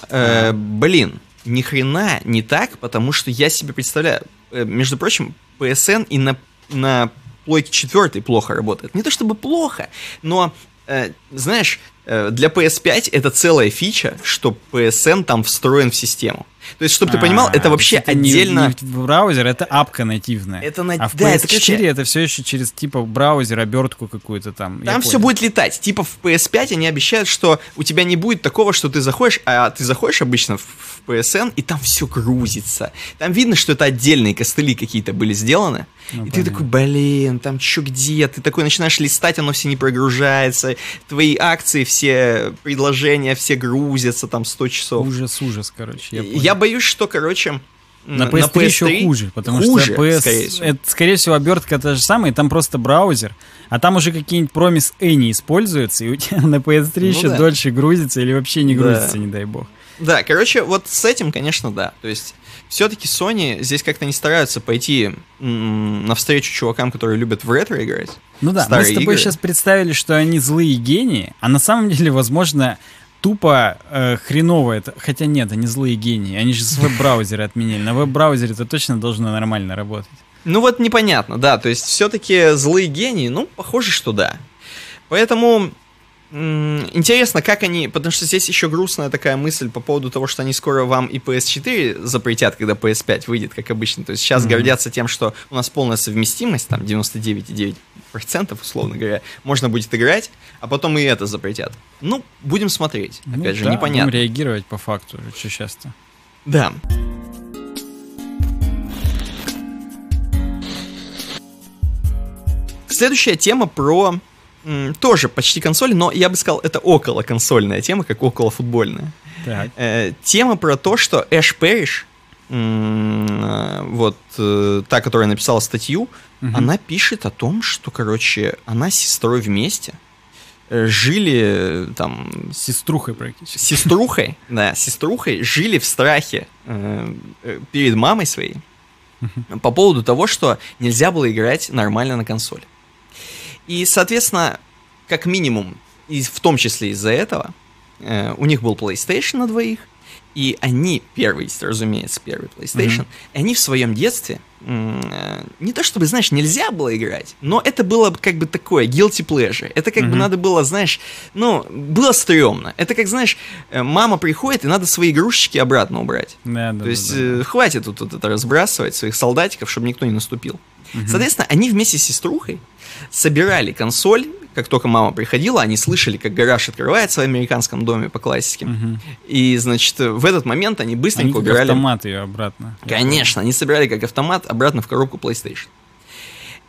блин, ни хрена не так, потому что я себе представляю, э, между прочим, PSN и на, на плойке четвертой плохо работает. Не то чтобы плохо, но, э, знаешь, э, для PS5 это целая фича, что PSN там встроен в систему. То есть, чтобы а, ты понимал, это вообще это отдельно... Не, не браузер, это апка нативная. Это на... А в да, PS4 это, это все еще через типа браузер, обертку какую-то там. Там все будет летать. Типа в PS5 они обещают, что у тебя не будет такого, что ты заходишь, а ты заходишь обычно в, в PSN, и там все грузится. Там видно, что это отдельные костыли какие-то были сделаны. Ну, и понятно. ты такой, блин, там чё где? Ты такой начинаешь листать, оно все не прогружается. Твои акции, все предложения, все грузятся там 100 часов. Ужас, ужас, короче. Я, понял. я боюсь, что, короче, на PS3, на PS3 еще хуже, потому хуже, что PS, скорее всего. это, скорее всего, обертка та же самая, там просто браузер, а там уже какие-нибудь промис не используются, и у тебя на PS3 ну, еще да. дольше грузится или вообще не грузится, да. не дай бог. Да, короче, вот с этим, конечно, да. То есть, все-таки Sony здесь как-то не стараются пойти навстречу чувакам, которые любят в ретро играть. Ну да, мы с тобой игры. сейчас представили, что они злые гении, а на самом деле, возможно, тупо э, хреново это. Хотя нет, они злые гении. Они же с веб-браузера отменили. На веб-браузере это точно должно нормально работать. Ну вот непонятно, да. То есть все-таки злые гении, ну, похоже, что да. Поэтому Интересно, как они... Потому что здесь еще грустная такая мысль по поводу того, что они скоро вам и PS4 запретят, когда PS5 выйдет, как обычно. То есть сейчас mm-hmm. гордятся тем, что у нас полная совместимость, там 99,9 процентов, условно говоря, можно будет играть, а потом и это запретят. Ну, будем смотреть. Ну Опять ну, же, непонятно. Будем реагировать по факту, что часто. Да. Следующая тема про м, тоже почти консоль, но я бы сказал, это около консольная тема, как около футбольная. Э, тема про то, что Эш Перриш Э, вот э, та, которая написала статью, угу. она пишет о том, что, короче, она с сестрой вместе э, жили там... Сеструхой практически. Сеструхой, да, сеструхой жили в страхе э, перед мамой своей угу. по поводу того, что нельзя было играть нормально на консоли. И, соответственно, как минимум, и в том числе из-за этого, э, у них был PlayStation на двоих, и они первый, разумеется, первый PlayStation, mm-hmm. и они в своем детстве э, не то чтобы, знаешь, нельзя было играть, но это было как бы такое, guilty pleasure. Это как mm-hmm. бы надо было, знаешь, ну, было стрёмно. Это как, знаешь, э, мама приходит, и надо свои игрушечки обратно убрать. Да, то да, есть да. Э, хватит тут вот это разбрасывать, своих солдатиков, чтобы никто не наступил. Mm-hmm. Соответственно, они вместе с сеструхой собирали консоль, как только мама приходила, они слышали, как гараж открывается в американском доме по классике. Угу. И, значит, в этот момент они быстренько они как убирали... автомат ее обратно. Конечно, они собирали как автомат обратно в коробку PlayStation.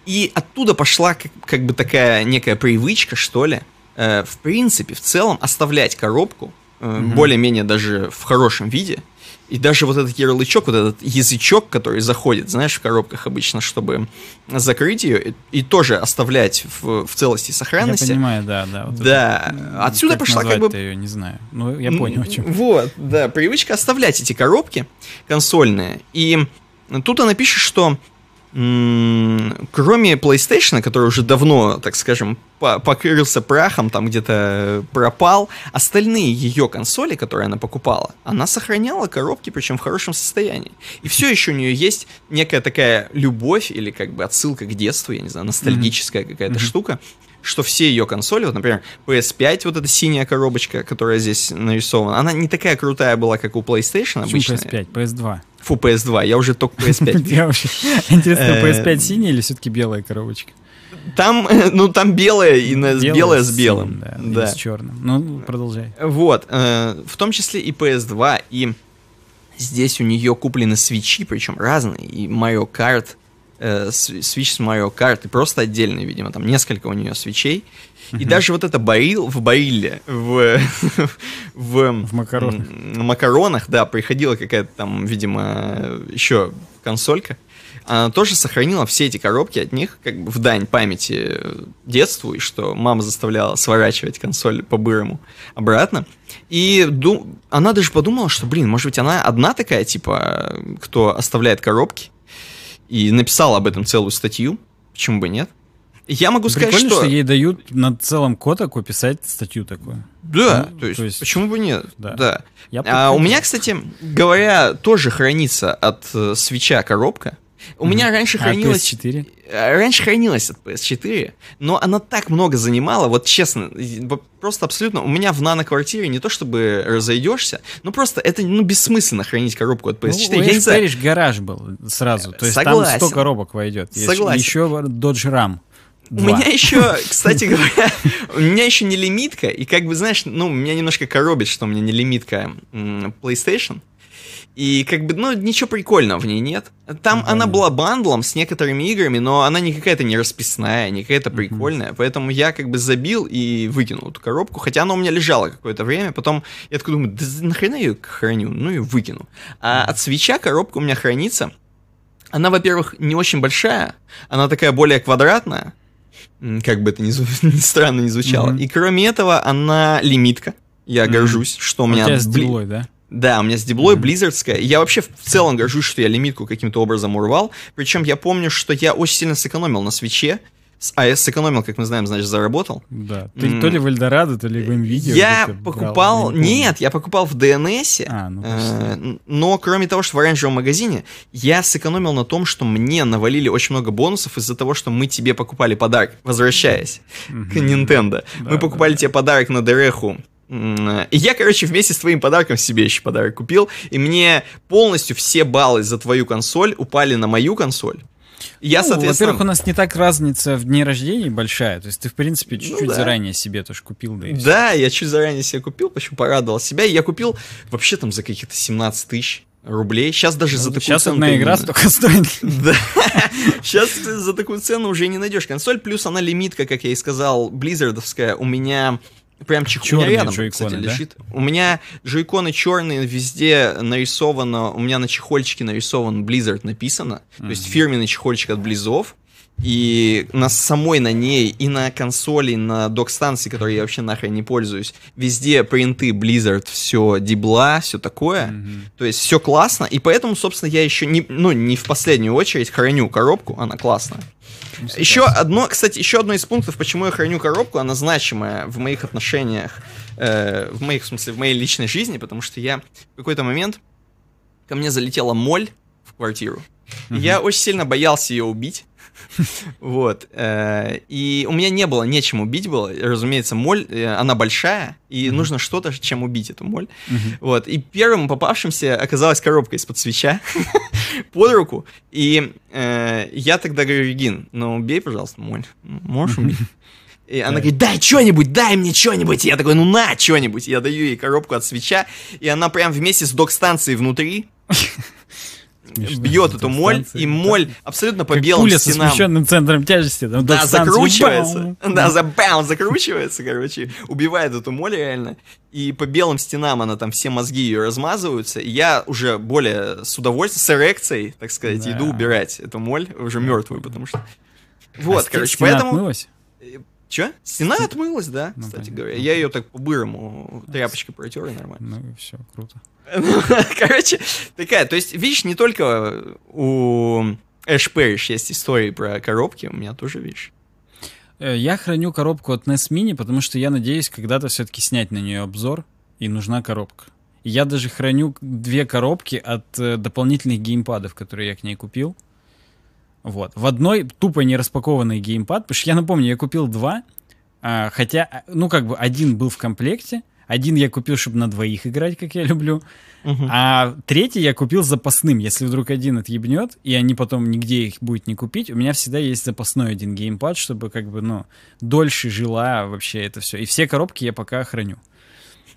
И оттуда пошла как, как бы такая некая привычка, что ли, э, в принципе, в целом оставлять коробку э, угу. более-менее даже в хорошем виде, и даже вот этот ярлычок, вот этот язычок, который заходит, знаешь, в коробках обычно, чтобы закрыть ее и, и тоже оставлять в, в целости и сохранности. Я понимаю, да, да. Вот да, это, отсюда как пошла как бы... Я ее не знаю, ну я понял, о чем. Вот, да, привычка оставлять эти коробки консольные. И тут она пишет, что кроме PlayStation, который уже давно, так скажем, покрылся прахом, там где-то пропал, остальные ее консоли, которые она покупала, она сохраняла коробки, причем в хорошем состоянии. И все еще у нее есть некая такая любовь или как бы отсылка к детству, я не знаю, ностальгическая какая-то mm-hmm. штука, что все ее консоли, вот, например, PS5, вот эта синяя коробочка, которая здесь нарисована, она не такая крутая была, как у PlayStation обычно. PS5, PS2. Фу, PS2, я уже только PS5. Интересно, PS5 э, синяя или все-таки белая коробочка? Там, ну, там белое и на, белое, белое с белым. да, да. с черным. Ну, продолжай. Вот. Э, в том числе и PS2, и здесь у нее куплены свечи, причем разные, и Mario Kart, э, свич с Марио Карт, и просто отдельный, видимо, там несколько у нее свечей. И даже вот это барил в бариле, в, в, в макаронах. макаронах, да, приходила какая-то там, видимо, еще консолька. Она тоже сохранила все эти коробки от них, как бы в дань памяти детству, и что мама заставляла сворачивать консоль по-бырому обратно. И дум... она даже подумала, что, блин, может быть, она одна такая, типа, кто оставляет коробки и написал об этом целую статью. Почему бы нет? Я могу Прикольно, сказать, что... что ей дают на целом котаку писать статью такую. Да, ну, то, есть, то есть почему бы нет? Да. да. Я а, у меня, кстати, говоря, тоже хранится от э, свеча коробка. У меня раньше а хранилось... PS4? Э, раньше хранилось от PS4, но она так много занимала, вот честно, просто абсолютно. У меня в нано-квартире не то чтобы разойдешься, но просто это ну, бессмысленно хранить коробку от PS4. Ну, я не знаю. гараж был сразу, то есть Согласен. там 100 коробок войдет. Согласен. Еще Dodge Ram. Два. У меня еще, кстати говоря, у меня еще не лимитка, и как бы, знаешь, ну, меня немножко коробит, что у меня не лимитка PlayStation. И как бы, ну, ничего прикольного в ней нет. Там mm-hmm. она была бандлом с некоторыми играми, но она не какая-то не расписная, не какая-то прикольная. Mm-hmm. Поэтому я как бы забил и выкинул эту коробку. Хотя она у меня лежала какое-то время. Потом я такой думаю, да нахрена ее храню? Ну и выкину. Mm-hmm. А от свеча коробка у меня хранится. Она, во-первых, не очень большая. Она такая более квадратная. Как бы это ни, зву- странно не звучало. Mm-hmm. И кроме этого, она лимитка. Я mm-hmm. горжусь, что у а меня... У тебя да? Да, у меня с Диблой mm Близзардская. Я вообще в целом горжусь, что я лимитку каким-то образом урвал. Причем я помню, что я очень сильно сэкономил на свече. А я сэкономил, как мы знаем, значит, заработал. Да. Ты mm. то ли в Эльдорадо, то ли в Nvidia. Я покупал... Брал, не Нет, я покупал в DNS. А, ну, э, но кроме того, что в оранжевом магазине, я сэкономил на том, что мне навалили очень много бонусов из-за того, что мы тебе покупали подарок, возвращаясь mm-hmm. к Nintendo. Да, мы покупали да. тебе подарок на Дереху и я, короче, вместе с твоим подарком себе еще подарок купил, и мне полностью все баллы за твою консоль упали на мою консоль. Я, ну, соответственно... Во-первых, у нас не так разница в дне рождения большая. То есть ты, в принципе, ну чуть-чуть ну, да. заранее себе тоже купил. Да, да я чуть заранее себе купил, почему порадовал себя. И я купил вообще там за каких-то 17 тысяч рублей. Сейчас даже ну, за такую сейчас цену... Сейчас одна игра ты... столько стоит. Да. Сейчас за такую цену уже не найдешь консоль. Плюс она лимитка, как я и сказал, близзардовская. У меня Прям чехол Черные рядом, джойконы, кстати, да? лежит. У меня джойконы черные везде нарисовано, у меня на чехольчике нарисован Blizzard написано, mm-hmm. то есть фирменный чехольчик от Близов, и на самой на ней, и на консоли, и на док-станции, которой я вообще нахрен не пользуюсь, везде принты Blizzard, все дебла, все такое. Mm-hmm. То есть все классно, и поэтому, собственно, я еще не, ну, не в последнюю очередь храню коробку, она классная. Еще одно, кстати, еще одно из пунктов, почему я храню коробку, она значимая в моих отношениях, э, в моих, в смысле, в моей личной жизни, потому что я в какой-то момент ко мне залетела моль в квартиру. Угу. я очень сильно боялся ее убить. Вот. Э, и у меня не было нечем убить было. Разумеется, моль, э, она большая, и нужно что-то, чем убить эту моль. Вот. И первым попавшимся оказалась коробка из-под свеча под руку. И э, я тогда говорю, Регин, ну убей, пожалуйста, моль. Можешь убить? И она да. говорит, дай что-нибудь, дай мне что-нибудь. Я такой, ну на, что-нибудь. Я даю ей коробку от свеча, и она прям вместе с док-станцией внутри смешно. Бьет эту моль, и моль да. абсолютно по как белым пуля стенам. со смещенным центром тяжести. Там, да, закручивается. Бам! Да, за бам, закручивается, короче. Убивает эту моль реально. И по белым стенам она там, все мозги ее размазываются. И я уже более с удовольствием, с эрекцией, так сказать, да. иду убирать эту моль, уже мертвую, потому что... А вот, а короче, поэтому... Отмылась? Э, Че? Стена отмылась, да, ну, кстати понятно. говоря. Я ее так по-бырому тряпочкой протер и нормально. Ну и все, круто. Короче, такая, то есть, видишь, не только э, у Эш Пэриш есть истории про коробки, у меня тоже, видишь. Э, я храню коробку от NES Mini, потому что я надеюсь когда-то все-таки снять на нее обзор, и нужна коробка. Я даже храню две коробки от э, дополнительных геймпадов, которые я к ней купил. Вот. В одной тупо не распакованный геймпад, потому что я напомню, я купил два, а, хотя, ну как бы один был в комплекте, один я купил, чтобы на двоих играть, как я люблю. Угу. А третий я купил запасным. Если вдруг один отъебнет, и они потом нигде их будет не купить, у меня всегда есть запасной один геймпад, чтобы как бы, ну, дольше жила вообще это все. И все коробки я пока храню.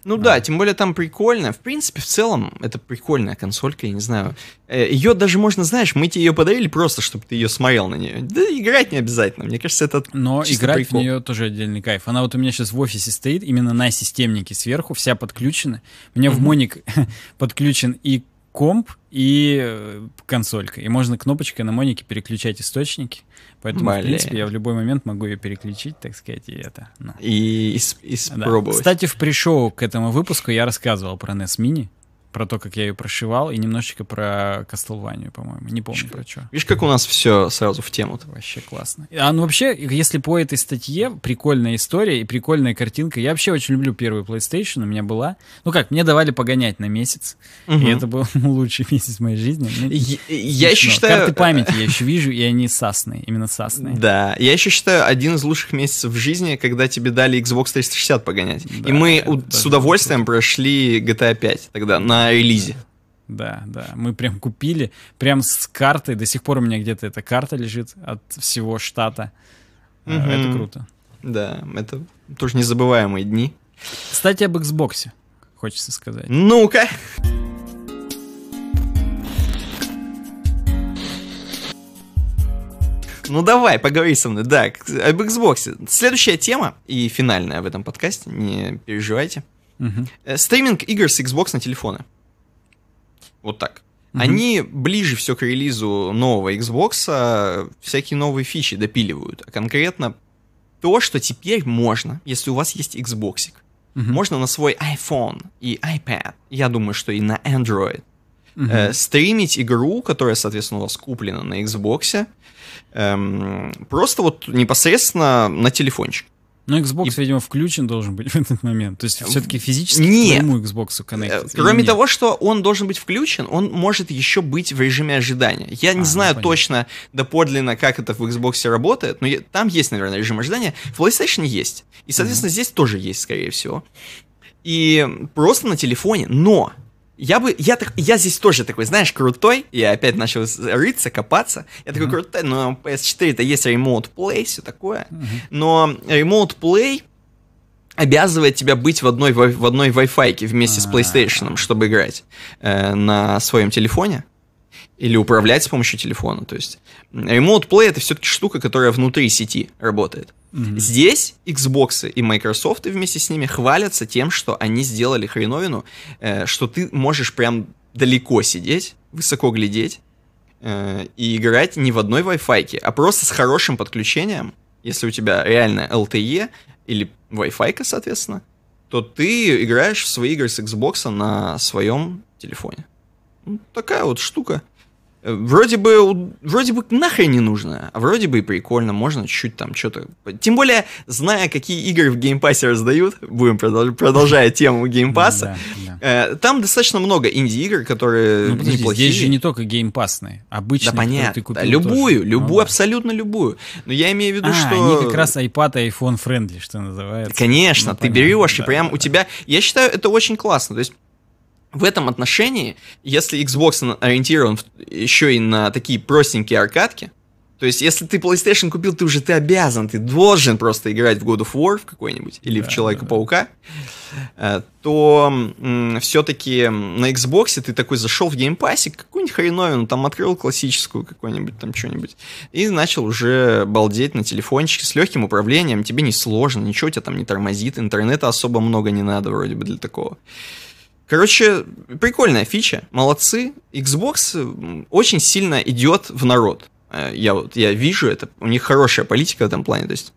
Ну да. да, тем более там прикольно. В принципе, в целом, это прикольная консолька, я не знаю. Э, ее даже можно, знаешь, мы тебе ее подарили просто, чтобы ты ее смотрел на нее. Да играть не обязательно, мне кажется, это Но играть прикол. в нее тоже отдельный кайф. Она вот у меня сейчас в офисе стоит, именно на системнике сверху, вся подключена. У меня mm-hmm. в Моник подключен и комп и э, консолька. И можно кнопочкой на Монике переключать источники. Поэтому, Блин. в принципе, я в любой момент могу ее переключить, так сказать, и это. Ну. И исп- испробовать. Да. Кстати, в пришоу к этому выпуску я рассказывал про NES Mini про то, как я ее прошивал, и немножечко про Кастлванию, по-моему. Не помню Видишь, про что. Видишь, как у нас все сразу в тему. -то. Вообще классно. А ну вообще, если по этой статье, прикольная история и прикольная картинка. Я вообще очень люблю первую PlayStation, у меня была. Ну как, мне давали погонять на месяц. Угу. И это был лучший месяц моей жизни. Мне ну, я я еще считаю... Карты э, памяти я еще вижу, и они сасные, именно сасные. Да, я еще считаю один из лучших месяцев в жизни, когда тебе дали Xbox 360 погонять. Да, и мы с удовольствием прошли GTA 5 тогда на на релизе. Да, да, мы прям купили, прям с картой, до сих пор у меня где-то эта карта лежит от всего штата. Угу. Это круто. Да, это тоже незабываемые дни. Кстати, об Xbox, хочется сказать. Ну-ка! Ну давай, поговори со мной. Да, об Xbox. Следующая тема и финальная в этом подкасте, не переживайте. Угу. Стриминг игр с Xbox на телефоны. Вот так. Угу. Они ближе все к релизу нового Xbox а, всякие новые фичи допиливают. А конкретно то, что теперь можно, если у вас есть Xbox, угу. можно на свой iPhone и iPad, я думаю, что и на Android, угу. э, стримить игру, которая, соответственно, у вас куплена на Xbox, эм, просто вот непосредственно на телефончик. Ну, Xbox, и... видимо, включен должен быть в этот момент. То есть э, все-таки физически не. к своему Xbox э, connected. Кроме нет? того, что он должен быть включен, он может еще быть в режиме ожидания. Я а, не ну, знаю ну, понятно. точно доподлинно, как это в Xbox работает, но я... там есть, наверное, режим ожидания. В PlayStation есть. И, соответственно, mm здесь тоже есть, скорее всего. И просто на телефоне. Но я бы, я так, я здесь тоже такой, знаешь, крутой. Я опять начал рыться, копаться. Я такой mm-hmm. крутой, но ps 4 это есть Remote Play, все такое. Mm-hmm. Но Remote Play обязывает тебя быть в одной, в одной Wi-Fi вместе с а. PlayStation, чтобы играть э, на своем телефоне или управлять с помощью телефона. То есть Remote Play это все-таки штука, которая внутри сети работает. Здесь Xbox и Microsoft вместе с ними хвалятся тем, что они сделали хреновину, э, что ты можешь прям далеко сидеть, высоко глядеть э, и играть не в одной Wi-Fi, а просто с хорошим подключением. Если у тебя реально LTE или Wi-Fi, соответственно, то ты играешь в свои игры с Xbox на своем телефоне. Ну, такая вот штука вроде бы, вроде бы нахрен не нужно, а вроде бы и прикольно, можно чуть там что-то... Тем более, зная, какие игры в геймпассе раздают, будем продолж... продолжая тему геймпасса, да, э, там достаточно много инди-игр, которые ну, неплохие. здесь же не только геймпассные, обычные, да, понятно, любую, любую, ну абсолютно любую. Но я имею в виду, а, что... они как раз iPad и iPhone friendly, что называется. Конечно, ну, ты берешь, и прям у тебя... Я считаю, это очень классно, то есть в этом отношении, если Xbox ориентирован еще и на такие простенькие аркадки, то есть, если ты PlayStation купил, ты уже ты обязан, ты должен просто играть в God of War в какой-нибудь или да, в Человека-паука, да. Э, то все-таки на Xbox ты такой зашел в Game геймпасик, какую-нибудь хреновину, там открыл классическую какую-нибудь, там что-нибудь, и начал уже балдеть на телефончике с легким управлением, тебе не сложно, ничего тебя там не тормозит, интернета особо много не надо вроде бы для такого. Короче, прикольная фича, молодцы. Xbox очень сильно идет в народ. Э, я вот я вижу это, у них хорошая политика в этом плане, то есть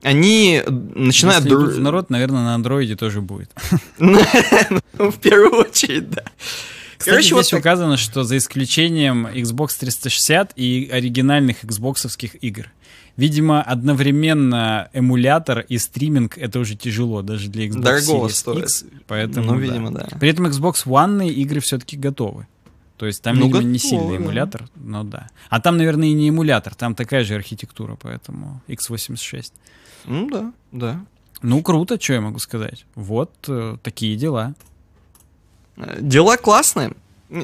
они э, начинают... Если дру... народ, наверное, на андроиде тоже будет. Ну, в первую очередь, да. Кстати, Короче, здесь вот... указано, что за исключением Xbox 360 и оригинальных Xboxовских игр. Видимо, одновременно эмулятор и стриминг это уже тяжело даже для Xbox Дорогого Series стоит. X, поэтому ну, видимо, да. да. При этом Xbox One игры все-таки готовы. То есть там, ну, видимо, готово, не сильный эмулятор, но да. А там, наверное, и не эмулятор, там такая же архитектура, поэтому x86. Ну да, да. Ну круто, что я могу сказать. Вот э, такие дела. Дела классные.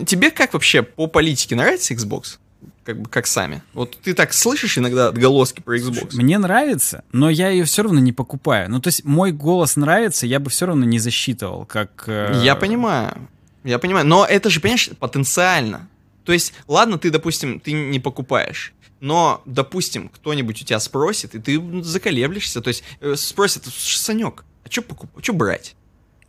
Тебе как вообще по политике нравится Xbox? Как бы как сами. Вот ты так слышишь иногда отголоски про Xbox? мне нравится, но я ее все равно не покупаю. Ну, то есть мой голос нравится, я бы все равно не засчитывал, как... Э... Я понимаю. Я понимаю. Но это же, понимаешь, потенциально. То есть, ладно, ты, допустим, ты не покупаешь. Но, допустим, кто-нибудь у тебя спросит, и ты заколеблешься. То есть, э, спросит, Санек, а что покупать, что брать?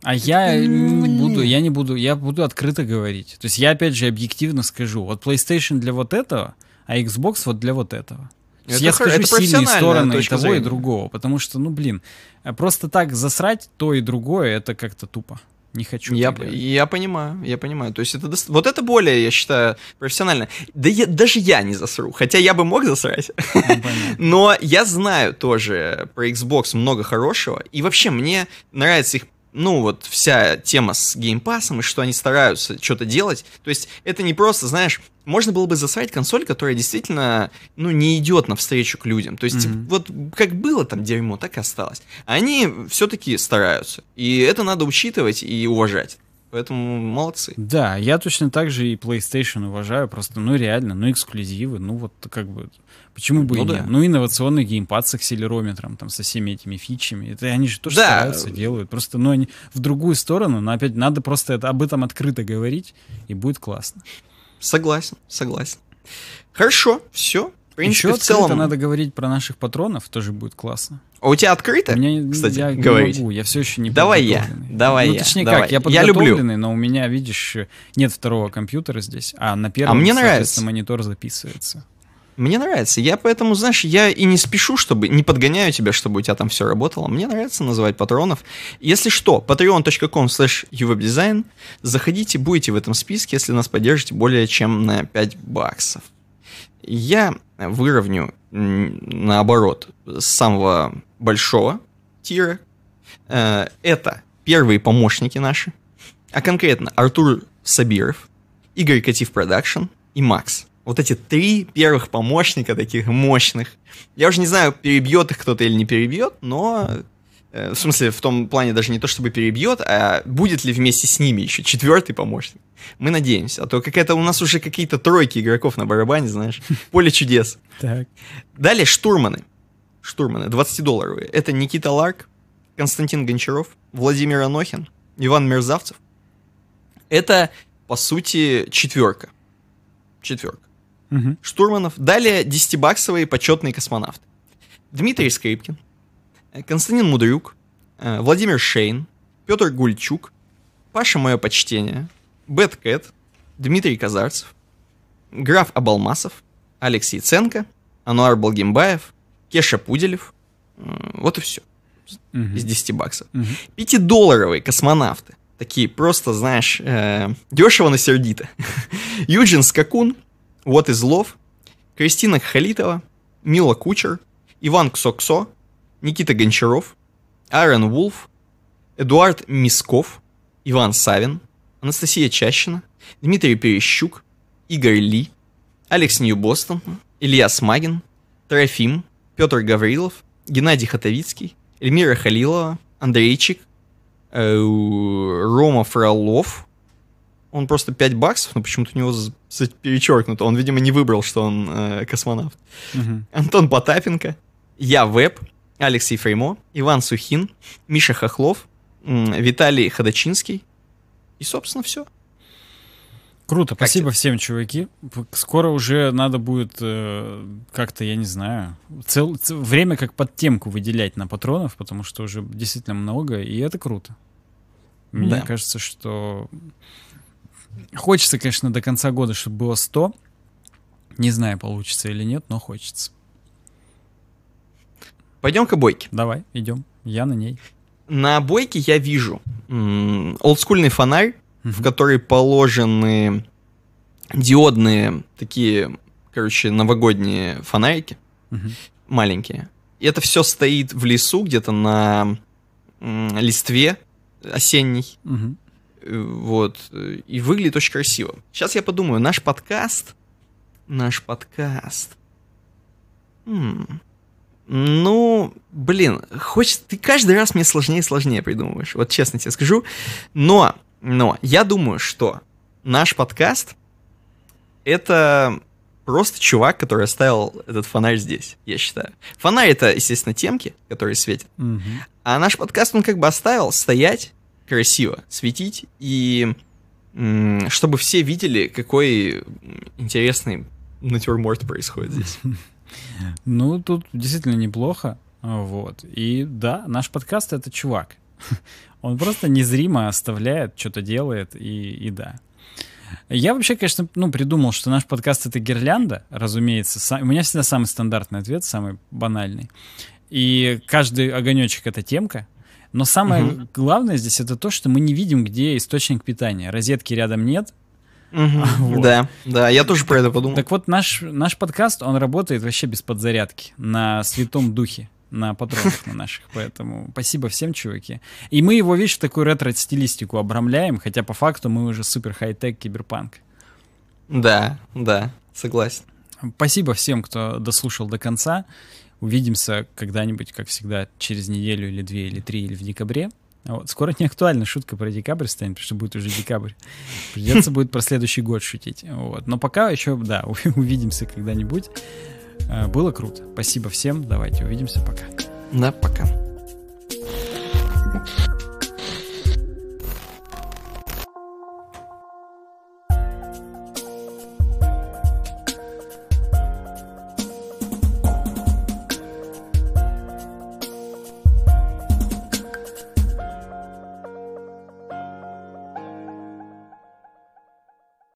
А я не буду, я не буду, я буду открыто говорить. То есть я опять же объективно скажу, вот PlayStation для вот этого, а Xbox вот для вот этого. Это я скажу это сильные стороны и того, зрения. и другого, потому что, ну блин, э, просто так засрать то и другое, это как-то тупо. Не хочу. Я, я понимаю, я понимаю. То есть это дос... вот это более, я считаю, профессионально. Да я, даже я не засру, хотя я бы мог засрать. Ну, Но я знаю тоже про Xbox много хорошего. И вообще мне нравится их ну, вот вся тема с геймпасом и что они стараются что-то делать. То есть это не просто, знаешь, можно было бы засрать консоль, которая действительно, ну, не идет навстречу к людям. То есть, mm-hmm. вот как было там дерьмо, так и осталось. Они все-таки стараются. И это надо учитывать и уважать. Поэтому молодцы. Да, я точно так же и PlayStation уважаю, просто, ну, реально, ну, эксклюзивы, ну, вот как бы, почему бы ну, и да. нет? Ну, инновационный геймпад с акселерометром, там, со всеми этими фичами, это они же тоже да. стараются, делают, просто, ну, они в другую сторону, но опять надо просто это, об этом открыто говорить, и будет классно. Согласен, согласен. Хорошо, все. В принципе, Еще в целом... надо говорить про наших патронов, тоже будет классно. А у тебя открыто? У меня, кстати, я говорить. Не могу, я все еще не Давай я. Давай ну, я. Точнее давай. как, я подготовленный, я люблю. но у меня, видишь, нет второго компьютера здесь, а на первом, а мне нравится. монитор записывается. Мне нравится. Я поэтому, знаешь, я и не спешу, чтобы не подгоняю тебя, чтобы у тебя там все работало. Мне нравится называть патронов. Если что, patreon.com slash Заходите, будете в этом списке, если нас поддержите более чем на 5 баксов. Я выровню наоборот с самого большого тира. Э, это первые помощники наши, а конкретно Артур Сабиров, Игорь Катив Продакшн и Макс. Вот эти три первых помощника таких мощных. Я уже не знаю, перебьет их кто-то или не перебьет, но э, в смысле, в том плане даже не то, чтобы перебьет, а будет ли вместе с ними еще четвертый помощник. Мы надеемся, а то какая-то у нас уже какие-то тройки игроков на барабане, знаешь, поле чудес. Так. Далее штурманы штурманы, 20-долларовые. Это Никита Ларк, Константин Гончаров, Владимир Анохин, Иван Мерзавцев. Это, по сути, четверка. Четверка. Угу. Штурманов. Далее 10-баксовые почетные космонавты. Дмитрий Скрипкин, э, Константин Мудрюк, э, Владимир Шейн, Петр Гульчук, Паша Мое Почтение, Бэт Кэт, Дмитрий Казарцев, граф Абалмасов, Алексей Ценко, Ануар Балгимбаев, Кеша Пуделев. Вот и все. Из 10 баксов. Угу. 5-долларовые космонавты. Такие просто, знаешь, э, дешево, но сердито. Юджин Скакун, Вот из Лов, Кристина Халитова, Мила Кучер, Иван Ксоксо, Никита Гончаров, Аарон Вулф, Эдуард Мисков, Иван Савин, Анастасия Чащина, Дмитрий Перещук, Игорь Ли, Алекс Нью Бостон, Илья Смагин, Трофим, Петр Гаврилов, Геннадий Хатовицкий, Эльмира Халилова, Андрейчик, э, Рома Фролов. Он просто 5 баксов, но почему-то у него перечеркнуто. Он, видимо, не выбрал, что он э, космонавт. Угу. Антон Потапенко, я Веб, Алексей Фреймо, Иван Сухин, Миша Хохлов, Виталий Ходочинский. И, собственно, все. Круто, как спасибо тебе? всем, чуваки. Скоро уже надо будет э, как-то, я не знаю, цел, цел, время как под темку выделять на патронов, потому что уже действительно много, и это круто. Мне да. кажется, что хочется, конечно, до конца года, чтобы было 100. Не знаю, получится или нет, но хочется. Пойдем к обойке. Давай, идем. Я на ней. На обойке я вижу олдскульный фонарь, в который положены диодные такие, короче, новогодние фонарики маленькие. И это все стоит в лесу, где-то на листве осенней. Э, вот. И выглядит очень красиво. Сейчас я подумаю, наш подкаст... Наш подкаст... Ну, блин, хочет... Ты каждый раз мне сложнее и сложнее придумываешь. Вот честно тебе скажу. Но но я думаю, что наш подкаст — это просто чувак, который оставил этот фонарь здесь, я считаю. Фонарь — это, естественно, темки, которые светят. Угу. А наш подкаст он как бы оставил стоять красиво, светить, и чтобы все видели, какой интересный натюрморт происходит здесь. Ну, тут действительно неплохо. Вот. И да, наш подкаст — это чувак. Он просто незримо оставляет, что-то делает и, и да. Я вообще, конечно, ну, придумал, что наш подкаст — это гирлянда, разумеется. Сам... У меня всегда самый стандартный ответ, самый банальный. И каждый огонечек — это темка. Но самое угу. главное здесь — это то, что мы не видим, где источник питания. Розетки рядом нет, Угу. Вот. Да, да, я тоже про это подумал. Так вот, наш, наш подкаст, он работает вообще без подзарядки, на святом духе на патронах на наших, поэтому спасибо всем, чуваки. И мы его, видишь, такую ретро-стилистику обрамляем, хотя по факту мы уже супер хай-тек киберпанк. Да, да, согласен. Спасибо всем, кто дослушал до конца. Увидимся когда-нибудь, как всегда, через неделю или две, или три, или в декабре. Вот. Скоро не актуальна шутка про декабрь станет, потому что будет уже декабрь. Придется будет про следующий год шутить. Вот. Но пока еще, да, увидимся когда-нибудь. Э, было круто. Спасибо всем. Давайте увидимся. Пока. Да, пока.